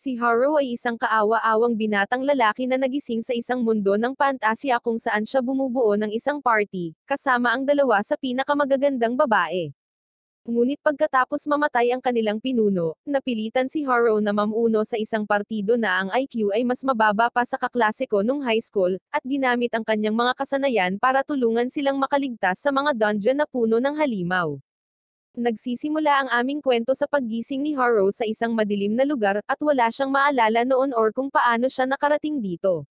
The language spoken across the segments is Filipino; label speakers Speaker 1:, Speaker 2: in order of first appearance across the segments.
Speaker 1: Si Haro ay isang kaawa-awang binatang lalaki na nagising sa isang mundo ng pantasya kung saan siya bumubuo ng isang party, kasama ang dalawa sa pinakamagagandang babae. Ngunit pagkatapos mamatay ang kanilang pinuno, napilitan si Haro na mamuno sa isang partido na ang IQ ay mas mababa pa sa kaklasiko nung high school, at ginamit ang kanyang mga kasanayan para tulungan silang makaligtas sa mga dungeon na puno ng halimaw. Nagsisimula ang aming kwento sa paggising ni Haro sa isang madilim na lugar, at wala siyang maalala noon or kung paano siya nakarating dito.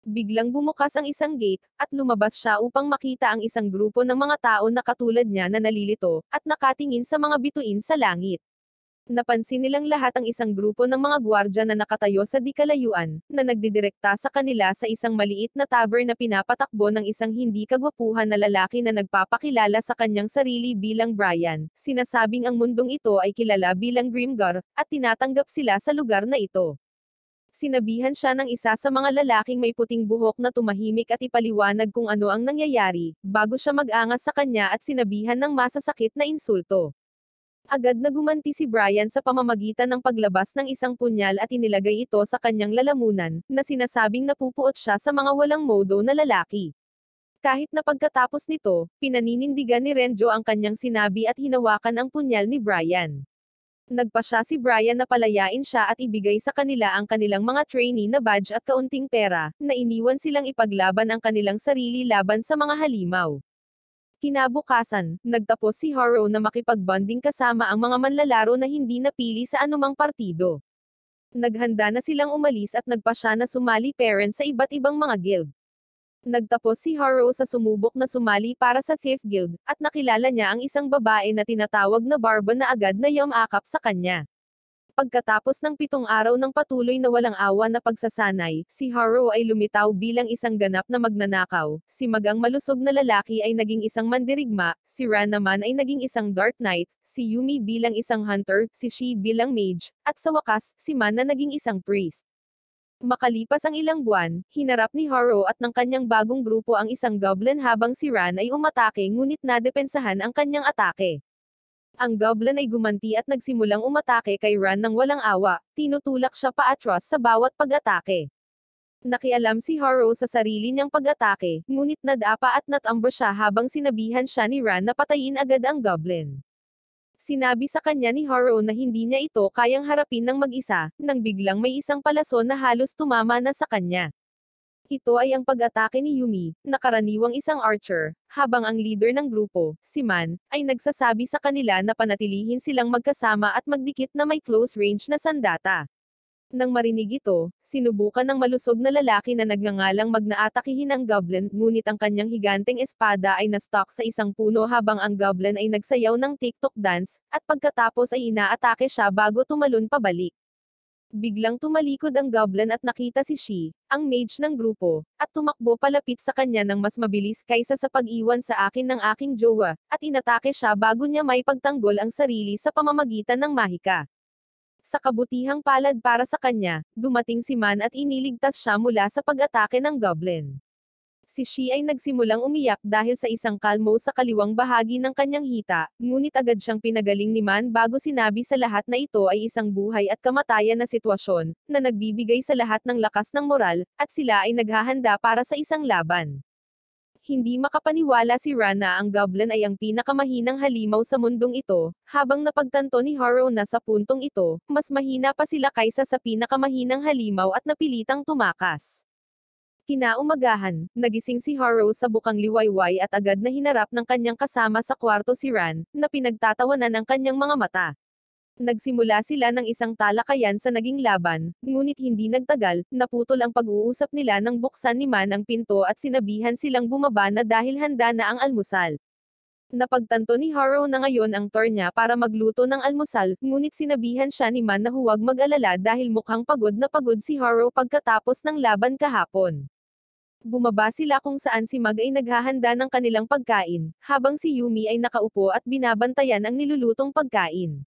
Speaker 1: Biglang bumukas ang isang gate, at lumabas siya upang makita ang isang grupo ng mga tao na katulad niya na nalilito, at nakatingin sa mga bituin sa langit. Napansin nilang lahat ang isang grupo ng mga gwardya na nakatayo sa dikalayuan, na nagdidirekta sa kanila sa isang maliit na tavern na pinapatakbo ng isang hindi kagwapuhan na lalaki na nagpapakilala sa kanyang sarili bilang Brian. Sinasabing ang mundong ito ay kilala bilang Grimgar, at tinatanggap sila sa lugar na ito. Sinabihan siya ng isa sa mga lalaking may puting buhok na tumahimik at ipaliwanag kung ano ang nangyayari, bago siya mag-angas sa kanya at sinabihan ng masasakit na insulto. Agad na gumanti si Brian sa pamamagitan ng paglabas ng isang punyal at inilagay ito sa kanyang lalamunan, na sinasabing napupuot siya sa mga walang modo na lalaki. Kahit na pagkatapos nito, pinaninindigan ni Renjo ang kanyang sinabi at hinawakan ang punyal ni Brian. Nagpa siya si Brian na palayain siya at ibigay sa kanila ang kanilang mga trainee na badge at kaunting pera, na iniwan silang ipaglaban ang kanilang sarili laban sa mga halimaw. Kinabukasan, nagtapos si Haro na makipagbonding kasama ang mga manlalaro na hindi napili sa anumang partido. Naghanda na silang umalis at nagpa siya na sumali parents sa iba't ibang mga guild. Nagtapos si Haro sa sumubok na sumali para sa Thief Guild, at nakilala niya ang isang babae na tinatawag na Barba na agad na yumakap sa kanya. Pagkatapos ng pitong araw ng patuloy na walang awa na pagsasanay, si Haro ay lumitaw bilang isang ganap na magnanakaw, si Magang malusog na lalaki ay naging isang mandirigma, si Ran naman ay naging isang Dark Knight, si Yumi bilang isang hunter, si Shi bilang mage, at sa wakas, si Man na naging isang priest. Makalipas ang ilang buwan, hinarap ni Haro at ng kanyang bagong grupo ang isang goblin habang si Ran ay umatake ngunit nadepensahan ang kanyang atake. Ang Goblin ay gumanti at nagsimulang umatake kay Ran nang walang awa, tinutulak siya paatras sa bawat pag-atake. Nakialam si Haro sa sarili niyang pag-atake, ngunit nadapa at natambo siya habang sinabihan siya ni Ran na patayin agad ang Goblin. Sinabi sa kanya ni Haro na hindi niya ito kayang harapin ng mag-isa, nang biglang may isang palaso na halos tumama na sa kanya. Ito ay ang pag-atake ni Yumi, nakaraniwang isang archer, habang ang leader ng grupo, si Man, ay nagsasabi sa kanila na panatilihin silang magkasama at magdikit na may close range na sandata. Nang marinig ito, sinubukan ng malusog na lalaki na nagngangalang magnaatakihin ang goblin, ngunit ang kanyang higanteng espada ay nastock sa isang puno habang ang goblin ay nagsayaw ng TikTok dance, at pagkatapos ay inaatake siya bago tumalon pabalik. Biglang tumalikod ang goblin at nakita si Shi, ang mage ng grupo, at tumakbo palapit sa kanya ng mas mabilis kaysa sa pag-iwan sa akin ng aking jowa, at inatake siya bago niya may pagtanggol ang sarili sa pamamagitan ng mahika. Sa kabutihang palad para sa kanya, dumating si Man at iniligtas siya mula sa pag-atake ng goblin. Si Shi ay nagsimulang umiyak dahil sa isang kalmo sa kaliwang bahagi ng kanyang hita, ngunit agad siyang pinagaling ni Man bago sinabi sa lahat na ito ay isang buhay at kamatayan na sitwasyon, na nagbibigay sa lahat ng lakas ng moral, at sila ay naghahanda para sa isang laban. Hindi makapaniwala si Rana ang Goblin ay ang pinakamahinang halimaw sa mundong ito, habang napagtanto ni Harrow na sa puntong ito, mas mahina pa sila kaysa sa pinakamahinang halimaw at napilitang tumakas. Kinaumagahan, nagising si Haro sa bukang liwayway at agad na hinarap ng kanyang kasama sa kwarto si Ran, na pinagtatawanan ng kanyang mga mata. Nagsimula sila ng isang talakayan sa naging laban, ngunit hindi nagtagal, naputol ang pag-uusap nila nang buksan ni Man ang pinto at sinabihan silang bumaba na dahil handa na ang almusal. Napagtanto ni Harrow na ngayon ang tour niya para magluto ng almusal, ngunit sinabihan siya ni Man na huwag mag-alala dahil mukhang pagod na pagod si Harrow pagkatapos ng laban kahapon. Bumaba sila kung saan si Mag ay naghahanda ng kanilang pagkain, habang si Yumi ay nakaupo at binabantayan ang nilulutong pagkain.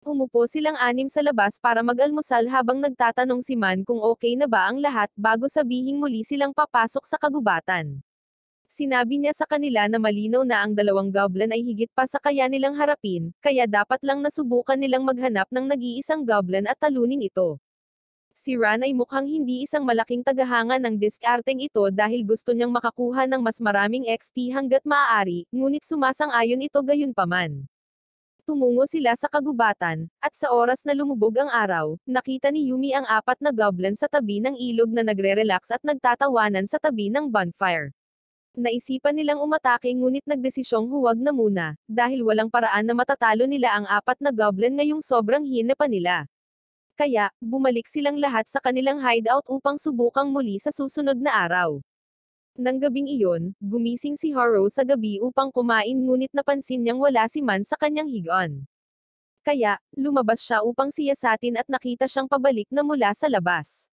Speaker 1: Umupo silang anim sa labas para mag-almusal habang nagtatanong si Man kung okay na ba ang lahat bago sabihing muli silang papasok sa kagubatan. Sinabi niya sa kanila na malinaw na ang dalawang goblin ay higit pa sa kaya nilang harapin, kaya dapat lang nasubukan nilang maghanap ng nag-iisang goblin at talunin ito. Si Ran ay mukhang hindi isang malaking tagahanga ng diskarteng ito dahil gusto niyang makakuha ng mas maraming XP hanggat maaari, ngunit sumasang-ayon ito gayunpaman. Tumungo sila sa kagubatan, at sa oras na lumubog ang araw, nakita ni Yumi ang apat na goblin sa tabi ng ilog na nagre-relax at nagtatawanan sa tabi ng bonfire. Naisipan nilang umatake ngunit nagdesisyong huwag na muna, dahil walang paraan na matatalo nila ang apat na goblin ngayong sobrang hina pa nila. Kaya, bumalik silang lahat sa kanilang hideout upang subukang muli sa susunod na araw. Nang gabing iyon, gumising si Haro sa gabi upang kumain ngunit napansin niyang wala si Man sa kanyang higaan. Kaya, lumabas siya upang siyasatin at nakita siyang pabalik na mula sa labas.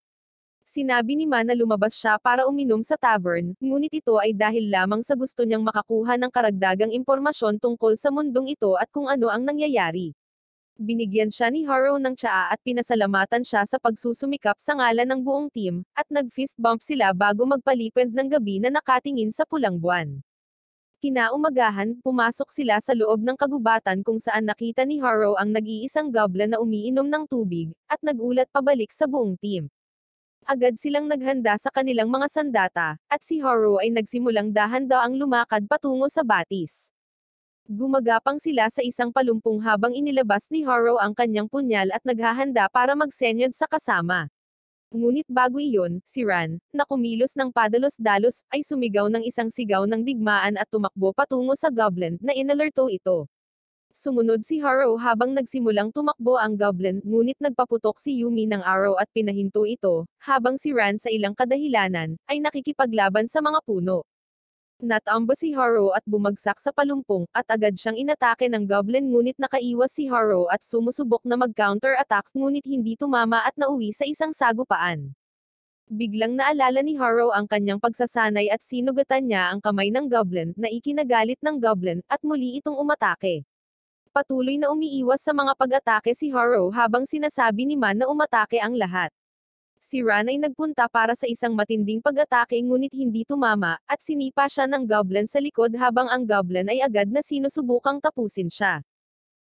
Speaker 1: Sinabi ni Man na lumabas siya para uminom sa tavern, ngunit ito ay dahil lamang sa gusto niyang makakuha ng karagdagang impormasyon tungkol sa mundong ito at kung ano ang nangyayari. Binigyan siya ni Harrow ng tsaa at pinasalamatan siya sa pagsusumikap sa ngalan ng buong team, at nag-fist bump sila bago magpalipens ng gabi na nakatingin sa pulang buwan. Kinaumagahan, pumasok sila sa loob ng kagubatan kung saan nakita ni Harrow ang nag-iisang gobla na umiinom ng tubig, at nagulat pabalik sa buong team. Agad silang naghanda sa kanilang mga sandata, at si Harrow ay nagsimulang dahan daw ang lumakad patungo sa batis. Gumagapang sila sa isang palumpong habang inilabas ni Haro ang kanyang punyal at naghahanda para magsenyod sa kasama. Ngunit bago iyon, si Ran, na kumilos ng padalos-dalos, ay sumigaw ng isang sigaw ng digmaan at tumakbo patungo sa goblin na inalerto ito. Sumunod si Haro habang nagsimulang tumakbo ang goblin, ngunit nagpaputok si Yumi ng araw at pinahinto ito, habang si Ran sa ilang kadahilanan, ay nakikipaglaban sa mga puno. Natambo si Haro at bumagsak sa palumpong, at agad siyang inatake ng goblin ngunit nakaiwas si Haro at sumusubok na mag-counter-attack ngunit hindi tumama at nauwi sa isang sagupaan. Biglang naalala ni Haro ang kanyang pagsasanay at sinugatan niya ang kamay ng goblin na ikinagalit ng goblin at muli itong umatake. Patuloy na umiiwas sa mga pag-atake si Haro habang sinasabi ni Man na umatake ang lahat. Si Ran ay nagpunta para sa isang matinding pag-atake ngunit hindi tumama, at sinipa siya ng goblin sa likod habang ang goblin ay agad na sinusubukang tapusin siya.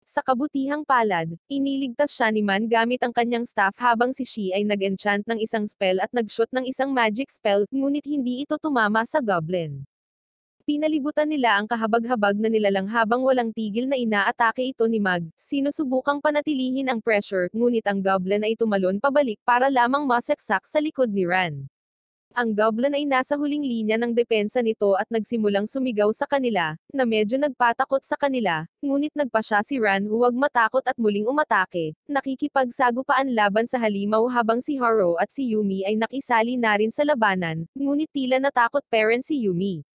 Speaker 1: Sa kabutihang palad, iniligtas siya ni Man gamit ang kanyang staff habang si Shi ay nag-enchant ng isang spell at nag-shoot ng isang magic spell, ngunit hindi ito tumama sa goblin. Pinalibutan nila ang kahabag-habag na nilalang habang walang tigil na inaatake ito ni Mag. Sinusubukang panatilihin ang pressure, ngunit ang goblin ay tumalon pabalik para lamang maseksak sa likod ni Ran. Ang goblin ay nasa huling linya ng depensa nito at nagsimulang sumigaw sa kanila, na medyo nagpatakot sa kanila, ngunit nagpa siya si Ran huwag matakot at muling umatake, nakikipagsagupaan laban sa halimaw habang si Haro at si Yumi ay nakisali na rin sa labanan, ngunit tila natakot parent si Yumi.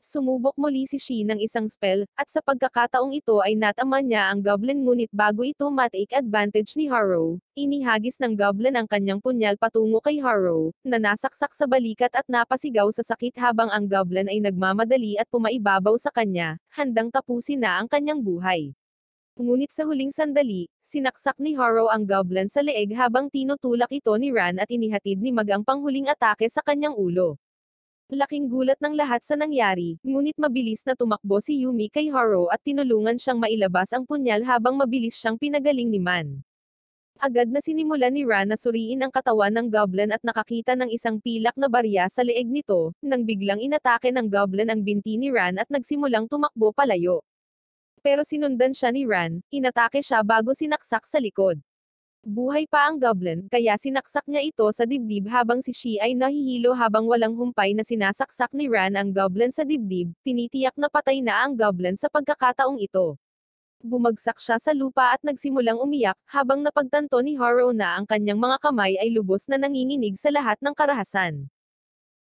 Speaker 1: Sumubok muli si Shi ng isang spell, at sa pagkakataong ito ay natama niya ang goblin ngunit bago ito matake advantage ni Harrow, inihagis ng goblin ang kanyang punyal patungo kay Harrow, na nasaksak sa balikat at napasigaw sa sakit habang ang goblin ay nagmamadali at pumaibabaw sa kanya, handang tapusin na ang kanyang buhay. Ngunit sa huling sandali, sinaksak ni Harrow ang goblin sa leeg habang tinutulak ito ni Ran at inihatid ni Mag ang panghuling atake sa kanyang ulo. Laking gulat ng lahat sa nangyari, ngunit mabilis na tumakbo si Yumi kay Haro at tinulungan siyang mailabas ang punyal habang mabilis siyang pinagaling ni Man. Agad na sinimula ni Ra na suriin ang katawan ng goblin at nakakita ng isang pilak na barya sa leeg nito, nang biglang inatake ng goblin ang binti ni Ran at nagsimulang tumakbo palayo. Pero sinundan siya ni Ran, inatake siya bago sinaksak sa likod. Buhay pa ang goblin, kaya sinaksak niya ito sa dibdib habang si Shi ay nahihilo habang walang humpay na sinasaksak ni Ran ang goblin sa dibdib, tinitiyak na patay na ang goblin sa pagkakataong ito. Bumagsak siya sa lupa at nagsimulang umiyak, habang napagtanto ni Horo na ang kanyang mga kamay ay lubos na nanginginig sa lahat ng karahasan.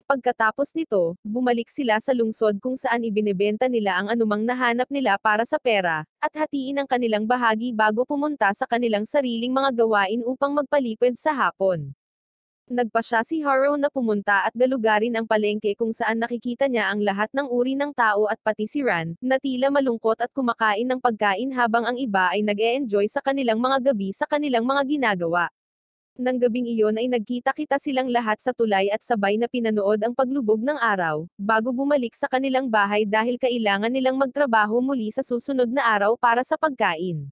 Speaker 1: Pagkatapos nito, bumalik sila sa lungsod kung saan ibinebenta nila ang anumang nahanap nila para sa pera, at hatiin ang kanilang bahagi bago pumunta sa kanilang sariling mga gawain upang magpalipid sa hapon. Nagpa siya si Harrow na pumunta at galugarin ang palengke kung saan nakikita niya ang lahat ng uri ng tao at pati si Ran, na tila malungkot at kumakain ng pagkain habang ang iba ay nag-e-enjoy sa kanilang mga gabi sa kanilang mga ginagawa ng gabing iyon ay nagkita-kita silang lahat sa tulay at sabay na pinanood ang paglubog ng araw, bago bumalik sa kanilang bahay dahil kailangan nilang magtrabaho muli sa susunod na araw para sa pagkain.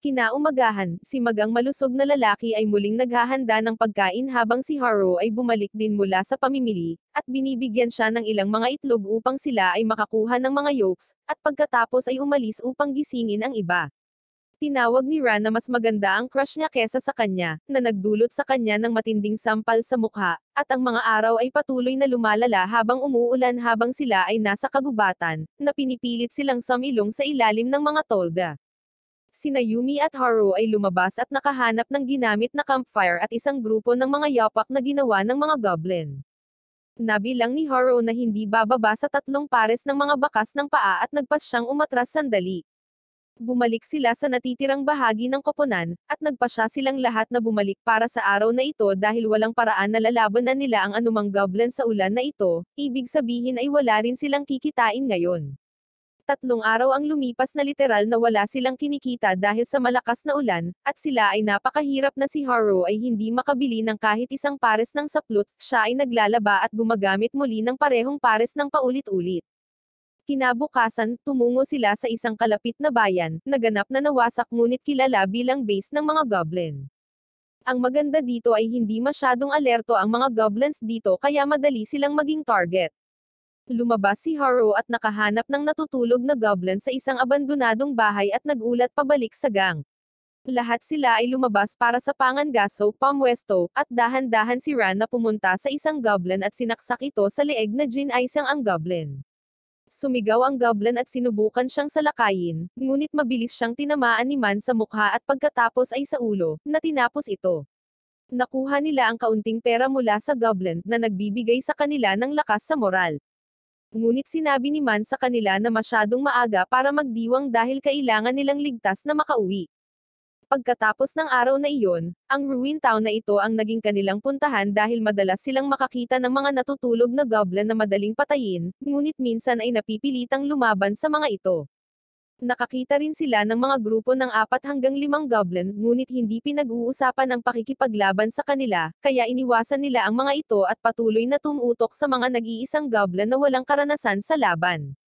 Speaker 1: Kinaumagahan, si magang malusog na lalaki ay muling naghahanda ng pagkain habang si Haro ay bumalik din mula sa pamimili, at binibigyan siya ng ilang mga itlog upang sila ay makakuha ng mga yolks, at pagkatapos ay umalis upang gisingin ang iba. Tinawag ni Ran na mas maganda ang crush niya kesa sa kanya, na nagdulot sa kanya ng matinding sampal sa mukha, at ang mga araw ay patuloy na lumalala habang umuulan habang sila ay nasa kagubatan, na pinipilit silang sumilong sa ilalim ng mga tolda. Sina Yumi at Haru ay lumabas at nakahanap ng ginamit na campfire at isang grupo ng mga yapak na ginawa ng mga goblin. Nabilang ni Haru na hindi bababa sa tatlong pares ng mga bakas ng paa at nagpas siyang umatras sandali, bumalik sila sa natitirang bahagi ng koponan, at nagpasya silang lahat na bumalik para sa araw na ito dahil walang paraan na lalabanan nila ang anumang goblin sa ulan na ito, ibig sabihin ay wala rin silang kikitain ngayon. Tatlong araw ang lumipas na literal na wala silang kinikita dahil sa malakas na ulan, at sila ay napakahirap na si Haro ay hindi makabili ng kahit isang pares ng saplot, siya ay naglalaba at gumagamit muli ng parehong pares ng paulit-ulit. Kinabukasan, tumungo sila sa isang kalapit na bayan, naganap na nawasak ngunit kilala bilang base ng mga goblin. Ang maganda dito ay hindi masyadong alerto ang mga goblins dito kaya madali silang maging target. Lumabas si Haro at nakahanap ng natutulog na goblin sa isang abandonadong bahay at nagulat pabalik sa gang. Lahat sila ay lumabas para sa Pangangaso, Pamwesto, at dahan-dahan si Ran na pumunta sa isang goblin at sinaksak ito sa leeg na Jin isang ang goblin. Sumigaw ang goblin at sinubukan siyang salakayin, ngunit mabilis siyang tinamaan ni Man sa mukha at pagkatapos ay sa ulo, na tinapos ito. Nakuha nila ang kaunting pera mula sa goblin, na nagbibigay sa kanila ng lakas sa moral. Ngunit sinabi ni Man sa kanila na masyadong maaga para magdiwang dahil kailangan nilang ligtas na makauwi. Pagkatapos ng araw na iyon, ang ruin town na ito ang naging kanilang puntahan dahil madalas silang makakita ng mga natutulog na goblin na madaling patayin, ngunit minsan ay napipilitang lumaban sa mga ito. Nakakita rin sila ng mga grupo ng apat hanggang limang goblin, ngunit hindi pinag-uusapan ang pakikipaglaban sa kanila, kaya iniwasan nila ang mga ito at patuloy na tumutok sa mga nag-iisang goblin na walang karanasan sa laban.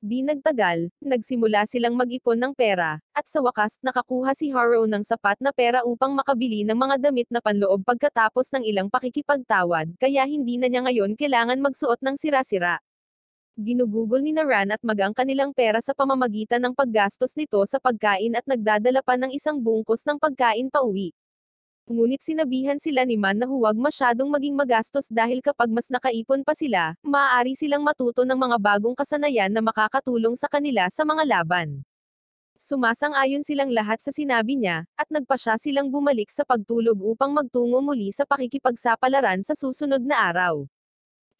Speaker 1: Di nagtagal, nagsimula silang mag-ipon ng pera, at sa wakas, nakakuha si Harrow ng sapat na pera upang makabili ng mga damit na panloob pagkatapos ng ilang pakikipagtawad, kaya hindi na niya ngayon kailangan magsuot ng sira-sira. Ginugugol ni Naran at magang kanilang pera sa pamamagitan ng paggastos nito sa pagkain at nagdadala pa ng isang bungkos ng pagkain pauwi ngunit sinabihan sila ni Man na huwag masyadong maging magastos dahil kapag mas nakaipon pa sila, maaari silang matuto ng mga bagong kasanayan na makakatulong sa kanila sa mga laban. Sumasang-ayon silang lahat sa sinabi niya, at nagpa siya silang bumalik sa pagtulog upang magtungo muli sa pakikipagsapalaran sa susunod na araw.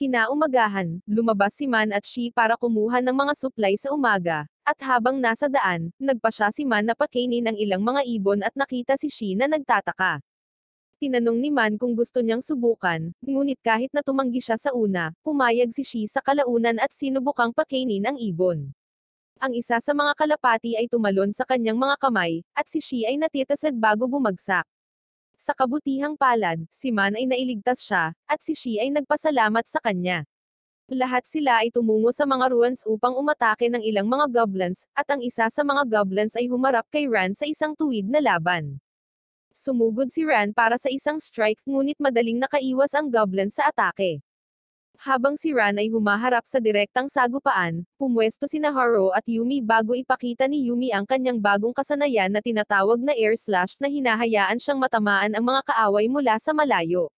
Speaker 1: Kinaumagahan, lumabas si Man at Shi para kumuha ng mga supply sa umaga, at habang nasa daan, nagpa siya si Man na pakainin ang ilang mga ibon at nakita si Shi na nagtataka tinanong ni Man kung gusto niyang subukan, ngunit kahit na tumanggi siya sa una, pumayag si Shi sa kalaunan at sinubukang pakainin ang ibon. Ang isa sa mga kalapati ay tumalon sa kanyang mga kamay, at si Shi ay natitasad bago bumagsak. Sa kabutihang palad, si Man ay nailigtas siya, at si Shi ay nagpasalamat sa kanya. Lahat sila ay tumungo sa mga ruins upang umatake ng ilang mga goblins, at ang isa sa mga goblins ay humarap kay Ran sa isang tuwid na laban. Sumugod si Ran para sa isang strike, ngunit madaling nakaiwas ang goblin sa atake. Habang si Ran ay humaharap sa direktang sagupaan, pumwesto si Naharo at Yumi bago ipakita ni Yumi ang kanyang bagong kasanayan na tinatawag na air slash na hinahayaan siyang matamaan ang mga kaaway mula sa malayo.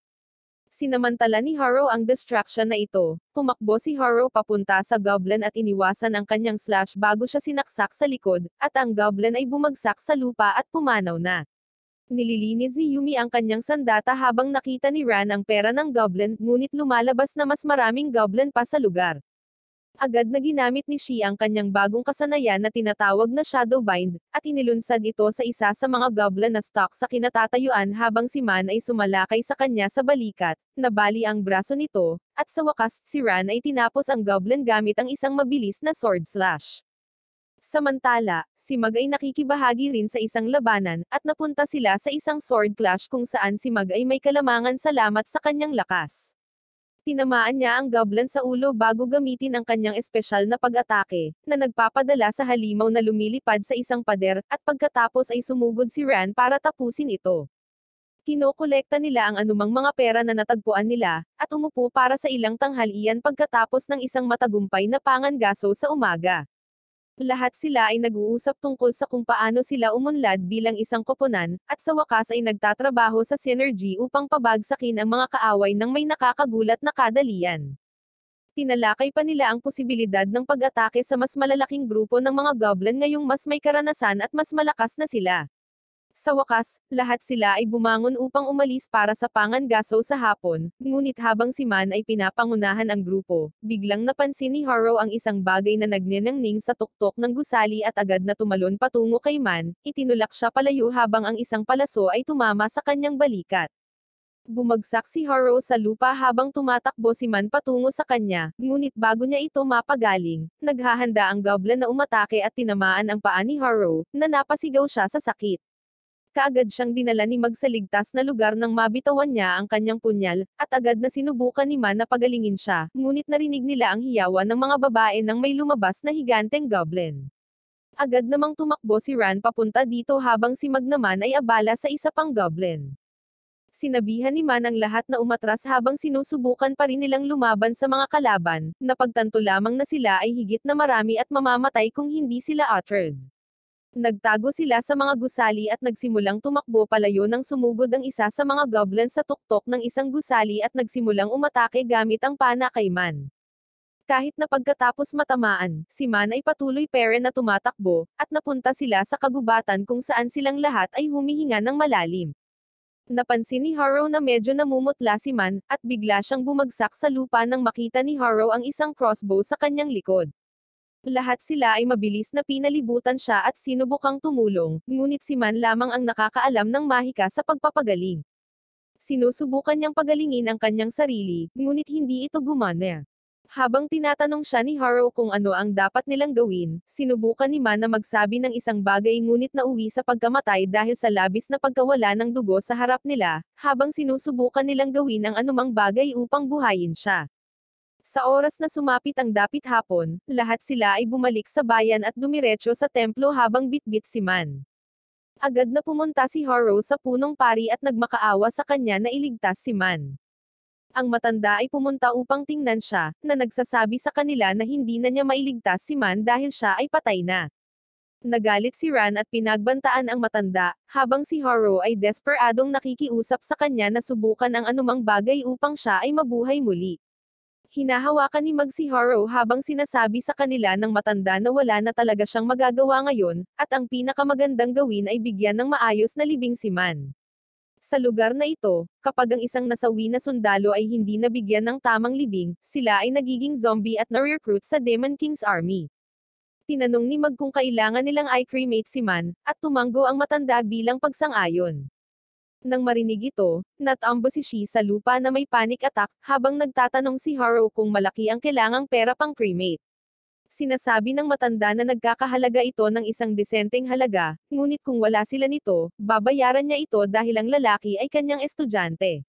Speaker 1: Sinamantala ni Haro ang distraction na ito, tumakbo si Haro papunta sa goblin at iniwasan ang kanyang slash bago siya sinaksak sa likod, at ang goblin ay bumagsak sa lupa at pumanaw na nililinis ni Yumi ang kanyang sandata habang nakita ni Ran ang pera ng goblin, ngunit lumalabas na mas maraming goblin pa sa lugar. Agad na ginamit ni Shi ang kanyang bagong kasanayan na tinatawag na Shadowbind, at inilunsad ito sa isa sa mga goblin na stock sa kinatatayuan habang si Man ay sumalakay sa kanya sa balikat, nabali ang braso nito, at sa wakas, si Ran ay tinapos ang goblin gamit ang isang mabilis na sword slash. Samantala, si Mag ay nakikibahagi rin sa isang labanan, at napunta sila sa isang sword clash kung saan si Mag ay may kalamangan salamat sa kanyang lakas. Tinamaan niya ang goblin sa ulo bago gamitin ang kanyang espesyal na pag-atake, na nagpapadala sa halimaw na lumilipad sa isang pader, at pagkatapos ay sumugod si Ran para tapusin ito. Kinokolekta nila ang anumang mga pera na natagpuan nila, at umupo para sa ilang tanghalian pagkatapos ng isang matagumpay na pangangaso sa umaga. Lahat sila ay nag-uusap tungkol sa kung paano sila umunlad bilang isang koponan, at sa wakas ay nagtatrabaho sa synergy upang pabagsakin ang mga kaaway ng may nakakagulat na kadalian. Tinalakay pa nila ang posibilidad ng pag-atake sa mas malalaking grupo ng mga goblin ngayong mas may karanasan at mas malakas na sila. Sa wakas, lahat sila ay bumangon upang umalis para sa pangangaso sa hapon, ngunit habang si Man ay pinapangunahan ang grupo, biglang napansin ni Harrow ang isang bagay na nagnenangning sa tuktok ng gusali at agad na tumalon patungo kay Man, itinulak siya palayo habang ang isang palaso ay tumama sa kanyang balikat. Bumagsak si Harrow sa lupa habang tumatakbo si Man patungo sa kanya, ngunit bago niya ito mapagaling, naghahanda ang goblin na umatake at tinamaan ang paa ni Harrow, na napasigaw siya sa sakit. Kaagad siyang dinala ni magsaligtas na lugar nang mabitawan niya ang kanyang punyal, at agad na sinubukan ni Man na pagalingin siya, ngunit narinig nila ang hiyawan ng mga babae nang may lumabas na higanteng goblin. Agad namang tumakbo si Ran papunta dito habang si Mag naman ay abala sa isa pang goblin. Sinabihan ni Man ang lahat na umatras habang sinusubukan pa rin nilang lumaban sa mga kalaban, napagtanto lamang na sila ay higit na marami at mamamatay kung hindi sila otters. Nagtago sila sa mga gusali at nagsimulang tumakbo palayo nang sumugod ang isa sa mga goblin sa tuktok ng isang gusali at nagsimulang umatake gamit ang pana kay Man. Kahit na pagkatapos matamaan, si Man ay patuloy pere na tumatakbo, at napunta sila sa kagubatan kung saan silang lahat ay humihinga ng malalim. Napansin ni Harrow na medyo namumutla si Man, at bigla siyang bumagsak sa lupa nang makita ni Harrow ang isang crossbow sa kanyang likod. Lahat sila ay mabilis na pinalibutan siya at sinubukang tumulong, ngunit si Man lamang ang nakakaalam ng mahika sa pagpapagaling. Sinusubukan niyang pagalingin ang kanyang sarili, ngunit hindi ito gumana. Habang tinatanong siya ni Haro kung ano ang dapat nilang gawin, sinubukan ni Man na magsabi ng isang bagay ngunit nauwi sa pagkamatay dahil sa labis na pagkawala ng dugo sa harap nila, habang sinusubukan nilang gawin ang anumang bagay upang buhayin siya. Sa oras na sumapit ang dapit hapon, lahat sila ay bumalik sa bayan at dumiretso sa templo habang bitbit si Man. Agad na pumunta si Horo sa punong pari at nagmakaawa sa kanya na iligtas si Man. Ang matanda ay pumunta upang tingnan siya, na nagsasabi sa kanila na hindi na niya mailigtas si Man dahil siya ay patay na. Nagalit si Ran at pinagbantaan ang matanda, habang si Horo ay desperadong nakikiusap sa kanya na subukan ang anumang bagay upang siya ay mabuhay muli hinahawakan ni Mag si Haro habang sinasabi sa kanila ng matanda na wala na talaga siyang magagawa ngayon, at ang pinakamagandang gawin ay bigyan ng maayos na libing si Man. Sa lugar na ito, kapag ang isang nasawi na sundalo ay hindi nabigyan ng tamang libing, sila ay nagiging zombie at na-recruit sa Demon King's Army. Tinanong ni Mag kung kailangan nilang i-cremate si Man, at tumanggo ang matanda bilang pagsang-ayon. Nang marinig ito, natambo si Shi sa lupa na may panic attack habang nagtatanong si Haro kung malaki ang kailangang pera pang cremate. Sinasabi ng matanda na nagkakahalaga ito ng isang disenteng halaga, ngunit kung wala sila nito, babayaran niya ito dahil ang lalaki ay kanyang estudyante.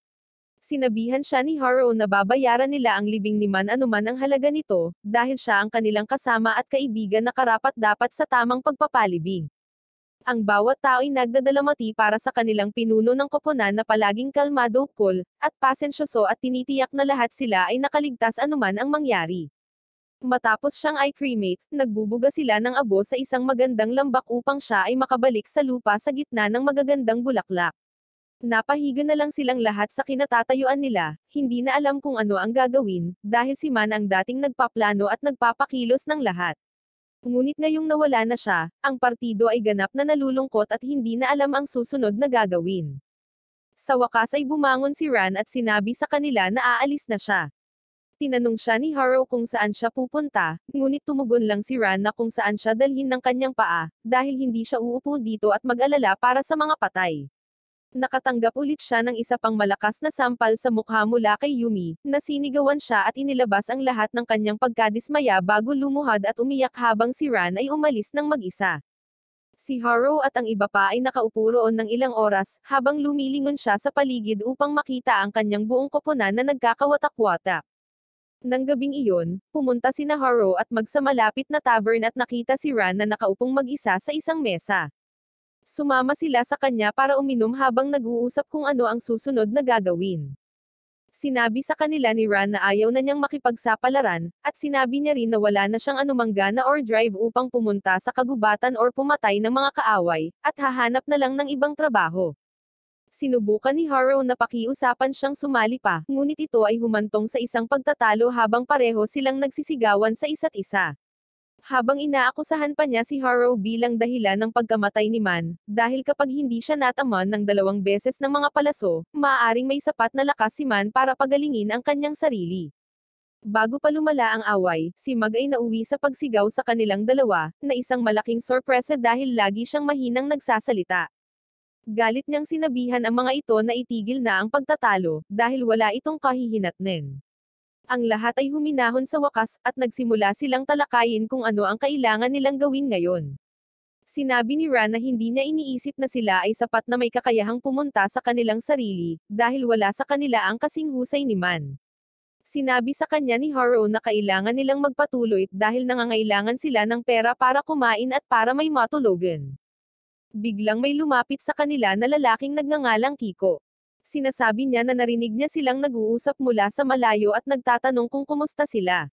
Speaker 1: Sinabihan siya ni Haro na babayaran nila ang libing ni Man anuman ang halaga nito, dahil siya ang kanilang kasama at kaibigan na karapat dapat sa tamang pagpapalibing. Ang bawat tao'y nagdadalamati para sa kanilang pinuno ng koponan na palaging kalmado, cool, at pasensyoso at tinitiyak na lahat sila ay nakaligtas anuman ang mangyari. Matapos siyang i-cremate, nagbubuga sila ng abo sa isang magandang lambak upang siya ay makabalik sa lupa sa gitna ng magagandang bulaklak. Napahiga na lang silang lahat sa kinatatayuan nila, hindi na alam kung ano ang gagawin, dahil si Man ang dating nagpaplano at nagpapakilos ng lahat. Ngunit na yung nawala na siya, ang partido ay ganap na nalulungkot at hindi na alam ang susunod na gagawin. Sa wakas ay bumangon si Ran at sinabi sa kanila na aalis na siya. Tinanong siya ni Harrow kung saan siya pupunta, ngunit tumugon lang si Ran na kung saan siya dalhin ng kanyang paa, dahil hindi siya uupo dito at mag-alala para sa mga patay. Nakatanggap ulit siya ng isa pang malakas na sampal sa mukha mula kay Yumi, na sinigawan siya at inilabas ang lahat ng kanyang pagkadismaya bago lumuhad at umiyak habang si Ran ay umalis ng mag-isa. Si Haro at ang iba pa ay nakaupo roon ng ilang oras, habang lumilingon siya sa paligid upang makita ang kanyang buong koponan na nagkakawatak-watak. Nang gabing iyon, pumunta si Naharo at magsamalapit na tavern at nakita si Ran na nakaupong mag-isa sa isang mesa. Sumama sila sa kanya para uminom habang nag-uusap kung ano ang susunod na gagawin. Sinabi sa kanila ni Ran na ayaw na niyang makipagsapalaran, at sinabi niya rin na wala na siyang anumang gana or drive upang pumunta sa kagubatan or pumatay ng mga kaaway, at hahanap na lang ng ibang trabaho. Sinubukan ni Harrow na pakiusapan siyang sumali pa, ngunit ito ay humantong sa isang pagtatalo habang pareho silang nagsisigawan sa isa't isa habang inaakusahan pa niya si Harrow bilang dahilan ng pagkamatay ni Man, dahil kapag hindi siya nataman ng dalawang beses ng mga palaso, maaaring may sapat na lakas si Man para pagalingin ang kanyang sarili. Bago pa lumala ang away, si Mag ay nauwi sa pagsigaw sa kanilang dalawa, na isang malaking sorpresa dahil lagi siyang mahinang nagsasalita. Galit niyang sinabihan ang mga ito na itigil na ang pagtatalo, dahil wala itong kahihinatnen. Ang lahat ay huminahon sa wakas, at nagsimula silang talakayin kung ano ang kailangan nilang gawin ngayon. Sinabi ni Ran na hindi na iniisip na sila ay sapat na may kakayahang pumunta sa kanilang sarili, dahil wala sa kanila ang kasing husay ni Man. Sinabi sa kanya ni Haro na kailangan nilang magpatuloy dahil nangangailangan sila ng pera para kumain at para may matulogan. Biglang may lumapit sa kanila na lalaking nagngangalang Kiko. Sinasabi niya na narinig niya silang nag-uusap mula sa malayo at nagtatanong kung kumusta sila.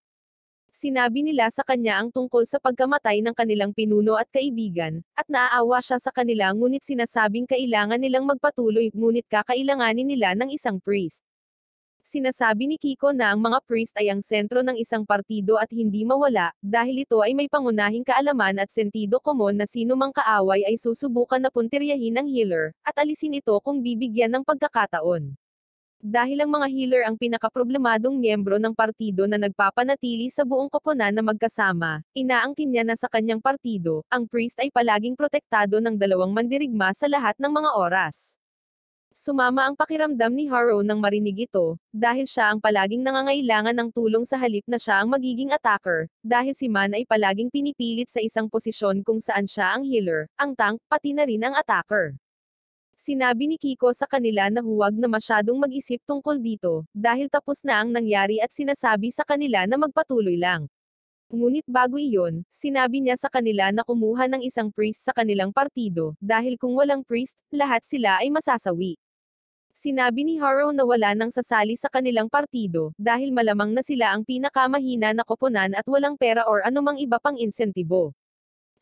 Speaker 1: Sinabi nila sa kanya ang tungkol sa pagkamatay ng kanilang pinuno at kaibigan, at naaawa siya sa kanila ngunit sinasabing kailangan nilang magpatuloy ngunit kakailanganin nila ng isang priest. Sinasabi ni Kiko na ang mga priest ay ang sentro ng isang partido at hindi mawala, dahil ito ay may pangunahing kaalaman at sentido komon na sino mang kaaway ay susubukan na puntiryahin ang healer, at alisin ito kung bibigyan ng pagkakataon. Dahil ang mga healer ang pinakaproblemadong miyembro ng partido na nagpapanatili sa buong koponan na magkasama, inaangkin niya na sa kanyang partido, ang priest ay palaging protektado ng dalawang mandirigma sa lahat ng mga oras. Sumama ang pakiramdam ni Haro nang marinig ito, dahil siya ang palaging nangangailangan ng tulong sa halip na siya ang magiging attacker, dahil si Man ay palaging pinipilit sa isang posisyon kung saan siya ang healer, ang tank, pati na rin ang attacker. Sinabi ni Kiko sa kanila na huwag na masyadong mag-isip tungkol dito, dahil tapos na ang nangyari at sinasabi sa kanila na magpatuloy lang. Ngunit bago iyon, sinabi niya sa kanila na kumuha ng isang priest sa kanilang partido, dahil kung walang priest, lahat sila ay masasawi. Sinabi ni Harrow na wala nang sasali sa kanilang partido, dahil malamang na sila ang pinakamahina na koponan at walang pera or anumang iba pang insentibo.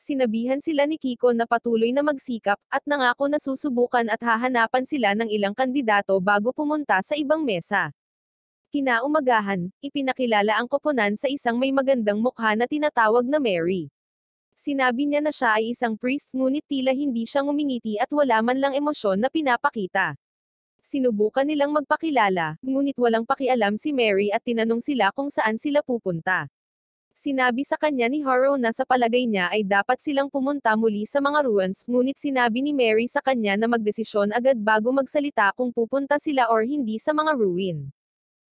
Speaker 1: Sinabihan sila ni Kiko na patuloy na magsikap, at nangako na susubukan at hahanapan sila ng ilang kandidato bago pumunta sa ibang mesa. Kinaumagahan, ipinakilala ang koponan sa isang may magandang mukha na tinatawag na Mary. Sinabi niya na siya ay isang priest ngunit tila hindi siya ngumingiti at wala man lang emosyon na pinapakita. Sinubukan nilang magpakilala, ngunit walang pakialam si Mary at tinanong sila kung saan sila pupunta. Sinabi sa kanya ni Harrow na sa palagay niya ay dapat silang pumunta muli sa mga ruins, ngunit sinabi ni Mary sa kanya na magdesisyon agad bago magsalita kung pupunta sila or hindi sa mga ruin.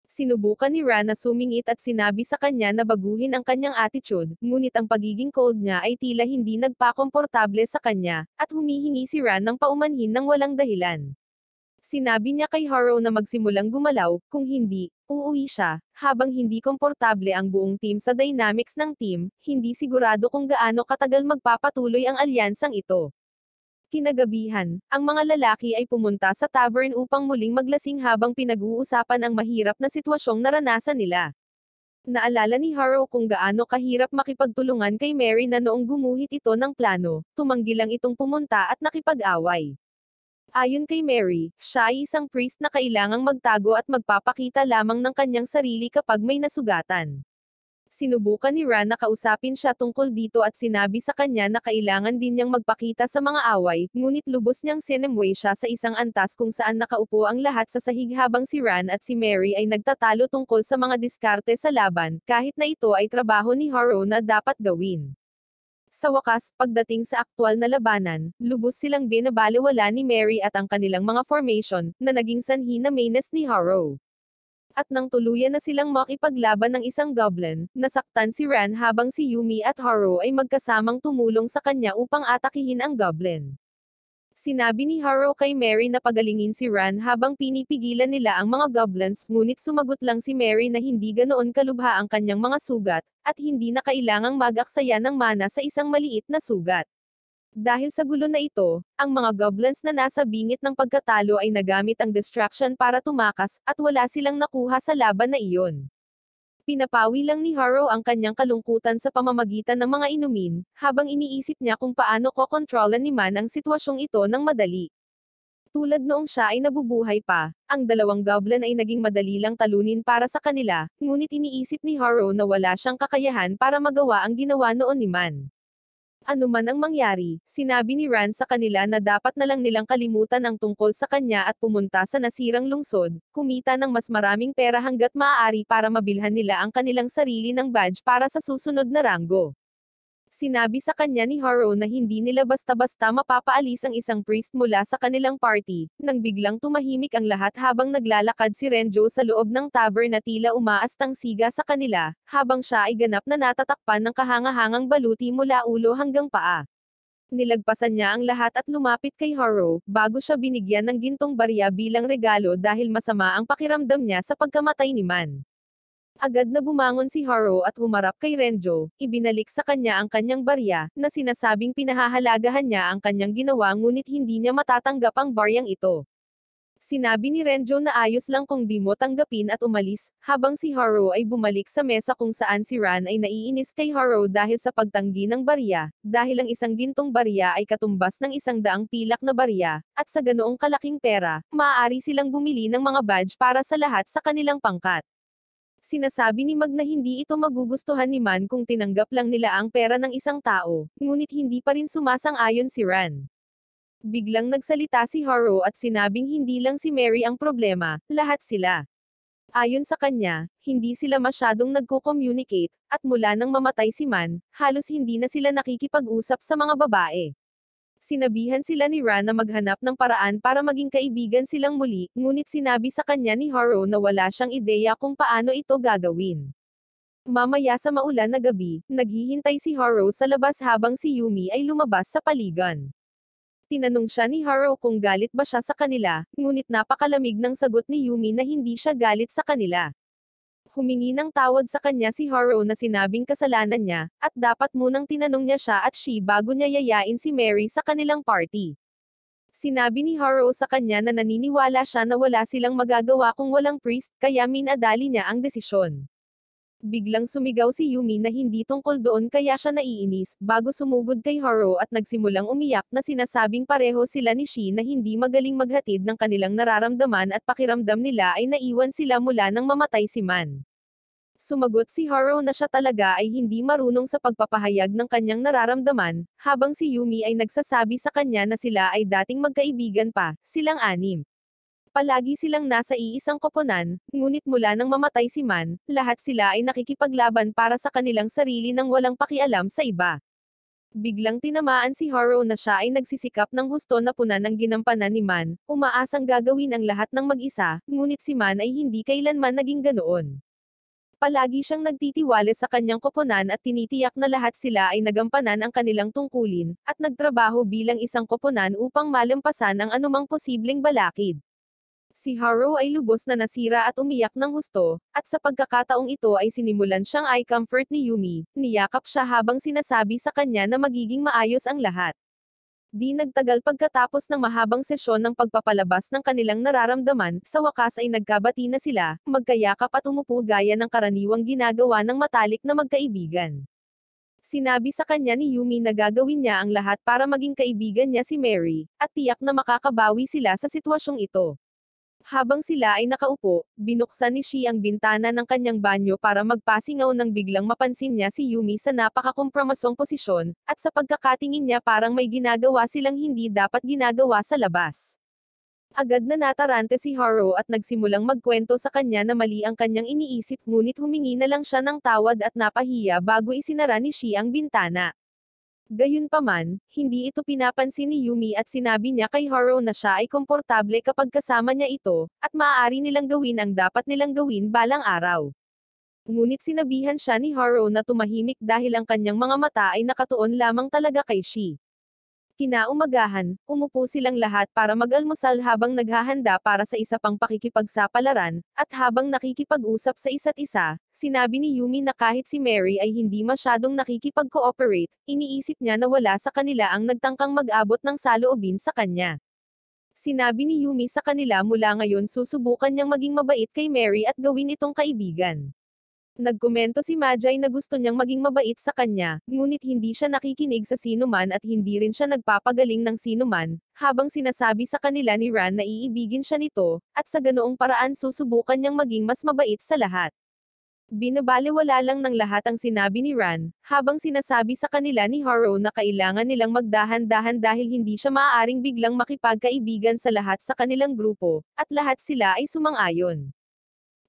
Speaker 1: Sinubukan ni Ra na sumingit at sinabi sa kanya na baguhin ang kanyang attitude, ngunit ang pagiging cold niya ay tila hindi nagpakomportable sa kanya, at humihingi si Ran ng paumanhin ng walang dahilan. Sinabi niya kay Harrow na magsimulang gumalaw, kung hindi, uuwi siya. Habang hindi komportable ang buong team sa dynamics ng team, hindi sigurado kung gaano katagal magpapatuloy ang alyansang ito. Kinagabihan, ang mga lalaki ay pumunta sa tavern upang muling maglasing habang pinag-uusapan ang mahirap na sitwasyong naranasan nila. Naalala ni Harrow kung gaano kahirap makipagtulungan kay Mary na noong gumuhit ito ng plano, tumanggi lang itong pumunta at nakipag-away. Ayon kay Mary, siya ay isang priest na kailangang magtago at magpapakita lamang ng kanyang sarili kapag may nasugatan. Sinubukan ni Ran na kausapin siya tungkol dito at sinabi sa kanya na kailangan din niyang magpakita sa mga away, ngunit lubos niyang sinemway siya sa isang antas kung saan nakaupo ang lahat sa sahig habang si Ran at si Mary ay nagtatalo tungkol sa mga diskarte sa laban, kahit na ito ay trabaho ni Haro na dapat gawin. Sa wakas, pagdating sa aktwal na labanan, lubos silang binabalewala ni Mary at ang kanilang mga formation, na naging sanhi na menes ni Harrow. At nang tuluyan na silang makipaglaban ng isang goblin, nasaktan si Ran habang si Yumi at Harrow ay magkasamang tumulong sa kanya upang atakihin ang goblin. Sinabi ni Harrow kay Mary na pagalingin si Ran habang pinipigilan nila ang mga goblins ngunit sumagot lang si Mary na hindi ganoon kalubha ang kanyang mga sugat, at hindi na kailangang magaksaya ng mana sa isang maliit na sugat. Dahil sa gulo na ito, ang mga goblins na nasa bingit ng pagkatalo ay nagamit ang distraction para tumakas at wala silang nakuha sa laban na iyon. Pinapawi lang ni Harrow ang kanyang kalungkutan sa pamamagitan ng mga inumin, habang iniisip niya kung paano kokontrolan ni Man ang sitwasyong ito ng madali. Tulad noong siya ay nabubuhay pa, ang dalawang goblin ay naging madali lang talunin para sa kanila, ngunit iniisip ni Harrow na wala siyang kakayahan para magawa ang ginawa noon ni Man. Anuman ang mangyari, sinabi ni Ran sa kanila na dapat na lang nilang kalimutan ang tungkol sa kanya at pumunta sa nasirang lungsod, kumita ng mas maraming pera hanggat maaari para mabilhan nila ang kanilang sarili ng badge para sa susunod na ranggo. Sinabi sa kanya ni Haro na hindi nila basta-basta mapapaalis ang isang priest mula sa kanilang party, nang biglang tumahimik ang lahat habang naglalakad si Renjo sa loob ng tavern na tila umaastang siga sa kanila, habang siya ay ganap na natatakpan ng kahangahangang baluti mula ulo hanggang paa. Nilagpasan niya ang lahat at lumapit kay Haro, bago siya binigyan ng gintong barya bilang regalo dahil masama ang pakiramdam niya sa pagkamatay ni Man. Agad na bumangon si Haro at humarap kay Renjo, ibinalik sa kanya ang kanyang barya, na sinasabing pinahahalagahan niya ang kanyang ginawa ngunit hindi niya matatanggap ang baryang ito. Sinabi ni Renjo na ayos lang kung di mo tanggapin at umalis, habang si Haro ay bumalik sa mesa kung saan si Ran ay naiinis kay Haro dahil sa pagtanggi ng barya, dahil ang isang gintong barya ay katumbas ng isang daang pilak na barya, at sa ganoong kalaking pera, maaari silang bumili ng mga badge para sa lahat sa kanilang pangkat. Sinasabi ni Mag na hindi ito magugustuhan ni Man kung tinanggap lang nila ang pera ng isang tao, ngunit hindi pa rin sumasang-ayon si Ran. Biglang nagsalita si Haro at sinabing hindi lang si Mary ang problema, lahat sila. Ayon sa kanya, hindi sila masyadong nagko-communicate, at mula nang mamatay si Man, halos hindi na sila nakikipag-usap sa mga babae. Sinabihan sila ni Ra na maghanap ng paraan para maging kaibigan silang muli, ngunit sinabi sa kanya ni Haro na wala siyang ideya kung paano ito gagawin. Mamaya sa maulan na gabi, naghihintay si Haro sa labas habang si Yumi ay lumabas sa paligan. Tinanong siya ni Haro kung galit ba siya sa kanila, ngunit napakalamig ng sagot ni Yumi na hindi siya galit sa kanila. Humingi ng tawad sa kanya si Haro na sinabing kasalanan niya, at dapat munang tinanong niya siya at she bago niya yayain si Mary sa kanilang party. Sinabi ni Haro sa kanya na naniniwala siya na wala silang magagawa kung walang priest, kaya minadali niya ang desisyon. Biglang sumigaw si Yumi na hindi tungkol doon kaya siya naiinis, bago sumugod kay Haro at nagsimulang umiyak na sinasabing pareho sila ni Shi na hindi magaling maghatid ng kanilang nararamdaman at pakiramdam nila ay naiwan sila mula nang mamatay si Man. Sumagot si Haro na siya talaga ay hindi marunong sa pagpapahayag ng kanyang nararamdaman, habang si Yumi ay nagsasabi sa kanya na sila ay dating magkaibigan pa, silang anim. Palagi silang nasa iisang koponan, ngunit mula nang mamatay si Man, lahat sila ay nakikipaglaban para sa kanilang sarili nang walang pakialam sa iba. Biglang tinamaan si Haro na siya ay nagsisikap ng husto na punan ng ginampanan ni Man, umaasang gagawin ang lahat ng mag-isa, ngunit si Man ay hindi kailanman naging ganoon. Palagi siyang nagtitiwala sa kanyang koponan at tinitiyak na lahat sila ay nagampanan ang kanilang tungkulin, at nagtrabaho bilang isang koponan upang malampasan ang anumang posibleng balakid. Si Haru ay lubos na nasira at umiyak ng husto, at sa pagkakataong ito ay sinimulan siyang eye comfort ni Yumi, niyakap siya habang sinasabi sa kanya na magiging maayos ang lahat. Di nagtagal pagkatapos ng mahabang sesyon ng pagpapalabas ng kanilang nararamdaman, sa wakas ay nagkabati na sila, magkayakap at umupo gaya ng karaniwang ginagawa ng matalik na magkaibigan. Sinabi sa kanya ni Yumi na gagawin niya ang lahat para maging kaibigan niya si Mary, at tiyak na makakabawi sila sa sitwasyong ito. Habang sila ay nakaupo, binuksan ni Shi ang bintana ng kanyang banyo para magpasingaw nang biglang mapansin niya si Yumi sa napakakompromasong posisyon, at sa pagkakatingin niya parang may ginagawa silang hindi dapat ginagawa sa labas. Agad na natarante si Haro at nagsimulang magkwento sa kanya na mali ang kanyang iniisip ngunit humingi na lang siya ng tawad at napahiya bago isinara ni Shi ang bintana. Gayunpaman, hindi ito pinapansin ni Yumi at sinabi niya kay Haro na siya ay komportable kapag kasama niya ito, at maaari nilang gawin ang dapat nilang gawin balang araw. Ngunit sinabihan siya ni Haro na tumahimik dahil ang kanyang mga mata ay nakatuon lamang talaga kay Shi. Kinaumagahan, umupo silang lahat para mag-almusal habang naghahanda para sa isa pang pakikipagsapalaran, at habang nakikipag-usap sa isa't isa, sinabi ni Yumi na kahit si Mary ay hindi masyadong nakikipag-cooperate, iniisip niya na wala sa kanila ang nagtangkang mag-abot ng saloobin sa kanya. Sinabi ni Yumi sa kanila mula ngayon susubukan niyang maging mabait kay Mary at gawin itong kaibigan. Nagkomento si Majay na gusto niyang maging mabait sa kanya, ngunit hindi siya nakikinig sa sinuman at hindi rin siya nagpapagaling ng sinuman, habang sinasabi sa kanila ni Ran na iibigin siya nito, at sa ganoong paraan susubukan niyang maging mas mabait sa lahat. Binabalewala lang ng lahat ang sinabi ni Ran, habang sinasabi sa kanila ni Haro na kailangan nilang magdahan-dahan dahil hindi siya maaaring biglang makipagkaibigan sa lahat sa kanilang grupo, at lahat sila ay sumang-ayon.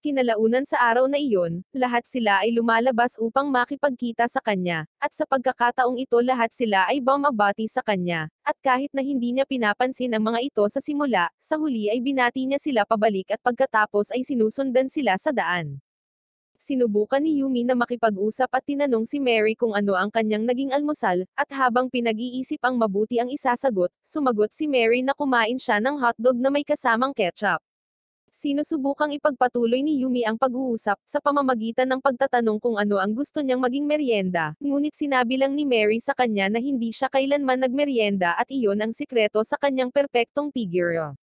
Speaker 1: Kinalaunan sa araw na iyon, lahat sila ay lumalabas upang makipagkita sa kanya, at sa pagkakataong ito lahat sila ay bumabati sa kanya, at kahit na hindi niya pinapansin ang mga ito sa simula, sa huli ay binati niya sila pabalik at pagkatapos ay sinusundan sila sa daan. Sinubukan ni Yumi na makipag-usap at tinanong si Mary kung ano ang kanyang naging almusal, at habang pinag-iisip ang mabuti ang isasagot, sumagot si Mary na kumain siya ng hotdog na may kasamang ketchup. Sinusubukang ipagpatuloy ni Yumi ang pag-uusap, sa pamamagitan ng pagtatanong kung ano ang gusto niyang maging merienda, ngunit sinabi lang ni Mary sa kanya na hindi siya kailanman nagmerienda at iyon ang sikreto sa kanyang perpektong figure.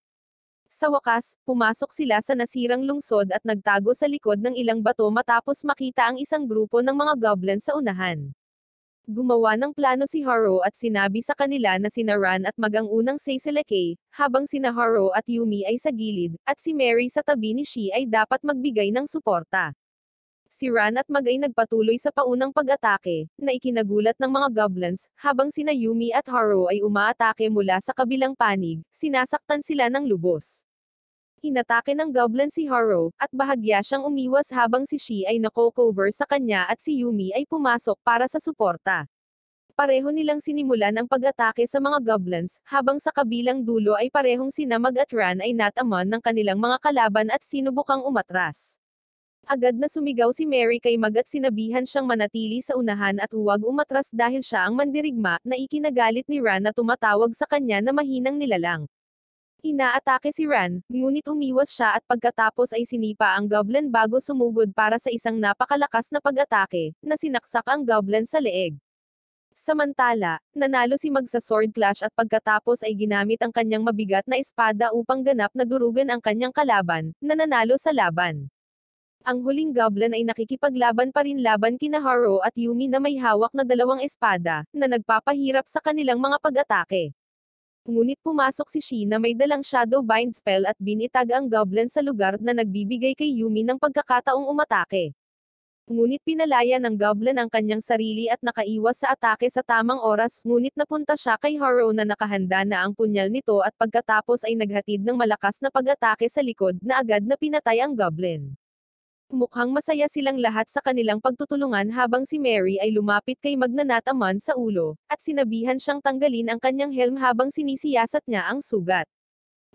Speaker 1: Sa wakas, pumasok sila sa nasirang lungsod at nagtago sa likod ng ilang bato matapos makita ang isang grupo ng mga goblin sa unahan. Gumawa ng plano si Haro at sinabi sa kanila na sina Ran at Mag ang unang seselekay, habang sina Haro at Yumi ay sa gilid, at si Mary sa tabi ni Shi ay dapat magbigay ng suporta. Si Ran at Mag ay nagpatuloy sa paunang pag-atake, na ikinagulat ng mga goblins, habang sina Yumi at Haro ay umaatake mula sa kabilang panig, sinasaktan sila ng lubos. Hinatake ng Goblin si Haro, at bahagya siyang umiwas habang si Shi ay nako-cover sa kanya at si Yumi ay pumasok para sa suporta. Pareho nilang sinimulan ang pag-atake sa mga goblins, habang sa kabilang dulo ay parehong sina Mag at Ran ay natamon ng kanilang mga kalaban at sinubukang umatras. Agad na sumigaw si Mary kay Mag at sinabihan siyang manatili sa unahan at huwag umatras dahil siya ang mandirigma na ikinagalit ni Ran na tumatawag sa kanya na mahinang nilalang. Inaatake si Ran, ngunit umiwas siya at pagkatapos ay sinipa ang goblin bago sumugod para sa isang napakalakas na pag-atake, na sinaksak ang goblin sa leeg. Samantala, nanalo si Mag sa sword clash at pagkatapos ay ginamit ang kanyang mabigat na espada upang ganap na durugan ang kanyang kalaban, na nanalo sa laban. Ang huling goblin ay nakikipaglaban pa rin laban kina Haro at Yumi na may hawak na dalawang espada, na nagpapahirap sa kanilang mga pag-atake. Ngunit pumasok si Shi na may dalang shadow bind spell at binitag ang goblin sa lugar na nagbibigay kay Yumi ng pagkakataong umatake. Ngunit pinalaya ng goblin ang kanyang sarili at nakaiwas sa atake sa tamang oras, ngunit napunta siya kay Haro na nakahanda na ang punyal nito at pagkatapos ay naghatid ng malakas na pag-atake sa likod na agad na pinatay ang goblin. Mukhang masaya silang lahat sa kanilang pagtutulungan habang si Mary ay lumapit kay magnanataman sa ulo, at sinabihan siyang tanggalin ang kanyang helm habang sinisiyasat niya ang sugat.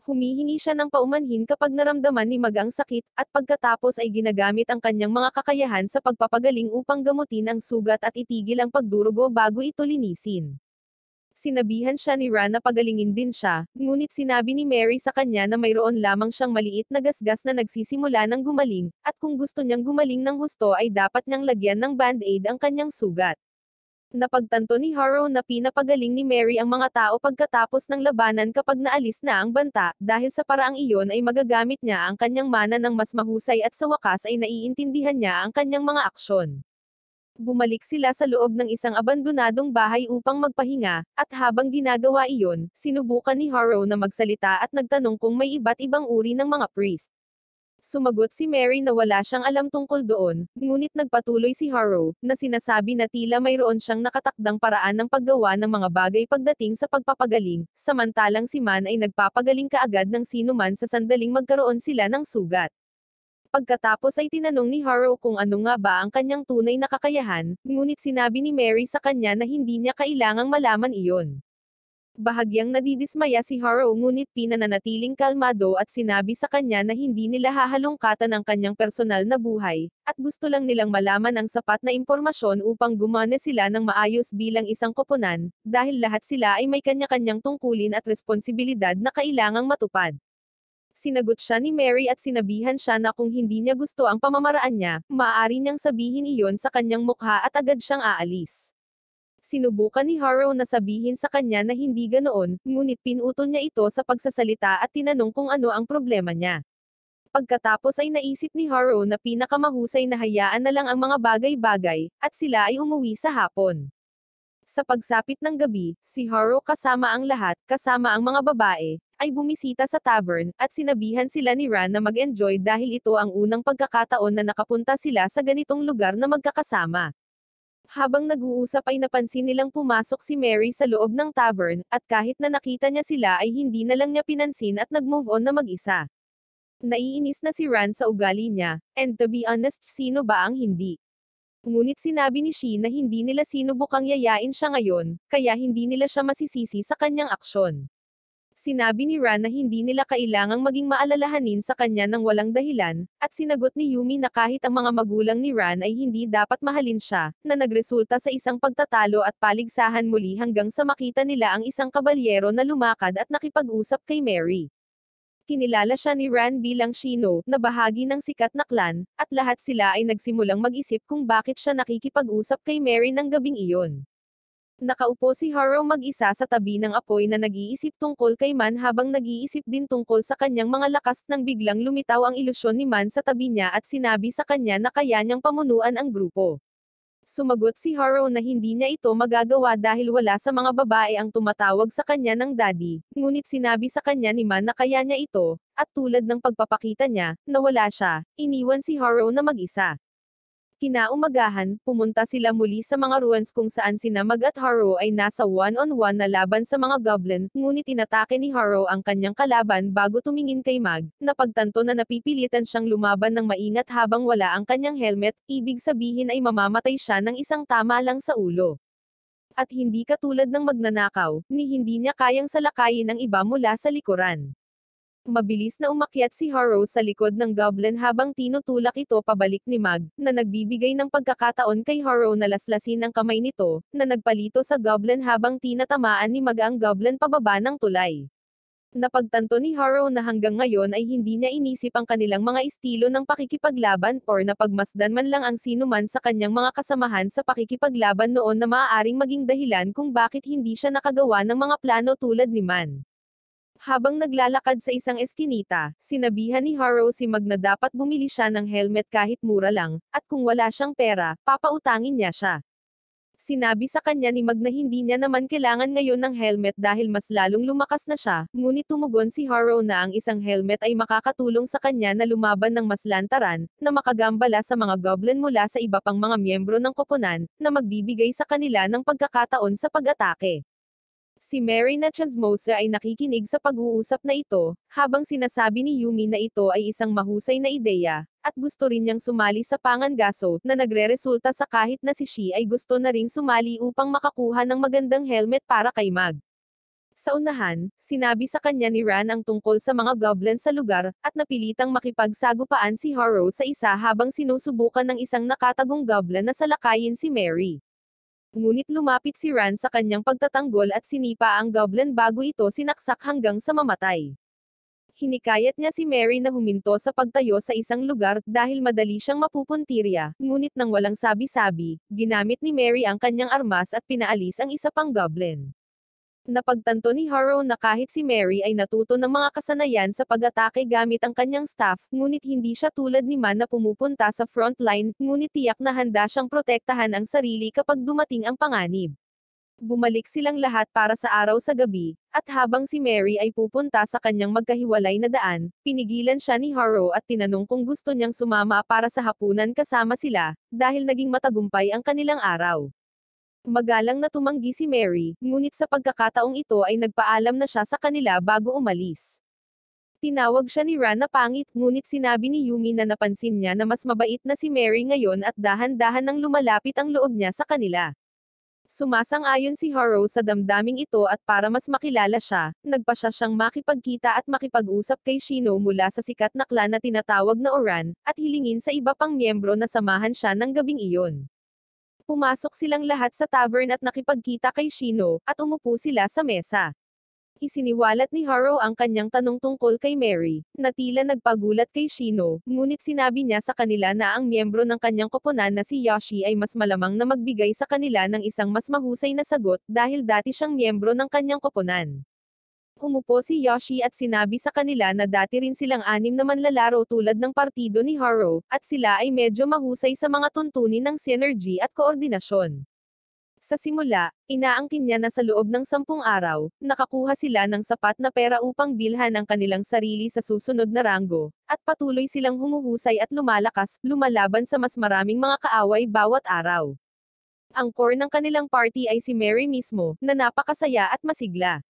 Speaker 1: Humihingi siya ng paumanhin kapag naramdaman ni Mag ang sakit, at pagkatapos ay ginagamit ang kanyang mga kakayahan sa pagpapagaling upang gamutin ang sugat at itigil ang pagdurugo bago ito linisin sinabihan siya ni Ran na pagalingin din siya, ngunit sinabi ni Mary sa kanya na mayroon lamang siyang maliit na gasgas na nagsisimula ng gumaling, at kung gusto niyang gumaling ng husto ay dapat niyang lagyan ng band-aid ang kanyang sugat. Napagtanto ni Harrow na pinapagaling ni Mary ang mga tao pagkatapos ng labanan kapag naalis na ang banta, dahil sa paraang iyon ay magagamit niya ang kanyang mana ng mas mahusay at sa wakas ay naiintindihan niya ang kanyang mga aksyon. Bumalik sila sa loob ng isang abandonadong bahay upang magpahinga, at habang ginagawa iyon, sinubukan ni Harrow na magsalita at nagtanong kung may iba't ibang uri ng mga priest. Sumagot si Mary na wala siyang alam tungkol doon, ngunit nagpatuloy si Harrow, na sinasabi na tila mayroon siyang nakatakdang paraan ng paggawa ng mga bagay pagdating sa pagpapagaling, samantalang si Man ay nagpapagaling kaagad ng sino man sa sandaling magkaroon sila ng sugat. Pagkatapos ay tinanong ni Harrow kung ano nga ba ang kanyang tunay na kakayahan, ngunit sinabi ni Mary sa kanya na hindi niya kailangang malaman iyon. Bahagyang nadidismaya si Harrow ngunit pinananatiling kalmado at sinabi sa kanya na hindi nila hahalungkatan ang kanyang personal na buhay, at gusto lang nilang malaman ang sapat na impormasyon upang gumana sila ng maayos bilang isang koponan, dahil lahat sila ay may kanya-kanyang tungkulin at responsibilidad na kailangang matupad. Sinagot siya ni Mary at sinabihan siya na kung hindi niya gusto ang pamamaraan niya, maaari niyang sabihin iyon sa kanyang mukha at agad siyang aalis. Sinubukan ni Harrow na sabihin sa kanya na hindi ganoon, ngunit pinutol niya ito sa pagsasalita at tinanong kung ano ang problema niya. Pagkatapos ay naisip ni Harrow na pinakamahusay na hayaan na lang ang mga bagay-bagay, at sila ay umuwi sa hapon. Sa pagsapit ng gabi, si Haro kasama ang lahat, kasama ang mga babae, ay bumisita sa tavern, at sinabihan sila ni Ran na mag-enjoy dahil ito ang unang pagkakataon na nakapunta sila sa ganitong lugar na magkakasama. Habang nag-uusap ay napansin nilang pumasok si Mary sa loob ng tavern, at kahit na nakita niya sila ay hindi na lang niya pinansin at nag-move on na mag-isa. Naiinis na si Ran sa ugali niya, and to be honest, sino ba ang hindi? Ngunit sinabi ni Shin na hindi nila sinubukang yayain siya ngayon, kaya hindi nila siya masisisi sa kanyang aksyon. Sinabi ni Ran na hindi nila kailangang maging maalalahanin sa kanya ng walang dahilan, at sinagot ni Yumi na kahit ang mga magulang ni Ran ay hindi dapat mahalin siya, na nagresulta sa isang pagtatalo at paligsahan muli hanggang sa makita nila ang isang kabalyero na lumakad at nakipag-usap kay Mary. Kinilala siya ni Ran bilang Shino, na bahagi ng sikat na klan, at lahat sila ay nagsimulang mag-isip kung bakit siya nakikipag-usap kay Mary ng gabing iyon. Nakaupo si Haro mag-isa sa tabi ng apoy na nag-iisip tungkol kay Man habang nag-iisip din tungkol sa kanyang mga lakas nang biglang lumitaw ang ilusyon ni Man sa tabi niya at sinabi sa kanya na kaya niyang pamunuan ang grupo. Sumagot si Haro na hindi niya ito magagawa dahil wala sa mga babae ang tumatawag sa kanya ng daddy, ngunit sinabi sa kanya ni Man na kaya niya ito, at tulad ng pagpapakita niya, nawala siya, iniwan si Haro na mag-isa. Kinaumagahan, pumunta sila muli sa mga ruins kung saan sina Mag at Haro ay nasa one-on-one na laban sa mga goblin, ngunit inatake ni Haro ang kanyang kalaban bago tumingin kay Mag, napagtanto na napipilitan siyang lumaban ng maingat habang wala ang kanyang helmet, ibig sabihin ay mamamatay siya ng isang tama lang sa ulo. At hindi katulad ng magnanakaw, ni hindi niya kayang salakayin ang iba mula sa likuran. Mabilis na umakyat si Harrow sa likod ng Goblin habang tinutulak ito pabalik ni Mag, na nagbibigay ng pagkakataon kay Harrow na laslasin ang kamay nito, na nagpalito sa Goblin habang tinatamaan ni Mag ang Goblin pababa ng tulay. Napagtanto ni Harrow na hanggang ngayon ay hindi niya inisip ang kanilang mga estilo ng pakikipaglaban or napagmasdan man lang ang sinuman sa kanyang mga kasamahan sa pakikipaglaban noon na maaaring maging dahilan kung bakit hindi siya nakagawa ng mga plano tulad ni Man. Habang naglalakad sa isang eskinita, sinabihan ni Harrow si Mag na dapat bumili siya ng helmet kahit mura lang, at kung wala siyang pera, papautangin niya siya. Sinabi sa kanya ni Mag na hindi niya naman kailangan ngayon ng helmet dahil mas lalong lumakas na siya, ngunit tumugon si Harrow na ang isang helmet ay makakatulong sa kanya na lumaban ng mas lantaran, na makagambala sa mga goblin mula sa iba pang mga miyembro ng koponan, na magbibigay sa kanila ng pagkakataon sa pag-atake. Si Mary na Chasmosa ay nakikinig sa pag-uusap na ito, habang sinasabi ni Yumi na ito ay isang mahusay na ideya, at gusto rin niyang sumali sa pangangaso, na nagre-resulta sa kahit na si Shi ay gusto na rin sumali upang makakuha ng magandang helmet para kay Mag. Sa unahan, sinabi sa kanya ni Ran ang tungkol sa mga goblin sa lugar, at napilitang makipagsagupaan si Haro sa isa habang sinusubukan ng isang nakatagong goblin na salakayin si Mary. Ngunit lumapit si Ran sa kanyang pagtatanggol at sinipa ang goblin bago ito sinaksak hanggang sa mamatay. Hinikayat niya si Mary na huminto sa pagtayo sa isang lugar dahil madali siyang mapupuntirya, ngunit nang walang sabi-sabi, ginamit ni Mary ang kanyang armas at pinaalis ang isa pang goblin. Napagtanto ni Harrow na kahit si Mary ay natuto ng mga kasanayan sa pag-atake gamit ang kanyang staff, ngunit hindi siya tulad ni Man na pumupunta sa frontline, ngunit tiyak na handa siyang protektahan ang sarili kapag dumating ang panganib. Bumalik silang lahat para sa araw sa gabi, at habang si Mary ay pupunta sa kanyang magkahiwalay na daan, pinigilan siya ni Harrow at tinanong kung gusto niyang sumama para sa hapunan kasama sila, dahil naging matagumpay ang kanilang araw. Magalang na tumanggi si Mary, ngunit sa pagkakataong ito ay nagpaalam na siya sa kanila bago umalis. Tinawag siya ni Ran na pangit, ngunit sinabi ni Yumi na napansin niya na mas mabait na si Mary ngayon at dahan-dahan nang lumalapit ang loob niya sa kanila. Sumasang-ayon si Haro sa damdaming ito at para mas makilala siya, nagpa siya siyang makipagkita at makipag-usap kay Shino mula sa sikat na klan na tinatawag na Oran, at hilingin sa iba pang miyembro na samahan siya ng gabing iyon. Pumasok silang lahat sa tavern at nakipagkita kay Shino, at umupo sila sa mesa. Isiniwalat ni Haro ang kanyang tanong tungkol kay Mary, na tila nagpagulat kay Shino, ngunit sinabi niya sa kanila na ang miyembro ng kanyang koponan na si Yoshi ay mas malamang na magbigay sa kanila ng isang mas mahusay na sagot dahil dati siyang miyembro ng kanyang koponan. Humupo si Yoshi at sinabi sa kanila na dati rin silang anim na manlalaro tulad ng partido ni Haro, at sila ay medyo mahusay sa mga tuntunin ng synergy at koordinasyon. Sa simula, inaangkin niya na sa loob ng sampung araw, nakakuha sila ng sapat na pera upang bilhan ang kanilang sarili sa susunod na ranggo, at patuloy silang humuhusay at lumalakas, lumalaban sa mas maraming mga kaaway bawat araw. Ang core ng kanilang party ay si Mary mismo, na napakasaya at masigla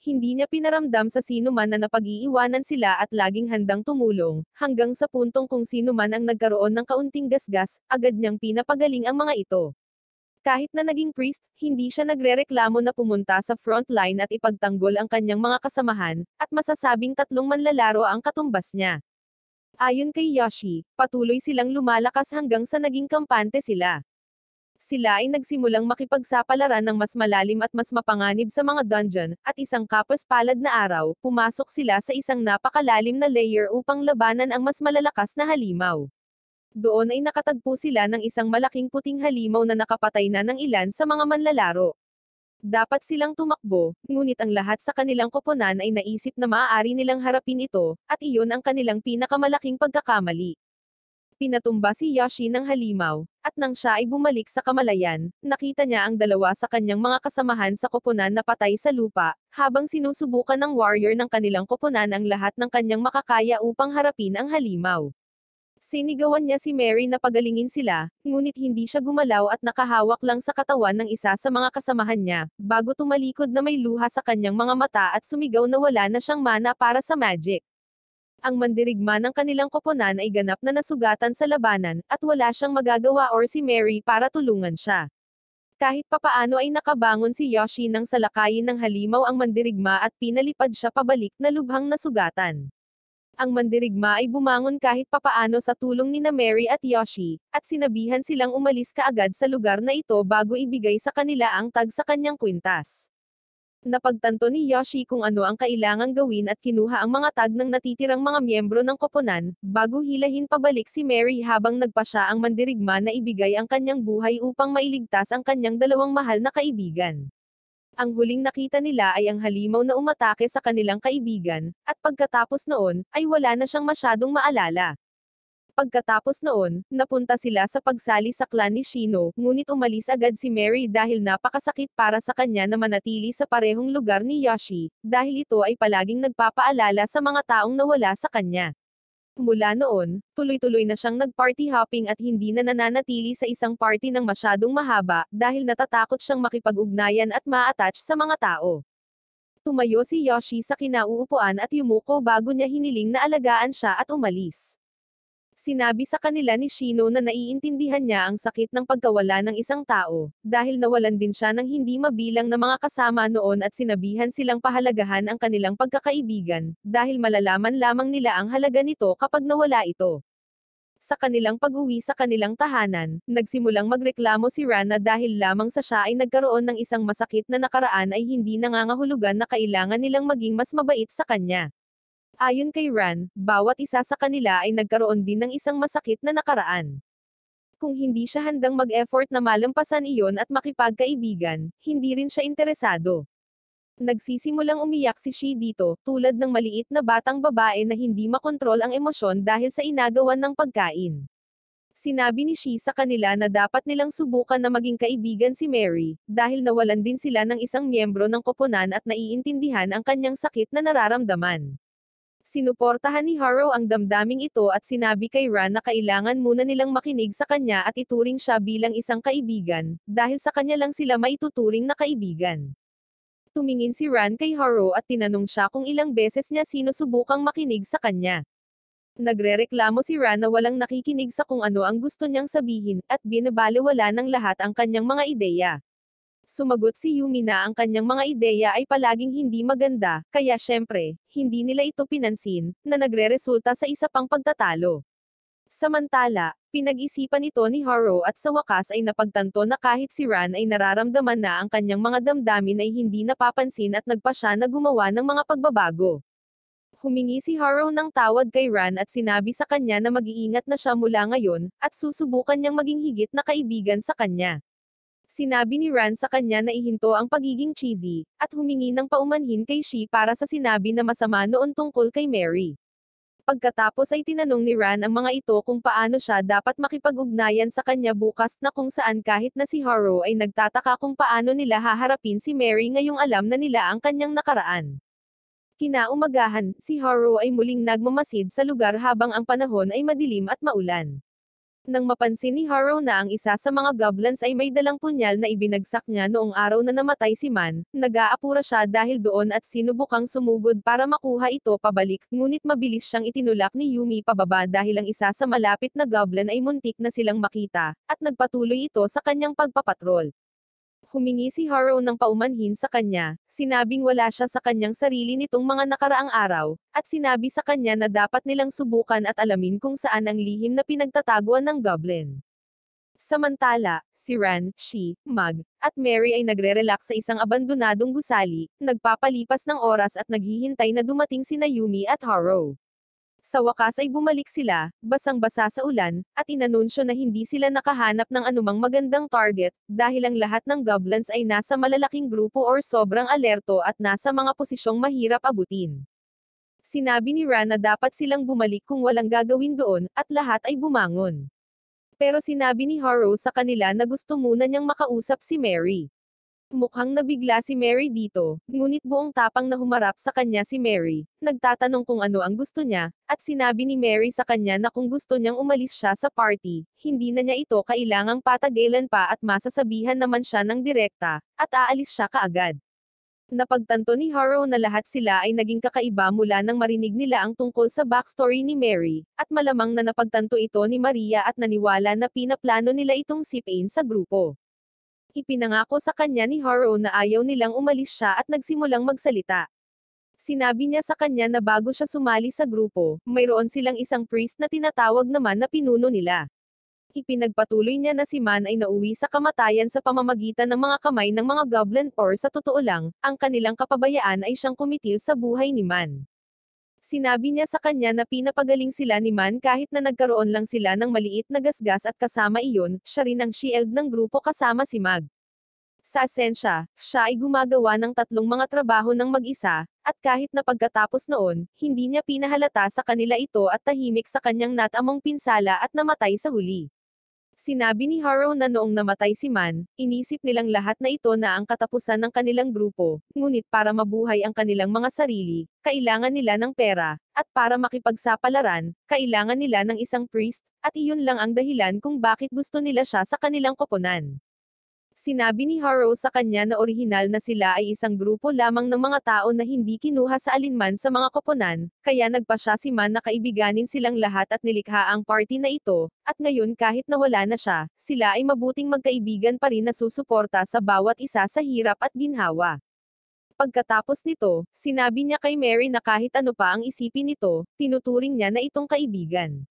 Speaker 1: hindi niya pinaramdam sa sino man na napag-iiwanan sila at laging handang tumulong, hanggang sa puntong kung sino man ang nagkaroon ng kaunting gasgas, agad niyang pinapagaling ang mga ito. Kahit na naging priest, hindi siya nagrereklamo na pumunta sa front line at ipagtanggol ang kanyang mga kasamahan, at masasabing tatlong manlalaro ang katumbas niya. Ayon kay Yoshi, patuloy silang lumalakas hanggang sa naging kampante sila sila ay nagsimulang makipagsapalaran ng mas malalim at mas mapanganib sa mga dungeon, at isang kapos-palad na araw, pumasok sila sa isang napakalalim na layer upang labanan ang mas malalakas na halimaw. Doon ay nakatagpo sila ng isang malaking puting halimaw na nakapatay na ng ilan sa mga manlalaro. Dapat silang tumakbo, ngunit ang lahat sa kanilang koponan ay naisip na maaari nilang harapin ito, at iyon ang kanilang pinakamalaking pagkakamali. Pinatumba si Yashi ng halimaw, at nang siya ay bumalik sa kamalayan, nakita niya ang dalawa sa kanyang mga kasamahan sa koponan na patay sa lupa, habang sinusubukan ng warrior ng kanilang koponan ang lahat ng kanyang makakaya upang harapin ang halimaw. Sinigawan niya si Mary na pagalingin sila, ngunit hindi siya gumalaw at nakahawak lang sa katawan ng isa sa mga kasamahan niya, bago tumalikod na may luha sa kanyang mga mata at sumigaw na wala na siyang mana para sa magic. Ang mandirigma ng kanilang koponan ay ganap na nasugatan sa labanan, at wala siyang magagawa or si Mary para tulungan siya. Kahit papaano ay nakabangon si Yoshi nang salakayin ng halimaw ang mandirigma at pinalipad siya pabalik na lubhang nasugatan. Ang mandirigma ay bumangon kahit papaano sa tulong ni na Mary at Yoshi, at sinabihan silang umalis kaagad sa lugar na ito bago ibigay sa kanila ang tag sa kanyang kwintas. Napagtanto ni Yoshi kung ano ang kailangang gawin at kinuha ang mga tag ng natitirang mga miyembro ng koponan, bago hilahin pabalik si Mary habang nagpa siya ang mandirigma na ibigay ang kanyang buhay upang mailigtas ang kanyang dalawang mahal na kaibigan. Ang huling nakita nila ay ang halimaw na umatake sa kanilang kaibigan, at pagkatapos noon, ay wala na siyang masyadong maalala. Pagkatapos noon, napunta sila sa pagsali sa klan ni Shino, ngunit umalis agad si Mary dahil napakasakit para sa kanya na manatili sa parehong lugar ni Yoshi, dahil ito ay palaging nagpapaalala sa mga taong nawala sa kanya. Mula noon, tuloy-tuloy na siyang nag-party hopping at hindi na nananatili sa isang party ng masyadong mahaba dahil natatakot siyang makipag-ugnayan at ma-attach sa mga tao. Tumayo si Yoshi sa kinauupuan at yumuko bago niya hiniling na alagaan siya at umalis. Sinabi sa kanila ni Shino na naiintindihan niya ang sakit ng pagkawala ng isang tao, dahil nawalan din siya ng hindi mabilang na mga kasama noon at sinabihan silang pahalagahan ang kanilang pagkakaibigan, dahil malalaman lamang nila ang halaga nito kapag nawala ito. Sa kanilang pag-uwi sa kanilang tahanan, nagsimulang magreklamo si Rana dahil lamang sa siya ay nagkaroon ng isang masakit na nakaraan ay hindi nangangahulugan na kailangan nilang maging mas mabait sa kanya. Ayon kay Ran, bawat isa sa kanila ay nagkaroon din ng isang masakit na nakaraan. Kung hindi siya handang mag-effort na malampasan iyon at makipagkaibigan, hindi rin siya interesado. Nagsisimulang umiyak si Shi dito, tulad ng maliit na batang babae na hindi makontrol ang emosyon dahil sa inagawan ng pagkain. Sinabi ni Shi sa kanila na dapat nilang subukan na maging kaibigan si Mary, dahil nawalan din sila ng isang miyembro ng koponan at naiintindihan ang kanyang sakit na nararamdaman. Sinuportahan ni Haro ang damdaming ito at sinabi kay Ran na kailangan muna nilang makinig sa kanya at ituring siya bilang isang kaibigan, dahil sa kanya lang sila maituturing na kaibigan. Tumingin si Ran kay Haro at tinanong siya kung ilang beses niya sinusubukang makinig sa kanya. Nagrereklamo si Ran na walang nakikinig sa kung ano ang gusto niyang sabihin, at binabalewala ng lahat ang kanyang mga ideya. Sumagot si Yumi na ang kanyang mga ideya ay palaging hindi maganda, kaya syempre, hindi nila ito pinansin, na nagre-resulta sa isa pang pagtatalo. Samantala, pinag-isipan ito ni Haro at sa wakas ay napagtanto na kahit si Ran ay nararamdaman na ang kanyang mga damdamin ay hindi napapansin at nagpa siya na gumawa ng mga pagbabago. Humingi si Haro ng tawad kay Ran at sinabi sa kanya na mag-iingat na siya mula ngayon, at susubukan niyang maging higit na kaibigan sa kanya. Sinabi ni Ran sa kanya na ihinto ang pagiging cheesy, at humingi ng paumanhin kay Shi para sa sinabi na masama noon tungkol kay Mary. Pagkatapos ay tinanong ni Ran ang mga ito kung paano siya dapat makipag-ugnayan sa kanya bukas na kung saan kahit na si Haro ay nagtataka kung paano nila haharapin si Mary ngayong alam na nila ang kanyang nakaraan. Kinaumagahan, si Haro ay muling nagmamasid sa lugar habang ang panahon ay madilim at maulan nang mapansin ni Harrow na ang isa sa mga goblins ay may dalang punyal na ibinagsak niya noong araw na namatay si Man, nag-aapura siya dahil doon at sinubukang sumugod para makuha ito pabalik, ngunit mabilis siyang itinulak ni Yumi pababa dahil ang isa sa malapit na goblin ay muntik na silang makita, at nagpatuloy ito sa kanyang pagpapatrol. Humingi si Harrow ng paumanhin sa kanya, sinabing wala siya sa kanyang sarili nitong mga nakaraang araw, at sinabi sa kanya na dapat nilang subukan at alamin kung saan ang lihim na pinagtataguan ng goblin. Samantala, si Ran, Shi, Mag, at Mary ay nagre-relax sa isang abandonadong gusali, nagpapalipas ng oras at naghihintay na dumating si Nayumi at Haro. Sa wakas ay bumalik sila, basang-basa sa ulan, at inanunsyo na hindi sila nakahanap ng anumang magandang target, dahil ang lahat ng goblins ay nasa malalaking grupo or sobrang alerto at nasa mga posisyong mahirap abutin. Sinabi ni Ra na dapat silang bumalik kung walang gagawin doon, at lahat ay bumangon. Pero sinabi ni Harrow sa kanila na gusto muna niyang makausap si Mary. Mukhang nabigla si Mary dito, ngunit buong tapang na humarap sa kanya si Mary, nagtatanong kung ano ang gusto niya, at sinabi ni Mary sa kanya na kung gusto niyang umalis siya sa party, hindi na niya ito kailangang patagalan pa at masasabihan naman siya ng direkta, at aalis siya kaagad. Napagtanto ni Harrow na lahat sila ay naging kakaiba mula nang marinig nila ang tungkol sa backstory ni Mary, at malamang na napagtanto ito ni Maria at naniwala na pinaplano nila itong sipain sa grupo. Ipinangako sa kanya ni Haro na ayaw nilang umalis siya at nagsimulang magsalita. Sinabi niya sa kanya na bago siya sumali sa grupo, mayroon silang isang priest na tinatawag naman na pinuno nila. Ipinagpatuloy niya na si Man ay nauwi sa kamatayan sa pamamagitan ng mga kamay ng mga goblin or sa totoo lang, ang kanilang kapabayaan ay siyang kumitil sa buhay ni Man. Sinabi niya sa kanya na pinapagaling sila ni Man kahit na nagkaroon lang sila ng maliit na gasgas at kasama iyon, siya rin ang shield ng grupo kasama si Mag. Sa asensya, siya ay gumagawa ng tatlong mga trabaho ng mag-isa, at kahit na pagkatapos noon, hindi niya pinahalata sa kanila ito at tahimik sa kanyang natamong pinsala at namatay sa huli. Sinabi ni Harrow na noong namatay si Man, inisip nilang lahat na ito na ang katapusan ng kanilang grupo, ngunit para mabuhay ang kanilang mga sarili, kailangan nila ng pera, at para makipagsapalaran, kailangan nila ng isang priest, at iyon lang ang dahilan kung bakit gusto nila siya sa kanilang koponan. Sinabi ni Harrow sa kanya na orihinal na sila ay isang grupo lamang ng mga tao na hindi kinuha sa alinman sa mga koponan, kaya nagpa siya si Man na kaibiganin silang lahat at nilikha ang party na ito, at ngayon kahit nawala na siya, sila ay mabuting magkaibigan pa rin na susuporta sa bawat isa sa hirap at ginhawa. Pagkatapos nito, sinabi niya kay Mary na kahit ano pa ang isipin nito, tinuturing niya na itong kaibigan.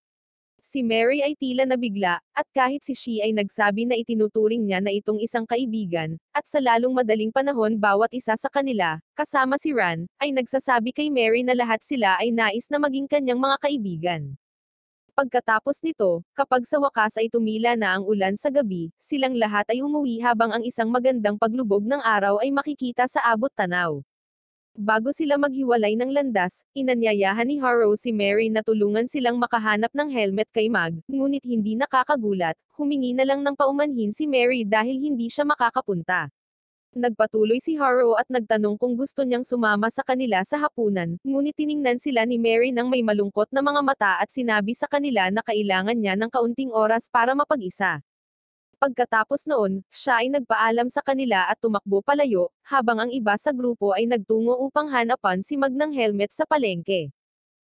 Speaker 1: Si Mary ay tila nabigla, at kahit si She ay nagsabi na itinuturing niya na itong isang kaibigan, at sa lalong madaling panahon bawat isa sa kanila, kasama si Ran, ay nagsasabi kay Mary na lahat sila ay nais na maging kanyang mga kaibigan. Pagkatapos nito, kapag sa wakas ay tumila na ang ulan sa gabi, silang lahat ay umuwi habang ang isang magandang paglubog ng araw ay makikita sa abot tanaw. Bago sila maghiwalay ng landas, inanyayahan ni Harrow si Mary na tulungan silang makahanap ng helmet kay Mag, ngunit hindi nakakagulat, humingi na lang ng paumanhin si Mary dahil hindi siya makakapunta. Nagpatuloy si Harrow at nagtanong kung gusto niyang sumama sa kanila sa hapunan, ngunit tiningnan sila ni Mary ng may malungkot na mga mata at sinabi sa kanila na kailangan niya ng kaunting oras para mapag-isa. Pagkatapos noon, siya ay nagpaalam sa kanila at tumakbo palayo, habang ang iba sa grupo ay nagtungo upang hanapan si Mag ng helmet sa palengke.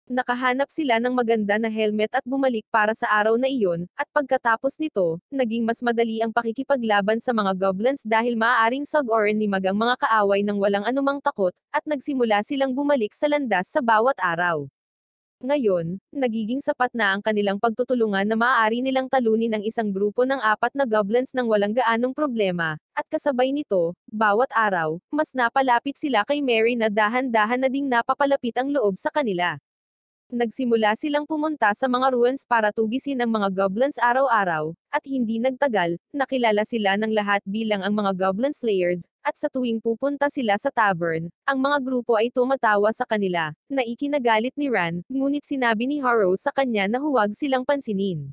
Speaker 1: Nakahanap sila ng maganda na helmet at bumalik para sa araw na iyon, at pagkatapos nito, naging mas madali ang pakikipaglaban sa mga goblins dahil maaaring sagorin ni Mag ang mga kaaway ng walang anumang takot, at nagsimula silang bumalik sa landas sa bawat araw. Ngayon, nagiging sapat na ang kanilang pagtutulungan na maaari nilang talunin ang isang grupo ng apat na goblins ng walang gaanong problema, at kasabay nito, bawat araw, mas napalapit sila kay Mary na dahan-dahan na ding napapalapit ang loob sa kanila. Nagsimula silang pumunta sa mga ruins para tugisin ang mga goblins araw-araw, at hindi nagtagal, nakilala sila ng lahat bilang ang mga goblin slayers, at sa tuwing pupunta sila sa tavern, ang mga grupo ay tumatawa sa kanila, na ikinagalit ni Ran, ngunit sinabi ni Harrow sa kanya na huwag silang pansinin.